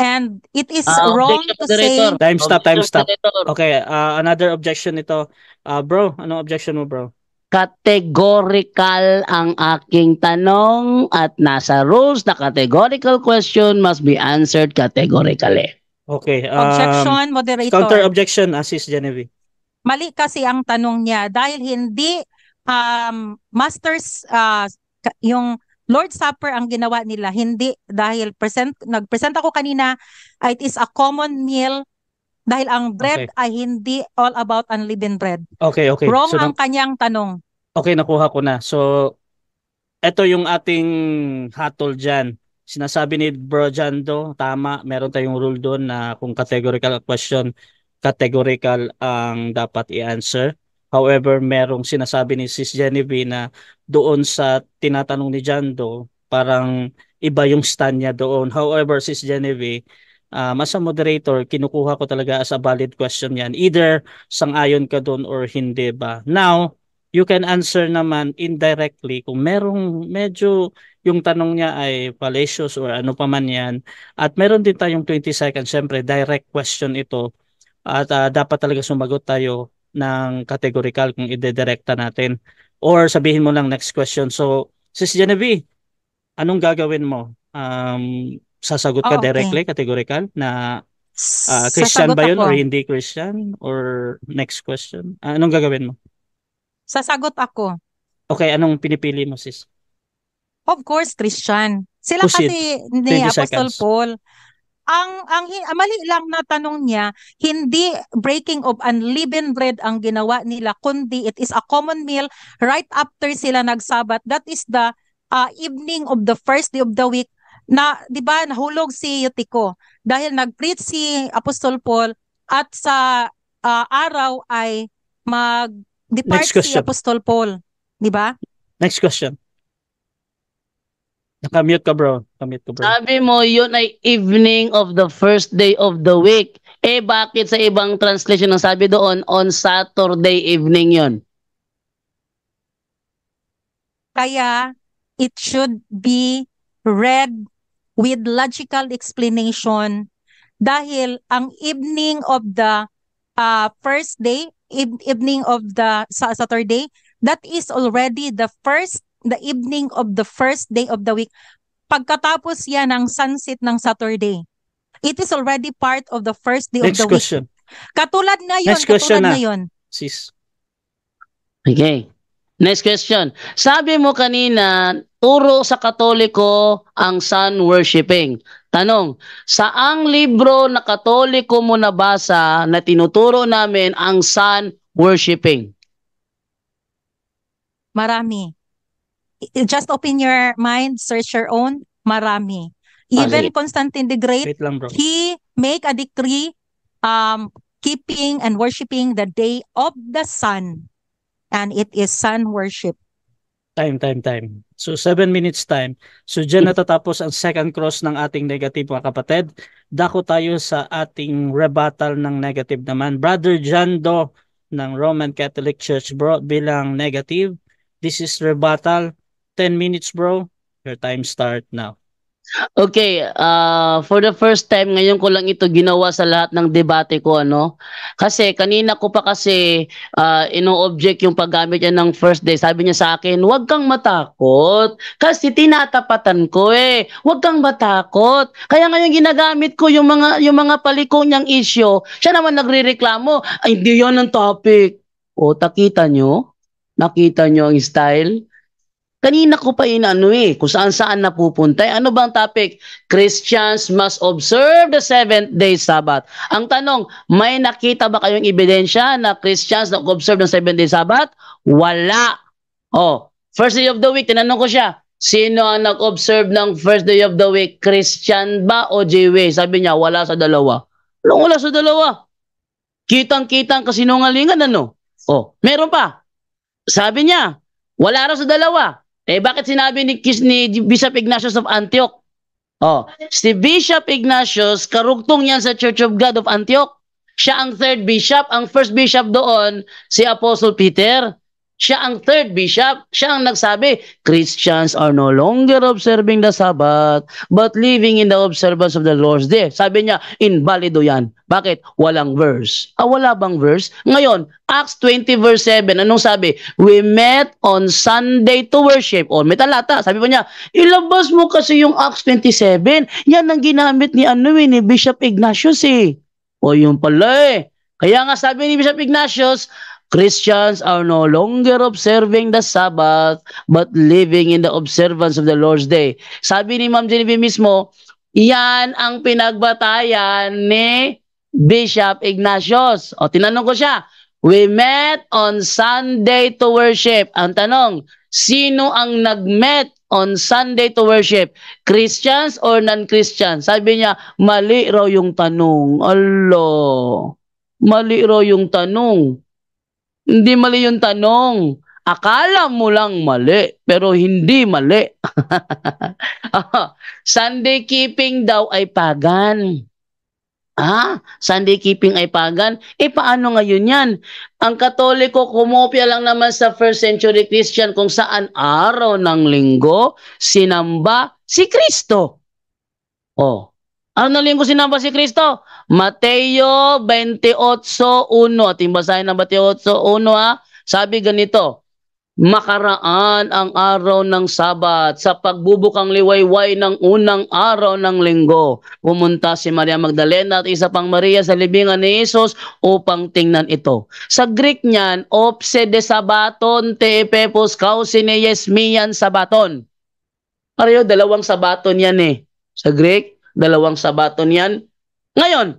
And it is uh, wrong to say... Time stop, time stop. Okay, uh, another objection ito. Uh, bro, anong objection mo bro? Categorical ang aking tanong at nasa rules na categorical question must be answered categorically. Okay. Um, objection, moderator. Counter objection, Assist Genevieve. Mali kasi ang tanong niya dahil hindi um, master's uh, yung Lord's Supper ang ginawa nila, hindi dahil present, nag-present ako kanina, ah, it is a common meal dahil ang bread okay. ay hindi all about unleavened bread. Okay, okay. Wrong so, ang kanyang tanong. Okay, nakuha ko na. So, ito yung ating hatol dyan. Sinasabi ni Bro Jando, tama, meron tayong rule doon na kung categorical question, categorical ang dapat i-answer. However, merong sinasabi ni Sis Genevieve na doon sa tinatanong ni Jando, parang iba yung stand niya doon. However, Sis Genevieve, um, as a moderator, kinukuha ko talaga as a valid question yan. Either sang-ayon ka doon or hindi ba. Now, you can answer naman indirectly kung merong medyo yung tanong niya ay fallacious or ano pa man yan. At meron din tayong 20 seconds, syempre direct question ito. At uh, dapat talaga sumagot tayo ng categorical kung idedirekta natin. Or sabihin mo lang next question. So, Sis Genevieve, anong gagawin mo? Um, sasagot ka oh, okay. directly, categorical, na uh, Christian sasagot ba yun ako. or hindi Christian? Or next question? Uh, anong gagawin mo? Sasagot ako. Okay, anong pinipili mo sis? Of course, Christian. Sila Push kasi it. ni Apostle seconds. Paul, ang ang mali lang na tanong niya, hindi breaking of unleavened bread ang ginawa nila kundi it is a common meal right after sila nagsabat. That is the uh, evening of the first day of the week na 'di ba nahulog si Eutiko dahil nag-preach si Apostle Paul at sa uh, araw ay mag-depart si Apostle Paul, 'di ba? Next question. Nakamute ka bro. Nakamute ka bro. Sabi mo, yun ay evening of the first day of the week. Eh bakit sa ibang translation ang sabi doon, on Saturday evening yon? Kaya it should be read with logical explanation dahil ang evening of the uh, first day, evening of the Saturday, that is already the first the evening of the first day of the week. Pagkatapos yan ng sunset ng Saturday. It is already part of the first day Next of the question. week. Katulad na yun, Next katulad na. na yun. Sis. Okay. Next question. Sabi mo kanina, turo sa Katoliko ang sun worshiping. Tanong, saang libro na Katoliko mo nabasa na tinuturo namin ang sun worshiping? Marami just open your mind, search your own, marami. Ah, Even Palit. Constantine the Great, lang, he make a decree um, keeping and worshiping the day of the sun. And it is sun worship. Time, time, time. So, seven minutes time. So, dyan natatapos ang second cross ng ating negative, mga kapatid. Dako tayo sa ating rebuttal ng negative naman. Brother John Do ng Roman Catholic Church bro, bilang negative. This is rebuttal 10 minutes, bro. Your time start now. Okay, uh, for the first time ngayon ko lang ito ginawa sa lahat ng debate ko ano. Kasi kanina ko pa kasi uh, ino-object yung paggamit niya ng first day. Sabi niya sa akin, "Huwag kang matakot kasi tinatapatan ko eh. Huwag kang matakot." Kaya ngayon ginagamit ko yung mga yung mga paliko niyang issue. Siya naman nagrereklamo, hindi 'yon ang topic." O takita nyo? Nakita nyo ang style? Kanina ko pa ano eh, kung saan saan napupunta. Eh. Ano bang topic? Christians must observe the seventh day Sabbath. Ang tanong, may nakita ba kayong ebidensya na Christians nag-observe ng seventh day Sabbath? Wala. Oh, first day of the week, tinanong ko siya, sino ang nag-observe ng first day of the week? Christian ba o Jewish? Sabi niya, wala sa dalawa. Walang wala sa dalawa. Kitang-kitang kasinungalingan ano? Oh, meron pa. Sabi niya, wala raw sa dalawa. Eh bakit sinabi ni, ni Bishop Ignatius of Antioch? Oh, si Bishop Ignatius, karugtong yan sa Church of God of Antioch. Siya ang third bishop. Ang first bishop doon, si Apostle Peter. Siya ang third bishop. Siya ang nagsabi, Christians are no longer observing the Sabbath, but living in the observance of the Lord's Day. Sabi niya, invalido yan. Bakit? Walang verse. Ah, wala bang verse? Ngayon, Acts 20 verse 7, anong sabi? We met on Sunday to worship. O, may talata. Sabi pa niya, ilabas mo kasi yung Acts 27. Yan ang ginamit ni, ano, eh, ni Bishop Ignatius eh. O, yun pala eh. Kaya nga sabi ni Bishop Ignatius, Christians are no longer observing the Sabbath but living in the observance of the Lord's Day. Sabi ni Ma'am Genevieve mismo, yan ang pinagbatayan ni Bishop Ignatius. O tinanong ko siya, we met on Sunday to worship. Ang tanong, sino ang nag-met on Sunday to worship? Christians or non-Christians? Sabi niya, mali raw yung tanong. Allah, mali raw yung tanong. Hindi mali yung tanong. Akala mo lang mali, pero hindi mali. <laughs> Sunday keeping daw ay pagan. Ha? Ah, Sunday keeping ay pagan? E paano ngayon yan? Ang Katoliko kumopya lang naman sa first century Christian kung saan araw ng linggo sinamba si Kristo. Oh, ano linggo sinamba si Kristo? Mateo 28.1. Ating basahin ng Mateo 8.1 ha. Sabi ganito, Makaraan ang araw ng Sabat sa pagbubukang liwayway ng unang araw ng linggo. Pumunta si Maria Magdalena at isa pang Maria sa libingan ni Isus upang tingnan ito. Sa Greek niyan, opse de sabaton te epepos kausine yesmian sabaton. Mario, dalawang sabaton yan eh. Sa Greek, Dalawang sabaton yan. Ngayon,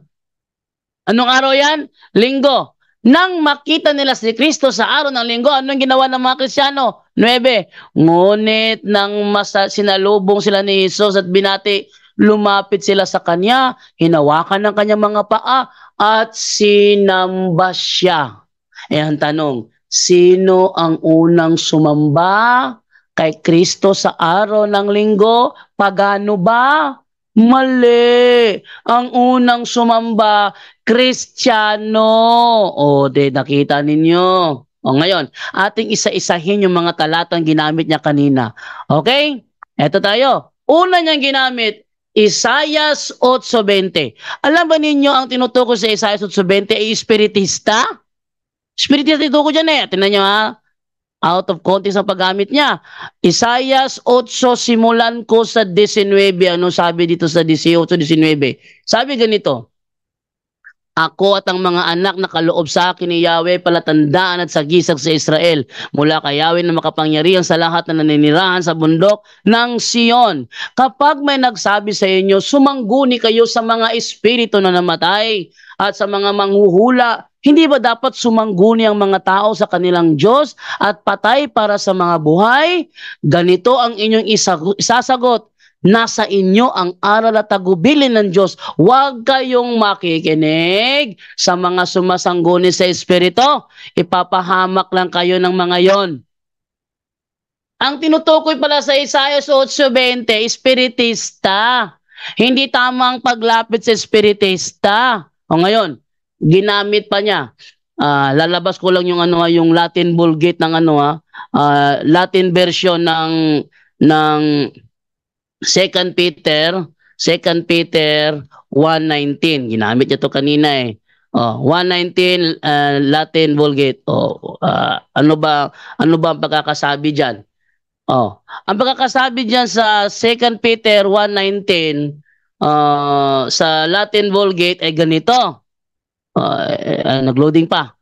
anong araw yan? Linggo. Nang makita nila si Kristo sa araw ng linggo, anong ginawa ng mga Krisyano? 9. Ngunit nang sinalubong sila ni Jesus at binati, lumapit sila sa kanya, hinawakan ng kanyang mga paa, at sinamba siya. Eh ang tanong, sino ang unang sumamba kay Kristo sa araw ng linggo? Pagano ba? Mali! Ang unang sumamba, Kristiyano! O, de, nakita ninyo. O, ngayon, ating isa-isahin yung mga talatang ginamit niya kanina. Okay? Ito tayo. Una niyang ginamit, Isaiah 8.20. Alam ba ninyo ang tinutukoy sa Isaiah 8.20 ay espiritista? Espiritista ituko dyan eh. Tingnan niyo ha out of context ang paggamit niya. Isaias 8, simulan ko sa 19. Ano sabi dito sa 18, 19? Sabi ganito, Ako at ang mga anak na kaloob sa akin ni Yahweh palatandaan at sagisag sa Israel mula kay Yahweh na makapangyarihan sa lahat na naninirahan sa bundok ng Sion. Kapag may nagsabi sa inyo, sumangguni kayo sa mga espiritu na namatay at sa mga manghuhula hindi ba dapat sumangguni ang mga tao sa kanilang Diyos at patay para sa mga buhay? Ganito ang inyong isasagot. Nasa inyo ang aral at tagubilin ng Diyos. Huwag kayong makikinig sa mga sumasangguni sa Espiritu. Ipapahamak lang kayo ng mga yon. Ang tinutukoy pala sa Isaiah 8.20, Espiritista. Hindi tama ang paglapit sa Espiritista. O ngayon, ginamit pa niya. Uh, lalabas ko lang yung ano ah, yung Latin Vulgate ng ano ha, uh, ah, Latin version ng ng Second Peter, Second Peter 1:19. Ginamit niya to kanina eh. Oh, 119 uh, Latin Vulgate. Oh, uh, ano ba ano ba ang pagkakasabi diyan? Oh, ang pagkakasabi diyan sa 2 Peter 1:19 uh, sa Latin Vulgate ay ganito uh, uh, nagloading pa.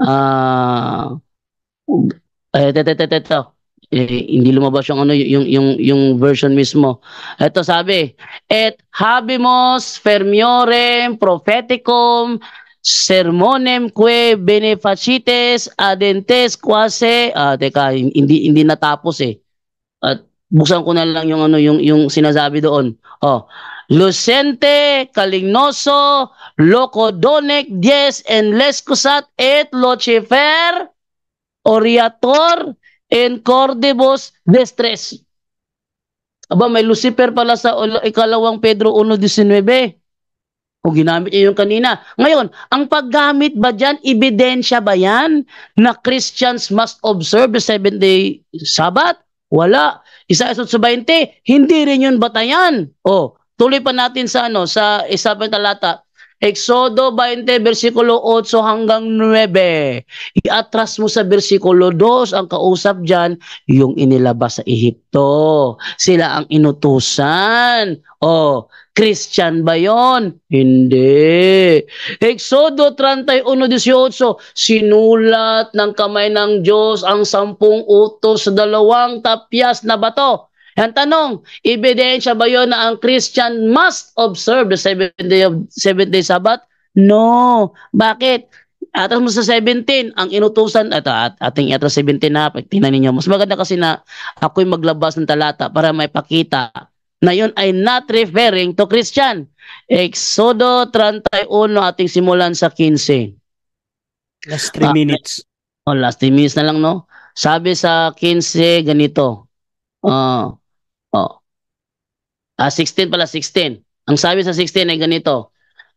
Ah, uh, eh, teto, teto, teto. Eh, hindi lumabas yung ano yung yung yung version mismo. Ito sabi, et habemus fermiorem propheticum sermonem que benefacites adentes quase ah teka hindi hindi natapos eh. At buksan ko na lang yung ano yung yung sinasabi doon. Oh, Lucente, Calingnoso, Locodonec, Diez, Enlescosat, et Lochefer, Oriator, and Cordibus Destres. Aba, may Lucifer pala sa ikalawang Pedro 1.19. Kung ginamit niya yung kanina. Ngayon, ang paggamit ba dyan, ebidensya ba yan na Christians must observe the seventh day Sabbath? Wala. Isa sa 20, hindi rin yun batayan. O, oh, Tuloy pa natin sa ano sa isa pang talata. Exodo 20 bersikulo 8 hanggang 9. Iatras mo sa bersikulo 2 ang kausap diyan yung inilabas sa Ehipto. Sila ang inutusan. Oh, Christian ba yon? Hindi. Exodo 31.18, sinulat ng kamay ng Diyos ang sampung utos sa dalawang tapyas na bato ang tanong, ebidensya ba yon na ang Christian must observe the seventh day of seventh day Sabbath? No. Bakit? Atas mo sa 17, ang inutusan, at, at ating atas 17 na, pag tingnan ninyo, mas maganda kasi na ako'y maglabas ng talata para may pakita na yun ay not referring to Christian. Exodo 31, ating simulan sa 15. Last 3 uh, minutes. Oh, last 3 minutes na lang, no? Sabi sa 15, ganito. Uh, Oh. Ah, 16 pala, 16. Ang sabi sa 16 ay ganito,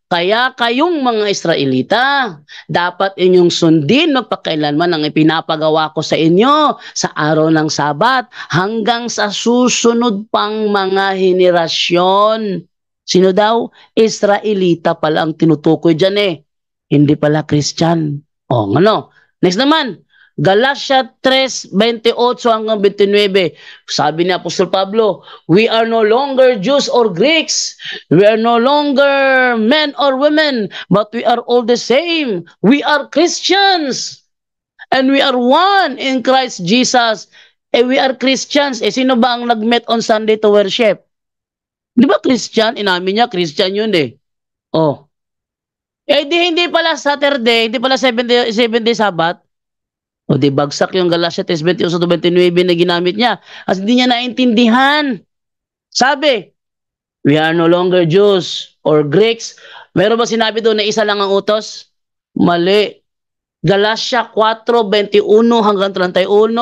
Kaya kayong mga Israelita, dapat inyong sundin magpakailanman ang ipinapagawa ko sa inyo sa araw ng Sabat hanggang sa susunod pang mga henerasyon. Sino daw? Israelita pala ang tinutukoy dyan eh. Hindi pala Christian. O, oh, ano? Next naman, Galatia 3:28 hanggang 29. Sabi ni Apostol Pablo, we are no longer Jews or Greeks, we are no longer men or women, but we are all the same. We are Christians. And we are one in Christ Jesus. Eh, we are Christians. Eh, sino ba ang nag-met on Sunday to worship? Di ba Christian? Inamin niya, Christian yun eh. Oh. Eh, di, hindi pala Saturday, hindi pala 7 day, 7 day Sabbath. O di bagsak yung Galatia 3.21 sa 29 na ginamit niya. At hindi niya naintindihan. Sabi, we are no longer Jews or Greeks. Meron ba sinabi doon na isa lang ang utos? Mali. Galatia 4.21 hanggang 31,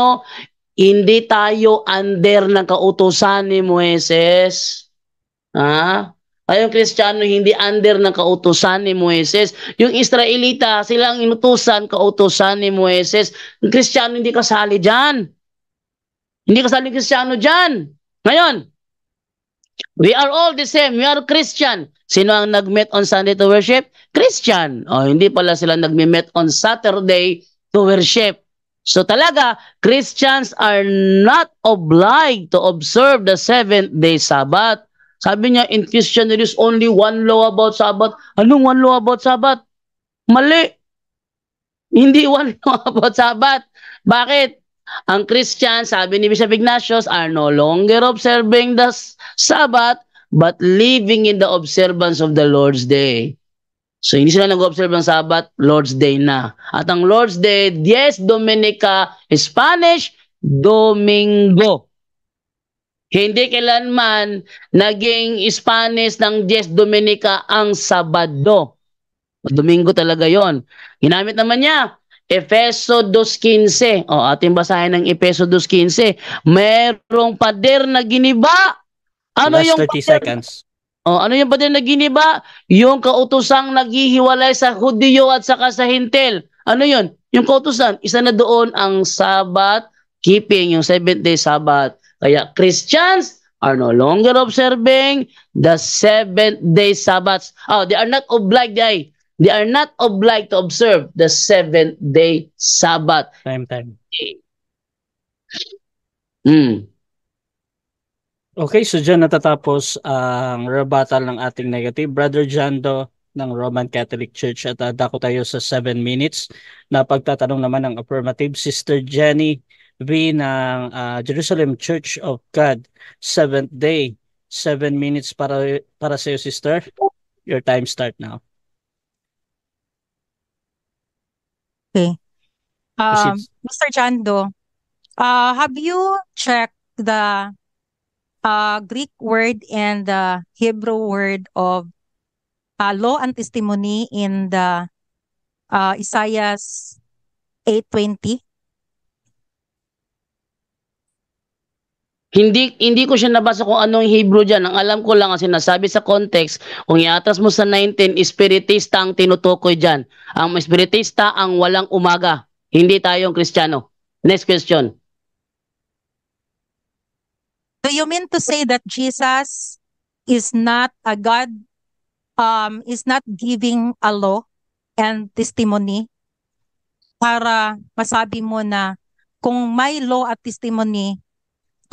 hindi tayo under ng kautosan ni Moises. Ha? Ay, yung Kristiyano hindi under ng kautosan ni Moises. Yung Israelita, sila ang inutusan kautosan ni Moises. Yung Kristiyano hindi kasali diyan. Hindi kasali yung Kristiyano diyan. Ngayon, we are all the same. We are Christian. Sino ang nag-meet on Sunday to worship? Christian. O, oh, hindi pala sila nag-meet on Saturday to worship. So talaga, Christians are not obliged to observe the seventh day Sabbath sabi niya, in Christian there is only one law about Sabbath. Anong one law about Sabbath? Mali. Hindi one <laughs> law about Sabbath. Bakit? Ang Christian, sabi ni Bishop Ignatius, are no longer observing the Sabbath, but living in the observance of the Lord's Day. So, hindi sila nag-observe ng Sabbath, Lord's Day na. At ang Lord's Day, Dies Dominica, Spanish, Domingo. Hindi kailanman naging Spanish ng Diez Dominica ang Sabado. Domingo talaga yon. Ginamit naman niya, Efeso 2.15. O, ating basahin ng Efeso 2.15. Merong pader na giniba. Ano Last yung 30 pader? seconds. O, ano yung pader na giniba? Yung kautosang naghihiwalay sa Hudyo at saka sa Hintel. Ano yun? Yung kautosan, isa na doon ang Sabat keeping, yung 7th day Sabat. Kaya Christians are no longer observing the seventh day Sabbath. Oh, they are not obliged, ay. They are not obliged to observe the seventh day Sabbath. Time, time. Mm. Okay, so dyan natatapos ang rebuttal ng ating negative. Brother Jando ng Roman Catholic Church at uh, dako tayo sa 7 minutes na pagtatanong naman ng affirmative. Sister Jenny V uh, uh, Jerusalem Church of God, Seventh Day. Seven minutes para, para sa'yo, sister. Your time start now. Okay. Um, Mr. Chando, uh, have you checked the uh, Greek word and the Hebrew word of uh, law and testimony in the uh, Isaiah 8.20? Hindi hindi ko siya nabasa kung anong Hebrew diyan. Ang alam ko lang ang sinasabi sa context, kung iatas mo sa 19, spiritista ang tinutukoy diyan. Ang spiritista ang walang umaga. Hindi tayong Kristiyano. Next question. Do you mean to say that Jesus is not a God um is not giving a law and testimony para masabi mo na kung may law at testimony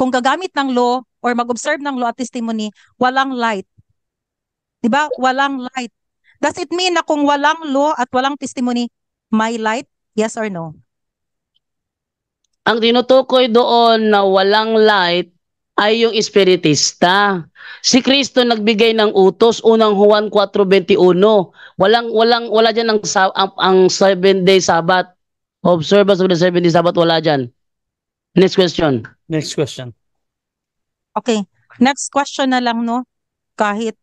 kung gagamit ng law or mag-observe ng law at testimony, walang light. 'Di ba? Walang light. Does it mean na kung walang law at walang testimony, may light? Yes or no? Ang tinutukoy doon na walang light ay yung espiritista. Si Kristo nagbigay ng utos unang Juan 4:21. Walang walang wala diyan ang, ang ang 7 day sabat. Observance of the 7 day sabat wala diyan. Next question. Next question. Okay. Next question na lang, no? Kahit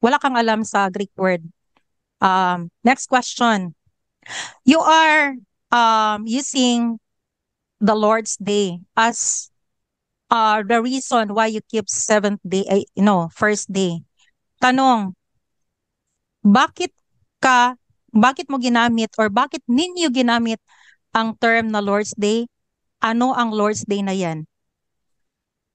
wala kang alam sa Greek word. Um, next question. You are um, using the Lord's Day as uh, the reason why you keep seventh day, ay, you know, first day. Tanong, bakit ka, bakit mo ginamit or bakit ninyo ginamit ang term na Lord's Day? Ano ang Lord's Day na yan?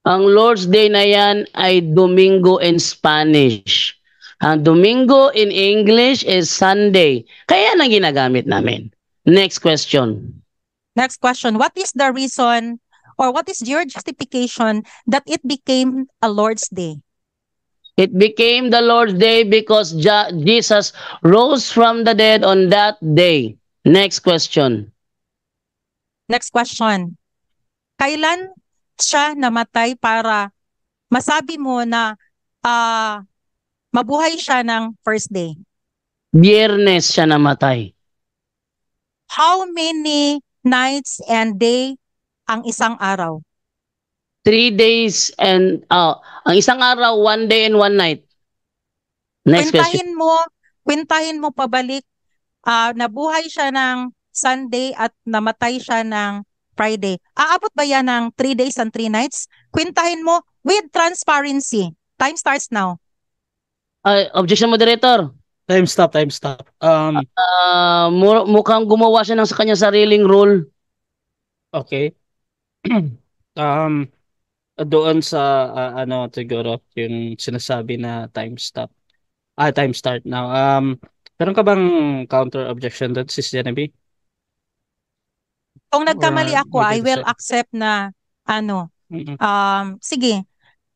Ang Lord's Day na yan ay Domingo in Spanish. Ang Domingo in English is Sunday. Kaya na ginagamit namin. Next question. Next question. What is the reason or what is your justification that it became a Lord's Day? It became the Lord's Day because Jesus rose from the dead on that day. Next question. Next question. Kailan siya namatay para masabi mo na uh, mabuhay siya ng first day? Biyernes siya namatay. How many nights and day ang isang araw? Three days and, uh, ang isang araw, one day and one night. Next kwentahin question. mo, kwentahin mo pabalik, uh, nabuhay siya ng Sunday at namatay siya ng Friday. Aabot ba yan ng 3 days and 3 nights? Kwintahin mo with transparency. Time starts now. Ay, objection moderator. Time stop, time stop. Um, uh, mu- mukhang gumawa siya ng sa kanyang sariling rule. Okay. <clears throat> um, doon sa uh, ano siguro yung sinasabi na time stop. Ah, time start now. Um, meron ka bang counter objection doon, Sis Genevieve? Kung nagkamali ako, uh, I will accept na ano, um, sige,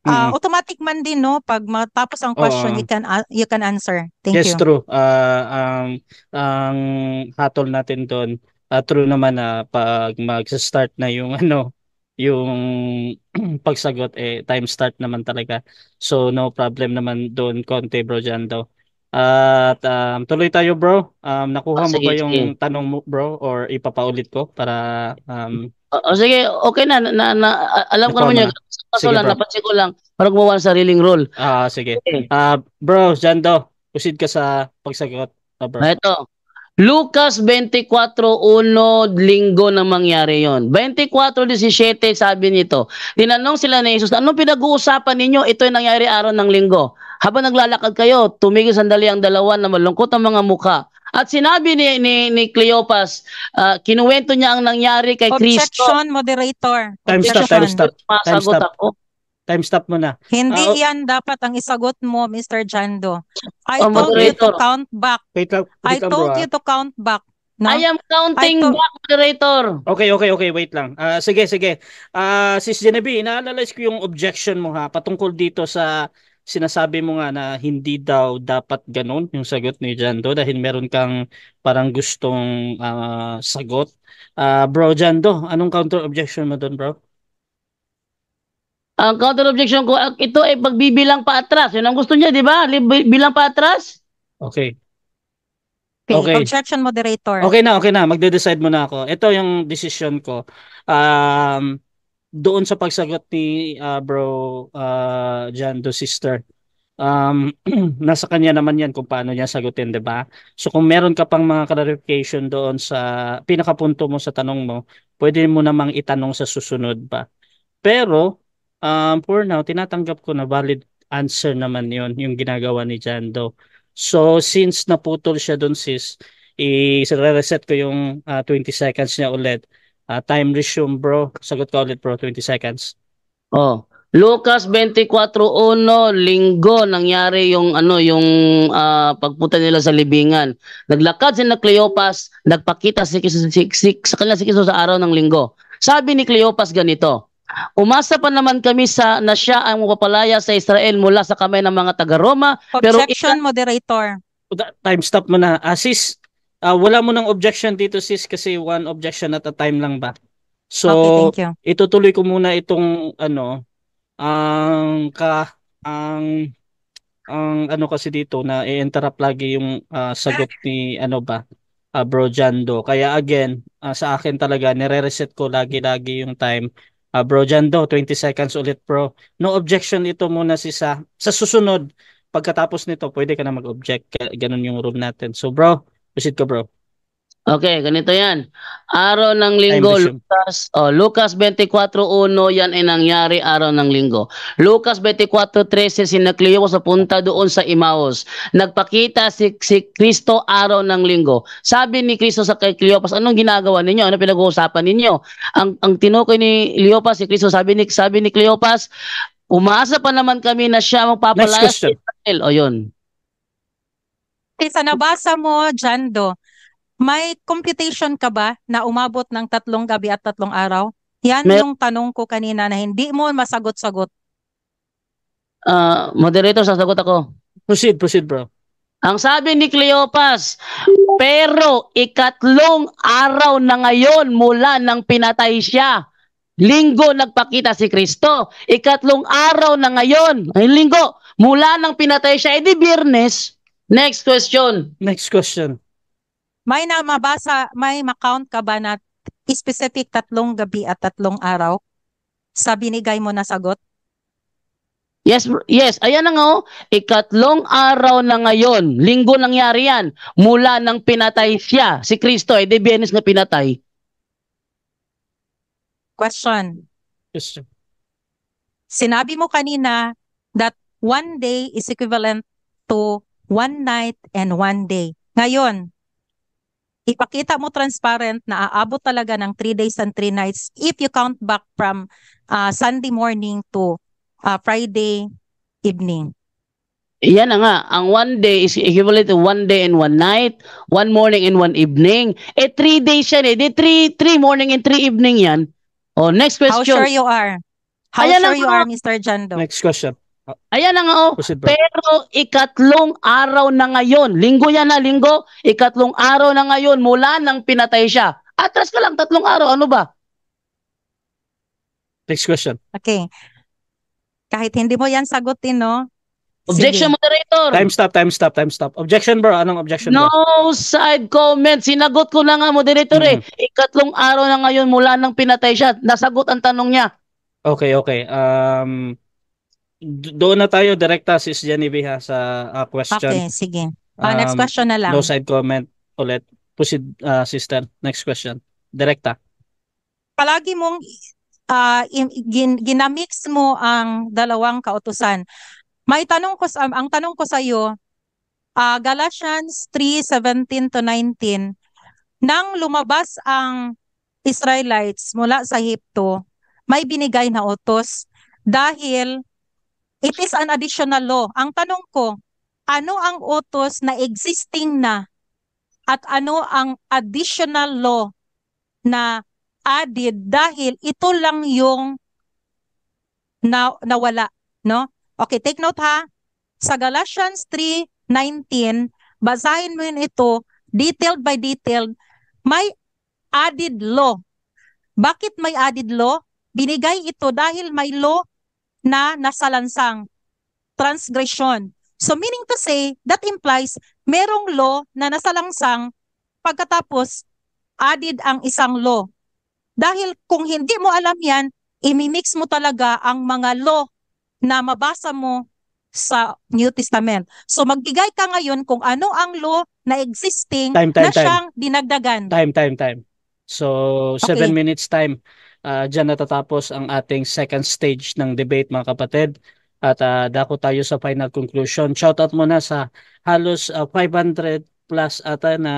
Uh, mm-hmm. automatic man din no pag matapos ang question uh, you can uh, you can answer. Thank yes, you. Yes, true. Uh, ang ang hatol natin doon uh, true naman na uh, pag mag-start na yung <laughs> ano yung <clears throat> pagsagot eh time start naman talaga. So no problem naman doon konti bro Jando. At um, tuloy tayo bro. Um, nakuha oh, mo sige, ba yung sige. tanong mo bro or ipapaulit ko para um O oh, sige, okay na, na, na alam ko naman na. yun. Kaso lang, napansin ko lang para gumawa ng sariling role. Ah, sige. Okay. Uh, bro, Jando, usid ka sa pagsagot. Uh, bro. Ito. Lucas 24.1 linggo nang mangyari yon. 24.17 sabi nito. Tinanong sila ni Jesus, anong pinag-uusapan ninyo? Ito yung nangyari araw ng linggo. Habang naglalakad kayo, tumigil sandali ang dalawa na malungkot ang mga mukha. At sinabi ni ni, ni Cleopas, uh, kinuwento niya ang nangyari kay Objection, Cristo. Objection, moderator. Time stop, time stop. Time stop. Ako. Time stop mo na. Hindi uh, yan dapat ang isagot mo, Mr. Jando. I oh, told moderator. you to count back. Wait, wait, I told bro, you ah. to count back. No? I am counting I back, moderator. Okay, okay, okay. Wait lang. Uh, sige, sige. Uh, Sis Genevieve, inaalala ko yung objection mo ha, patungkol dito sa sinasabi mo nga na hindi daw dapat ganun yung sagot ni Jando dahil meron kang parang gustong uh, sagot. Uh, bro Jando, anong counter objection mo doon bro? Ang counter objection ko, ito ay pagbibilang pa atras. Yun ang gusto niya, di ba? Bilang pa atras? Okay. Okay, okay. objection moderator. Okay na, okay na. Magde-decide muna ako. Ito yung decision ko. Um, doon sa pagsagot ni uh, bro uh, ah, John do sister um, <clears throat> nasa kanya naman yan kung paano niya sagutin, di ba? So kung meron ka pang mga clarification doon sa pinakapunto mo sa tanong mo, pwede mo namang itanong sa susunod pa. Pero, um, for now, tinatanggap ko na valid answer naman yon yung ginagawa ni Jando. So, since naputol siya doon sis, i-reset ko yung uh, ah, 20 seconds niya ulit Uh, time resume bro. Sagot ka ulit bro, 20 seconds. Oh, Lucas 24:1 linggo nangyari yung ano yung uh, pagpunta nila sa libingan. Naglakad si na Cleopas, nagpakita si Kristo si, si, sa kanya si Kristo sa araw ng linggo. Sabi ni Cleopas ganito, Umasa pa naman kami sa na siya ang mapapalaya sa Israel mula sa kamay ng mga taga-Roma. Objection, pero ita- moderator. Time stop mo na. Assist, uh, wala mo ng objection dito sis kasi one objection at a time lang ba? So, okay, itutuloy ko muna itong ano, ang um, ka ang um, ang um, ano kasi dito na i-interrupt lagi yung uh, sagot ni ano ba uh, Bro Jando. Kaya again, uh, sa akin talaga nire-reset ko lagi-lagi yung time. Uh, bro Jando, 20 seconds ulit bro. No objection ito muna si sa sa susunod pagkatapos nito, pwede ka na mag-object. Ganun yung rule natin. So bro, Visit ko, bro. Okay, ganito yan. Araw ng linggo, Lucas, oh, Lucas 24.1, yan ay nangyari araw ng linggo. Lucas 24.13, sinakliyo sa punta doon sa Imaos. Nagpakita si, si Kristo araw ng linggo. Sabi ni Kristo sa kay Cleopas, anong ginagawa ninyo? Ano pinag-uusapan ninyo? Ang, ang tinukoy ni Cleopas, si Kristo, sabi ni, sabi ni Cleopas, umaasa pa naman kami na siya magpapalayas. Next question. O yun sa nabasa mo, Jando, may computation ka ba na umabot ng tatlong gabi at tatlong araw? Yan may... yung tanong ko kanina na hindi mo masagot-sagot. Uh, moderator, sasagot ako. Proceed, proceed bro. Ang sabi ni Cleopas, pero ikatlong araw na ngayon mula nang pinatay siya, linggo nagpakita si Kristo. Ikatlong araw na ngayon, ay linggo, mula nang pinatay siya, edi biyernes, Next question. Next question. May na mabasa, may ma-count ka ba na specific tatlong gabi at tatlong araw sa binigay mo na sagot? Yes, yes. Ayan na nga oh. Ikatlong araw na ngayon. Linggo nangyari yan. Mula nang pinatay siya. Si Kristo, eh, di na pinatay. Question. Question. Sinabi mo kanina that one day is equivalent to one night and one day. Ngayon, ipakita mo transparent na aabot talaga ng 3 days and 3 nights if you count back from uh, Sunday morning to uh, Friday evening. Yan na nga, ang one day is equivalent to one day and one night, one morning and one evening. Eh, three days yan eh. Di three, three morning and three evening yan. Oh, next question. How sure you are? How Ayan sure you are, Mr. Jando? Next question. Ayan nga oh. Pero ikatlong araw na ngayon, linggo yan na, linggo, ikatlong araw na ngayon mula nang pinatay siya. Atras ka lang, tatlong araw, ano ba? Next question. Okay. Kahit hindi mo yan sagutin, no? Objection, Sige. moderator. Time stop, time stop, time stop. Objection, bro. Anong objection, bro? No side comment. Sinagot ko na nga, moderator, mm-hmm. eh. Mm. Ikatlong araw na ngayon mula nang pinatay siya. Nasagot ang tanong niya. Okay, okay. Um, doon na tayo direkta sis Genevieve ha, sa uh, question. Okay, sige. Oh, um, next question na lang. No side comment ulit. Proceed, uh, sister. Next question. Direkta. Palagi mong uh, gin, ginamix mo ang dalawang kautusan. May tanong ko sa, ang tanong ko sa iyo, uh, Galatians 3:17 to 19, nang lumabas ang Israelites mula sa Hipto, may binigay na utos dahil It is an additional law. Ang tanong ko, ano ang utos na existing na at ano ang additional law na added dahil ito lang yung na, nawala, no? Okay, take note ha. Sa Galatians 3:19, basahin mo yun ito detailed by detailed. May added law. Bakit may added law? Binigay ito dahil may law na nasalansang transgression. So meaning to say, that implies merong law na nasalangsang pagkatapos added ang isang law. Dahil kung hindi mo alam yan, imimix mo talaga ang mga law na mabasa mo sa New Testament. So magbigay ka ngayon kung ano ang law na existing time, time, na siyang dinagdagan. Time, time, time. So, okay. minutes time uh, dyan natatapos ang ating second stage ng debate mga kapatid. At uh, dako tayo sa final conclusion. Shoutout muna sa halos uh, ah, 500 plus ata na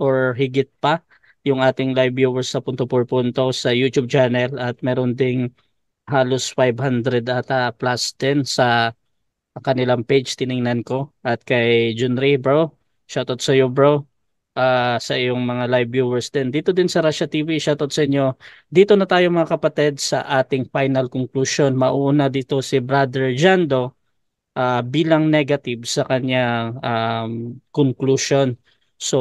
or higit pa yung ating live viewers sa Punto Por Punto sa YouTube channel at meron ding halos 500 ata plus 10 sa kanilang page tiningnan ko at kay Junri bro shoutout sa iyo bro uh, sa iyong mga live viewers din. Dito din sa Russia TV, shoutout sa inyo. Dito na tayo mga kapatid sa ating final conclusion. Mauuna dito si Brother Jando uh, bilang negative sa kanyang um, conclusion. So,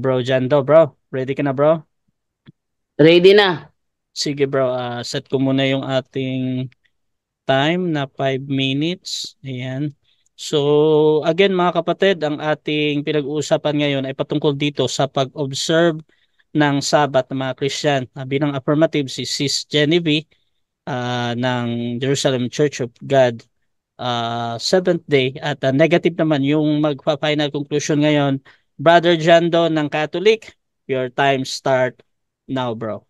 bro Jando, bro, ready ka na bro? Ready na. Sige bro, uh, set ko muna yung ating time na 5 minutes. Ayan. So again mga kapatid, ang ating pinag-uusapan ngayon ay patungkol dito sa pag-observe ng Sabat ng mga Christian. Ah, bilang affirmative si Sis Genevieve uh, ng Jerusalem Church of God uh, Seventh Day at uh, negative naman yung magpa-final conclusion ngayon Brother Jando ng Catholic, your time start now bro.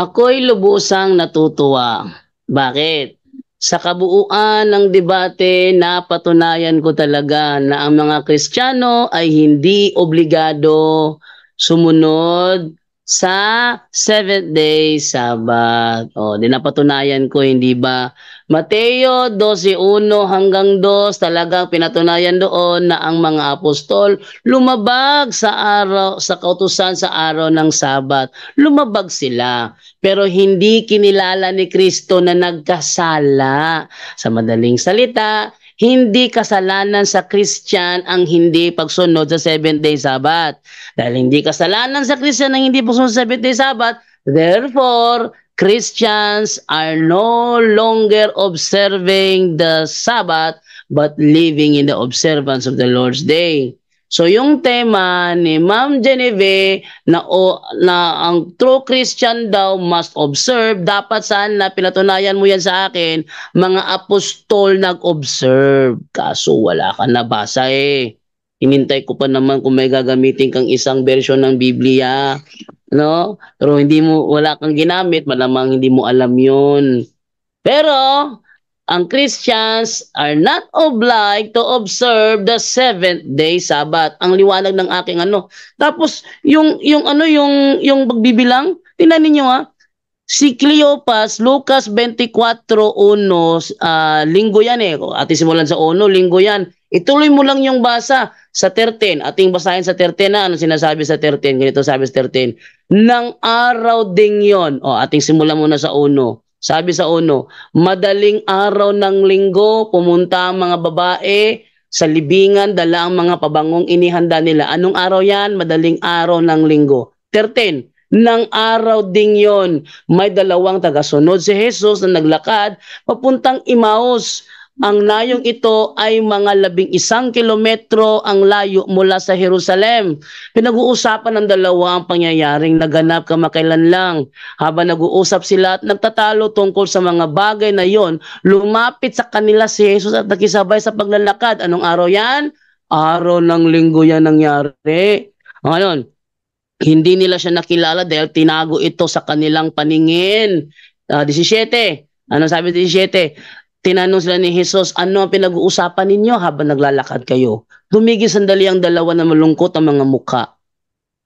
Ako'y lubusang natutuwa. Bakit? Sa kabuuan ng debate, napatunayan ko talaga na ang mga Kristiyano ay hindi obligado sumunod sa seventh day Sabbath. O, dinapatunayan ko, hindi ba? Mateo 12.1 hanggang 2, talagang pinatunayan doon na ang mga apostol lumabag sa araw, sa kautusan sa araw ng Sabat. Lumabag sila, pero hindi kinilala ni Kristo na nagkasala. Sa madaling salita, hindi kasalanan sa Christian ang hindi pagsunod sa seventh day Sabbath. Dahil hindi kasalanan sa Christian ang hindi pagsunod sa seventh day Sabbath, therefore, Christians are no longer observing the Sabbath but living in the observance of the Lord's Day. So yung tema ni Ma'am Genevieve na, o, na ang true Christian daw must observe, dapat sana na pinatunayan mo yan sa akin, mga apostol nag-observe. Kaso wala ka nabasa eh. Hinintay ko pa naman kung may gagamitin kang isang version ng Biblia. No? Pero hindi mo, wala kang ginamit, malamang hindi mo alam yun. Pero, ang Christians are not obliged to observe the seventh day Sabbath. Ang liwanag ng aking ano. Tapos yung yung ano yung yung pagbibilang, tingnan niyo ha. Si Cleopas, Lucas 24:1, uh, ah, linggo yan eh. At simulan sa 1, linggo yan. Ituloy mo lang yung basa sa 13. Ating basahin sa 13 na ano sinasabi sa 13. Ganito sabi sa 13. Nang araw ding yon. O, ating simulan muna sa 1 sabi sa uno, madaling araw ng linggo, pumunta ang mga babae sa libingan, dala ang mga pabangong inihanda nila. Anong araw yan? Madaling araw ng linggo. 13. Nang araw ding yon, may dalawang tagasunod si Jesus na naglakad papuntang Imaos ang layong ito ay mga labing isang kilometro ang layo mula sa Jerusalem. Pinag-uusapan ng dalawa ang pangyayaring naganap kamakailan lang. Habang nag-uusap sila at nagtatalo tungkol sa mga bagay na yon, lumapit sa kanila si Jesus at nakisabay sa paglalakad. Anong araw yan? Araw ng linggo yan nangyari. Ngayon, hindi nila siya nakilala dahil tinago ito sa kanilang paningin. Uh, ah, 17. Ano sabi 17? Tinanong sila ni Jesus, ano ang pinag-uusapan ninyo habang naglalakad kayo? Dumigil sandali ang dalawa na malungkot ang mga mukha.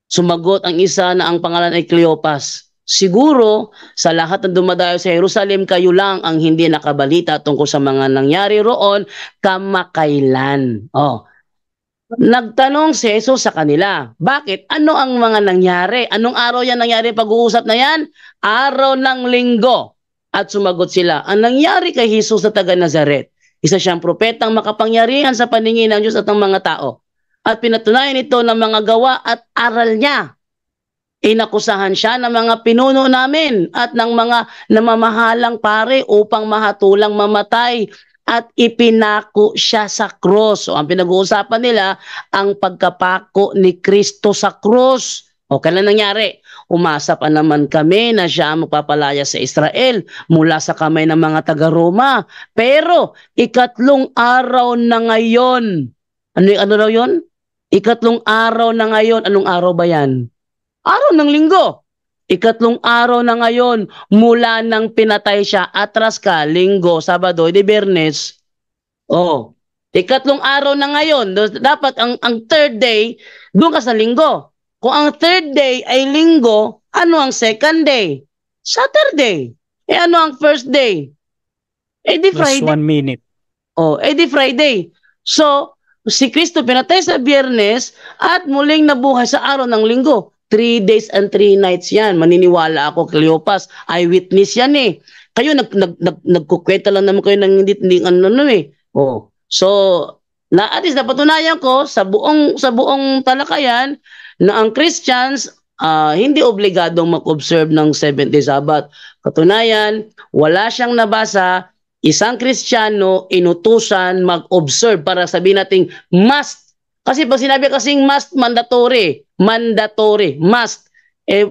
Sumagot ang isa na ang pangalan ay Cleopas. Siguro, sa lahat ng dumadayo sa Jerusalem, kayo lang ang hindi nakabalita tungkol sa mga nangyari roon kamakailan. Oh. Nagtanong si Jesus sa kanila, bakit? Ano ang mga nangyari? Anong araw yan nangyari pag-uusap na yan? Araw ng linggo. At sumagot sila, ang nangyari kay Jesus sa taga Nazaret, isa siyang propetang makapangyarihan sa paningin ng Diyos at ng mga tao. At pinatunayan ito ng mga gawa at aral niya. Inakusahan siya ng mga pinuno namin at ng mga namamahalang pare upang mahatulang mamatay at ipinako siya sa krus. So, ang pinag-uusapan nila, ang pagkapako ni Kristo sa krus. O, kailan nangyari? Umasa pa naman kami na siya ang magpapalaya sa Israel mula sa kamay ng mga taga-Roma. Pero ikatlong araw na ngayon, ano, ano raw yon? Ikatlong araw na ngayon, anong araw ba yan? Araw ng linggo. Ikatlong araw na ngayon mula nang pinatay siya, atras ka, linggo, sabado, di bernes. Oh, ikatlong araw na ngayon, dapat ang, ang third day, doon ka sa linggo. Kung ang third day ay linggo, ano ang second day? Saturday. Eh ano ang first day? Eh di Friday. Plus one minute. Oh, eh di Friday. So, si Kristo pinatay sa biyernes at muling nabuhay sa araw ng linggo. Three days and three nights yan. Maniniwala ako, Cleopas. Eyewitness yan eh. Kayo, nag, nag, nag, nagkukwenta lang naman kayo ng hindi, hindi ano, ano eh. Oh. So, na, at least napatunayan ko sa buong, sa buong talakayan na ang Christians uh, hindi obligadong mag-observe ng seventh day Sabbath. Katunayan, wala siyang nabasa, isang Kristiyano inutusan mag-observe para sabihin nating must. Kasi pag sinabi kasing must, mandatory, mandatory, must. Eh,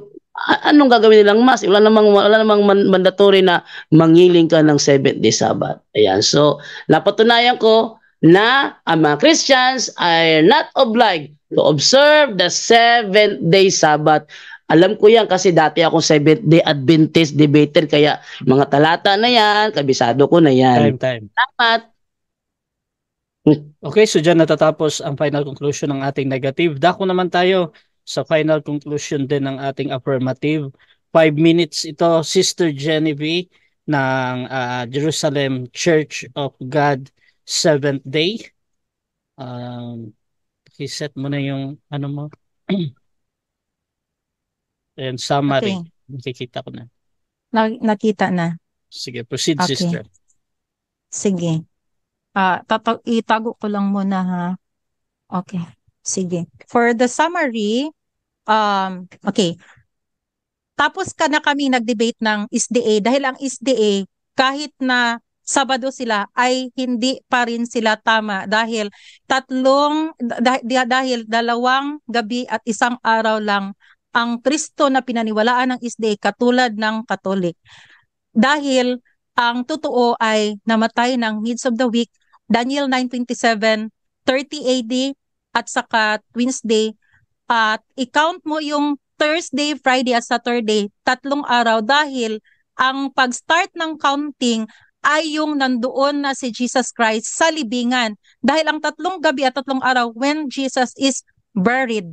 anong gagawin nilang must? Wala namang, wala namang mandatory na mangiling ka ng seventh day Sabbath. Ayan. So, napatunayan ko na ang mga Christians are not obliged to observe the seventh day Sabbath. Alam ko yan kasi dati akong Seventh-day Adventist debater kaya mga talata na yan, kabisado ko na yan. Time, time. Salamat. Okay, so dyan natatapos ang final conclusion ng ating negative. Dako naman tayo sa final conclusion din ng ating affirmative. Five minutes ito, Sister Genevieve ng uh, Jerusalem Church of God Seventh Day. Um, Iset mo na yung ano mo. <clears throat> And summary. Okay. Nakikita ko na. na- nakita na. Sige, proceed Okay. sister. Sige. Ah, tata- itago ko lang muna ha. Okay. Sige. For the summary, um, okay. Tapos ka na kami nag-debate ng SDA dahil ang SDA kahit na Sabado sila ay hindi pa rin sila tama dahil tatlong dahil, dahil dalawang gabi at isang araw lang ang Kristo na pinaniwalaan ng Isday katulad ng Katolik. Dahil ang totoo ay namatay ng Mids of the Week, Daniel 9.27, 30 AD at saka Wednesday at i-count mo yung Thursday, Friday at Saturday, tatlong araw dahil ang pag-start ng counting ay yung nandoon na si Jesus Christ sa libingan. Dahil ang tatlong gabi at tatlong araw when Jesus is buried,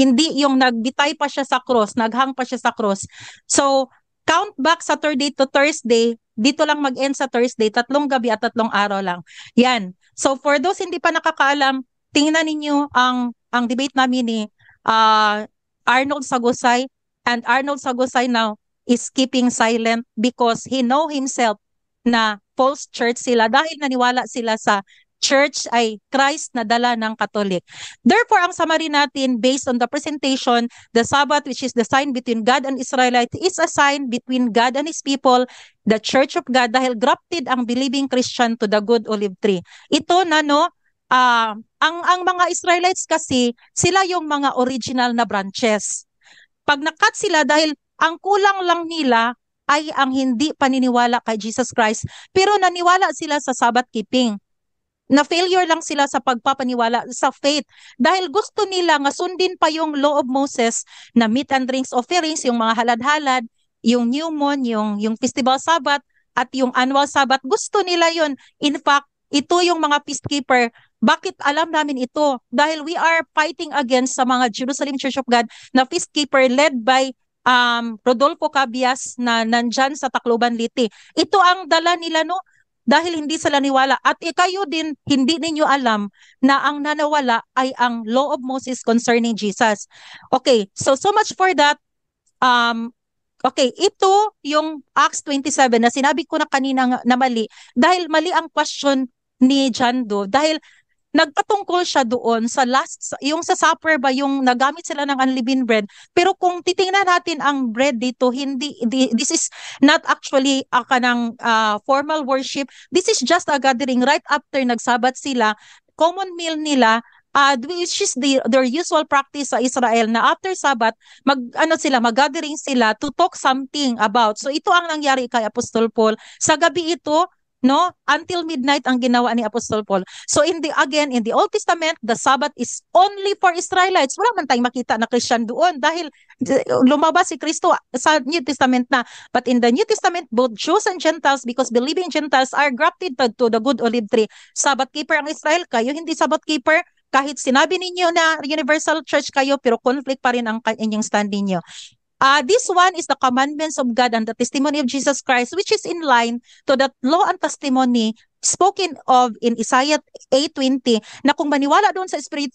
hindi yung nagbitay pa siya sa cross, naghang pa siya sa cross. So, count back Saturday to Thursday, dito lang mag-end sa Thursday, tatlong gabi at tatlong araw lang. Yan. So, for those hindi pa nakakaalam, tingnan ninyo ang ang debate namin ni uh, Arnold Sagusay and Arnold Sagusay now is keeping silent because he know himself na false church sila dahil naniwala sila sa church ay Christ na dala ng Catholic. Therefore, ang summary natin based on the presentation, the Sabbath which is the sign between God and Israelite is a sign between God and His people, the Church of God, dahil grafted ang believing Christian to the good olive tree. Ito na no, uh, ang, ang mga Israelites kasi, sila yung mga original na branches. Pag nakat sila dahil ang kulang lang nila ay ang hindi paniniwala kay Jesus Christ pero naniwala sila sa Sabbath keeping. Na failure lang sila sa pagpapaniwala sa faith dahil gusto nila nga sundin pa yung law of Moses na meat and drinks offerings, yung mga halad-halad, yung new moon, yung, yung festival Sabbath at yung annual Sabbath. Gusto nila yon In fact, ito yung mga peacekeeper bakit alam namin ito? Dahil we are fighting against sa mga Jerusalem Church of God na peacekeeper led by um, Rodolfo Cabias na nandyan sa Tacloban Liti. Ito ang dala nila no dahil hindi sila niwala at ikayo eh, din hindi ninyo alam na ang nanawala ay ang law of Moses concerning Jesus. Okay, so so much for that. Um, okay, ito yung Acts 27 na sinabi ko na kanina na mali dahil mali ang question ni John Doe dahil nagpatungkol siya doon sa last, yung sa supper ba, yung nagamit sila ng unleavened bread. Pero kung titingnan natin ang bread dito, hindi, this is not actually a kanang uh, formal worship. This is just a gathering right after nagsabat sila. Common meal nila, uh, which is the, their usual practice sa Israel na after Sabbath, mag, ano sila, mag-gathering sila to talk something about. So ito ang nangyari kay Apostol Paul. Sa gabi ito, no until midnight ang ginawa ni Apostle Paul so in the again in the Old Testament the Sabbath is only for Israelites wala man tayong makita na Christian doon dahil eh, lumabas si Kristo sa New Testament na but in the New Testament both Jews and Gentiles because believing Gentiles are grafted to the good olive tree Sabbath keeper ang Israel kayo hindi Sabbath keeper kahit sinabi ninyo na universal church kayo pero conflict pa rin ang inyong standing niyo Uh, this one is the commandments of God and the testimony of Jesus Christ, which is in line to that law and testimony spoken of in Isaiah 8.20 na kung maniwala doon sa spirit,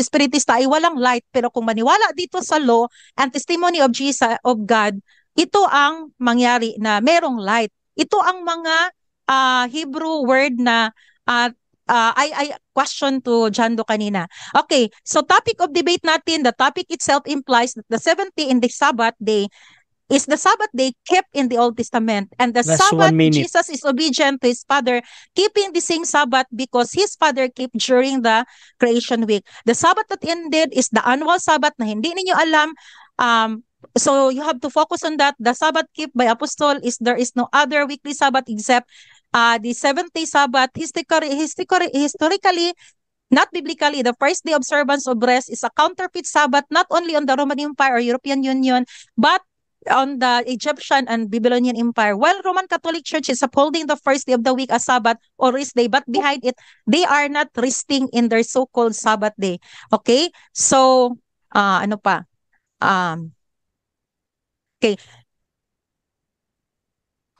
spiritista ay walang light pero kung maniwala dito sa law and testimony of Jesus of God ito ang mangyari na merong light ito ang mga uh, Hebrew word na uh, uh, I, I question to Jando kanina. Okay, so topic of debate natin, the topic itself implies that the 70 in the Sabbath day is the Sabbath day kept in the Old Testament. And the That's Sabbath, Jesus is obedient to his Father, keeping the same Sabbath because his Father kept during the creation week. The Sabbath that ended is the annual Sabbath na hindi ninyo alam. Um, so you have to focus on that. The Sabbath kept by Apostle is there is no other weekly Sabbath except uh, the seventh day Sabbath, historically, historically, historically Not biblically, the first day observance of rest is a counterfeit Sabbath not only on the Roman Empire or European Union, but on the Egyptian and Babylonian Empire. While Roman Catholic Church is upholding the first day of the week as Sabbath or rest day, but behind it, they are not resting in their so-called Sabbath day. Okay? So, uh, ano pa? Um, okay.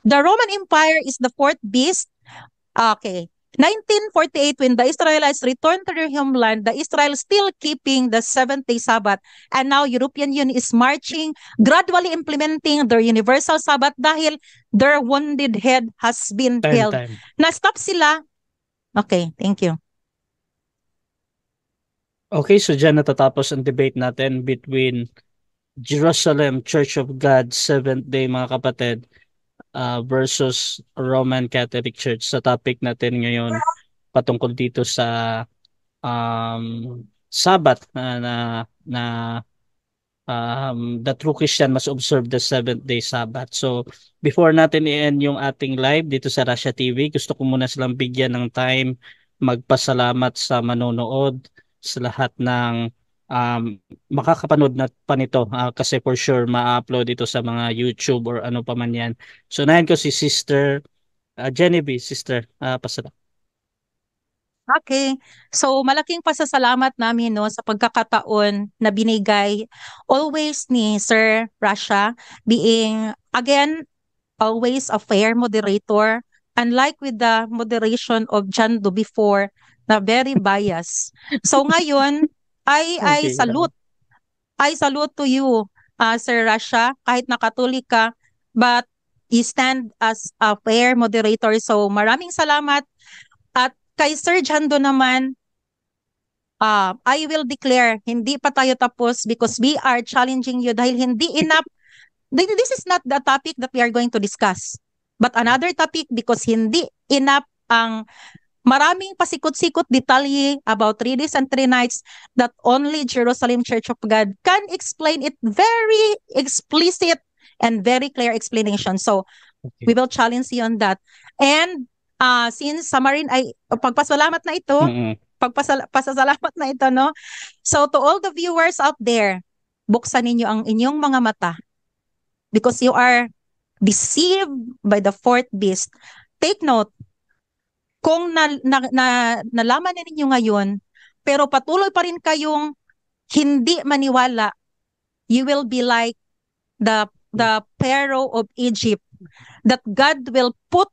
The Roman Empire is the fourth beast. Okay. 1948, when the Israelites returned to their homeland, the Israel still keeping the seventh-day Sabbath. And now European Union is marching, gradually implementing their universal Sabbath dahil their wounded head has been time, healed. Time. Na-stop sila. Okay, thank you. Okay, so dyan natatapos ang debate natin between Jerusalem Church of God, Seventh-day mga kapatid, uh, versus Roman Catholic Church sa topic natin ngayon patungkol dito sa um, Sabbath na na, na um, the true Christian must observe the seventh day Sabbath. So, before natin i-end yung ating live dito sa Russia TV, gusto ko muna silang bigyan ng time magpasalamat sa manonood, sa lahat ng um, makakapanood na pa nito uh, kasi for sure ma-upload ito sa mga YouTube or ano pa man yan. So nayan ko si Sister uh, Genevieve, Sister, uh, ah, pasalamat. Okay. So malaking pasasalamat namin no sa pagkakataon na binigay always ni Sir Russia being again always a fair moderator unlike with the moderation of John before na very biased. So ngayon I, okay. I salute. I salute to you, uh, Sir Russia, kahit nakatulik ka, but you stand as a fair moderator. So maraming salamat. At kay Sir Jando naman, uh, I will declare, hindi pa tayo tapos because we are challenging you dahil hindi enough. This is not the topic that we are going to discuss. But another topic because hindi enough ang Maraming pasikot-sikot detalye about three days and three nights that only Jerusalem Church of God can explain it very explicit and very clear explanation. So, okay. we will challenge you on that. And uh, since Samarin ay oh, pagpasalamat na ito, mm-hmm. pagpasalamat na ito, no? So, to all the viewers out there, buksan ninyo ang inyong mga mata because you are deceived by the fourth beast. Take note, kung na, na, na, nalaman na ninyo ngayon, pero patuloy pa rin kayong hindi maniwala, you will be like the the Pharaoh of Egypt that God will put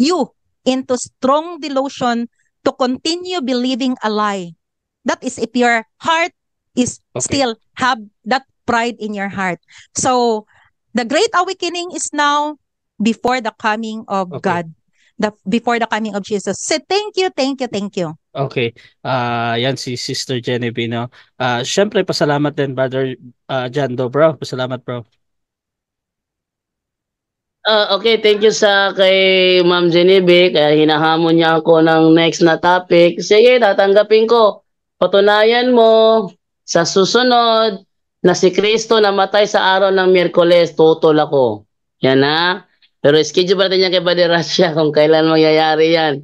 you into strong delusion to continue believing a lie. That is if your heart is okay. still have that pride in your heart. So the great awakening is now before the coming of okay. God the before the coming of Jesus. Say thank you, thank you, thank you. Okay. Ah, uh, yan si Sister Genevieve, no. Ah, uh, syempre pasalamat din Brother uh, John do, bro. Pasalamat, bro. Uh, okay, thank you sa kay Ma'am Genevieve. Kaya hinahamon niya ako ng next na topic. Sige, tatanggapin ko. Patunayan mo sa susunod na si Kristo namatay sa araw ng Miyerkules, tutol ako. Yan na. Pero schedule pa natin yan kay Padre Russia kung kailan mangyayari yan.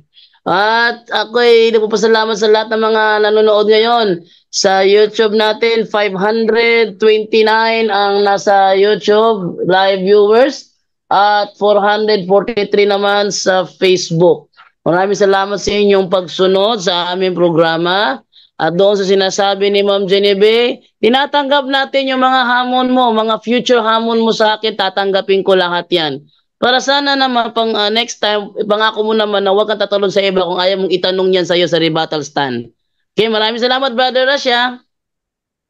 At ako ay nagpapasalamat sa lahat ng mga nanonood ngayon sa YouTube natin. 529 ang nasa YouTube live viewers at 443 naman sa Facebook. Maraming salamat sa inyong pagsunod sa aming programa. At doon sa sinasabi ni Ma'am Genevieve, tinatanggap natin yung mga hamon mo, mga future hamon mo sa akin, tatanggapin ko lahat yan. Para sana naman pang uh, next time, pangako mo naman na huwag kang tatalon sa iba kung ayaw mong itanong yan iyo sa rebuttal stand. Okay, maraming salamat Brother Russia. Ah.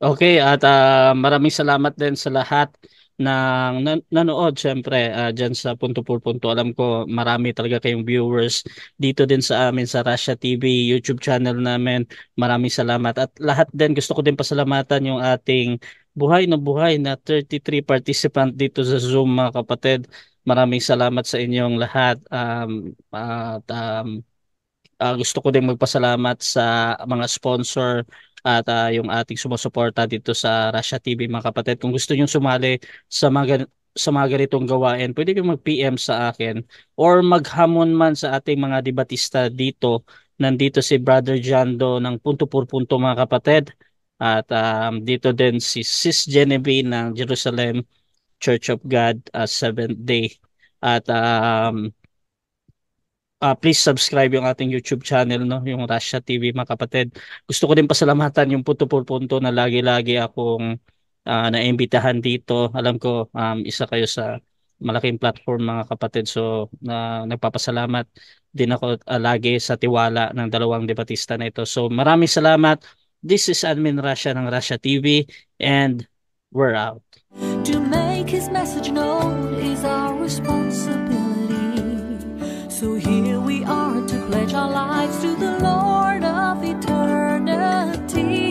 Okay, at uh, maraming salamat din sa lahat ng nan- nanood syempre uh, dyan sa punto por punto alam ko marami talaga kayong viewers dito din sa amin sa Russia TV YouTube channel namin maraming salamat at lahat din gusto ko din pasalamatan yung ating buhay na buhay na 33 participant dito sa Zoom mga kapatid Maraming salamat sa inyong lahat. Um, at um, uh, gusto ko din magpasalamat sa mga sponsor at uh, yung ating sumusuporta dito sa Russia TV mga kapatid. Kung gusto niyo sumali sa mga sa mga ganitong gawain, pwede kayong mag-PM sa akin or maghamon man sa ating mga debatista dito. Nandito si Brother Jando ng Punto Pur Punto mga kapatid. At um, dito din si Sis Genevieve ng Jerusalem Church of God uh, Seventh Day. At um, uh, please subscribe yung ating YouTube channel, no? yung Russia TV, mga kapatid. Gusto ko din pasalamatan yung Punto por Punto na lagi-lagi akong uh, naimbitahan dito. Alam ko, um, isa kayo sa malaking platform mga kapatid. So, uh, nagpapasalamat din ako uh, lagi sa tiwala ng dalawang debatista na ito. So, maraming salamat. This is Admin Russia ng Russia TV and we're out. To make his message known is our responsibility. So here we are to pledge our lives to the Lord of eternity.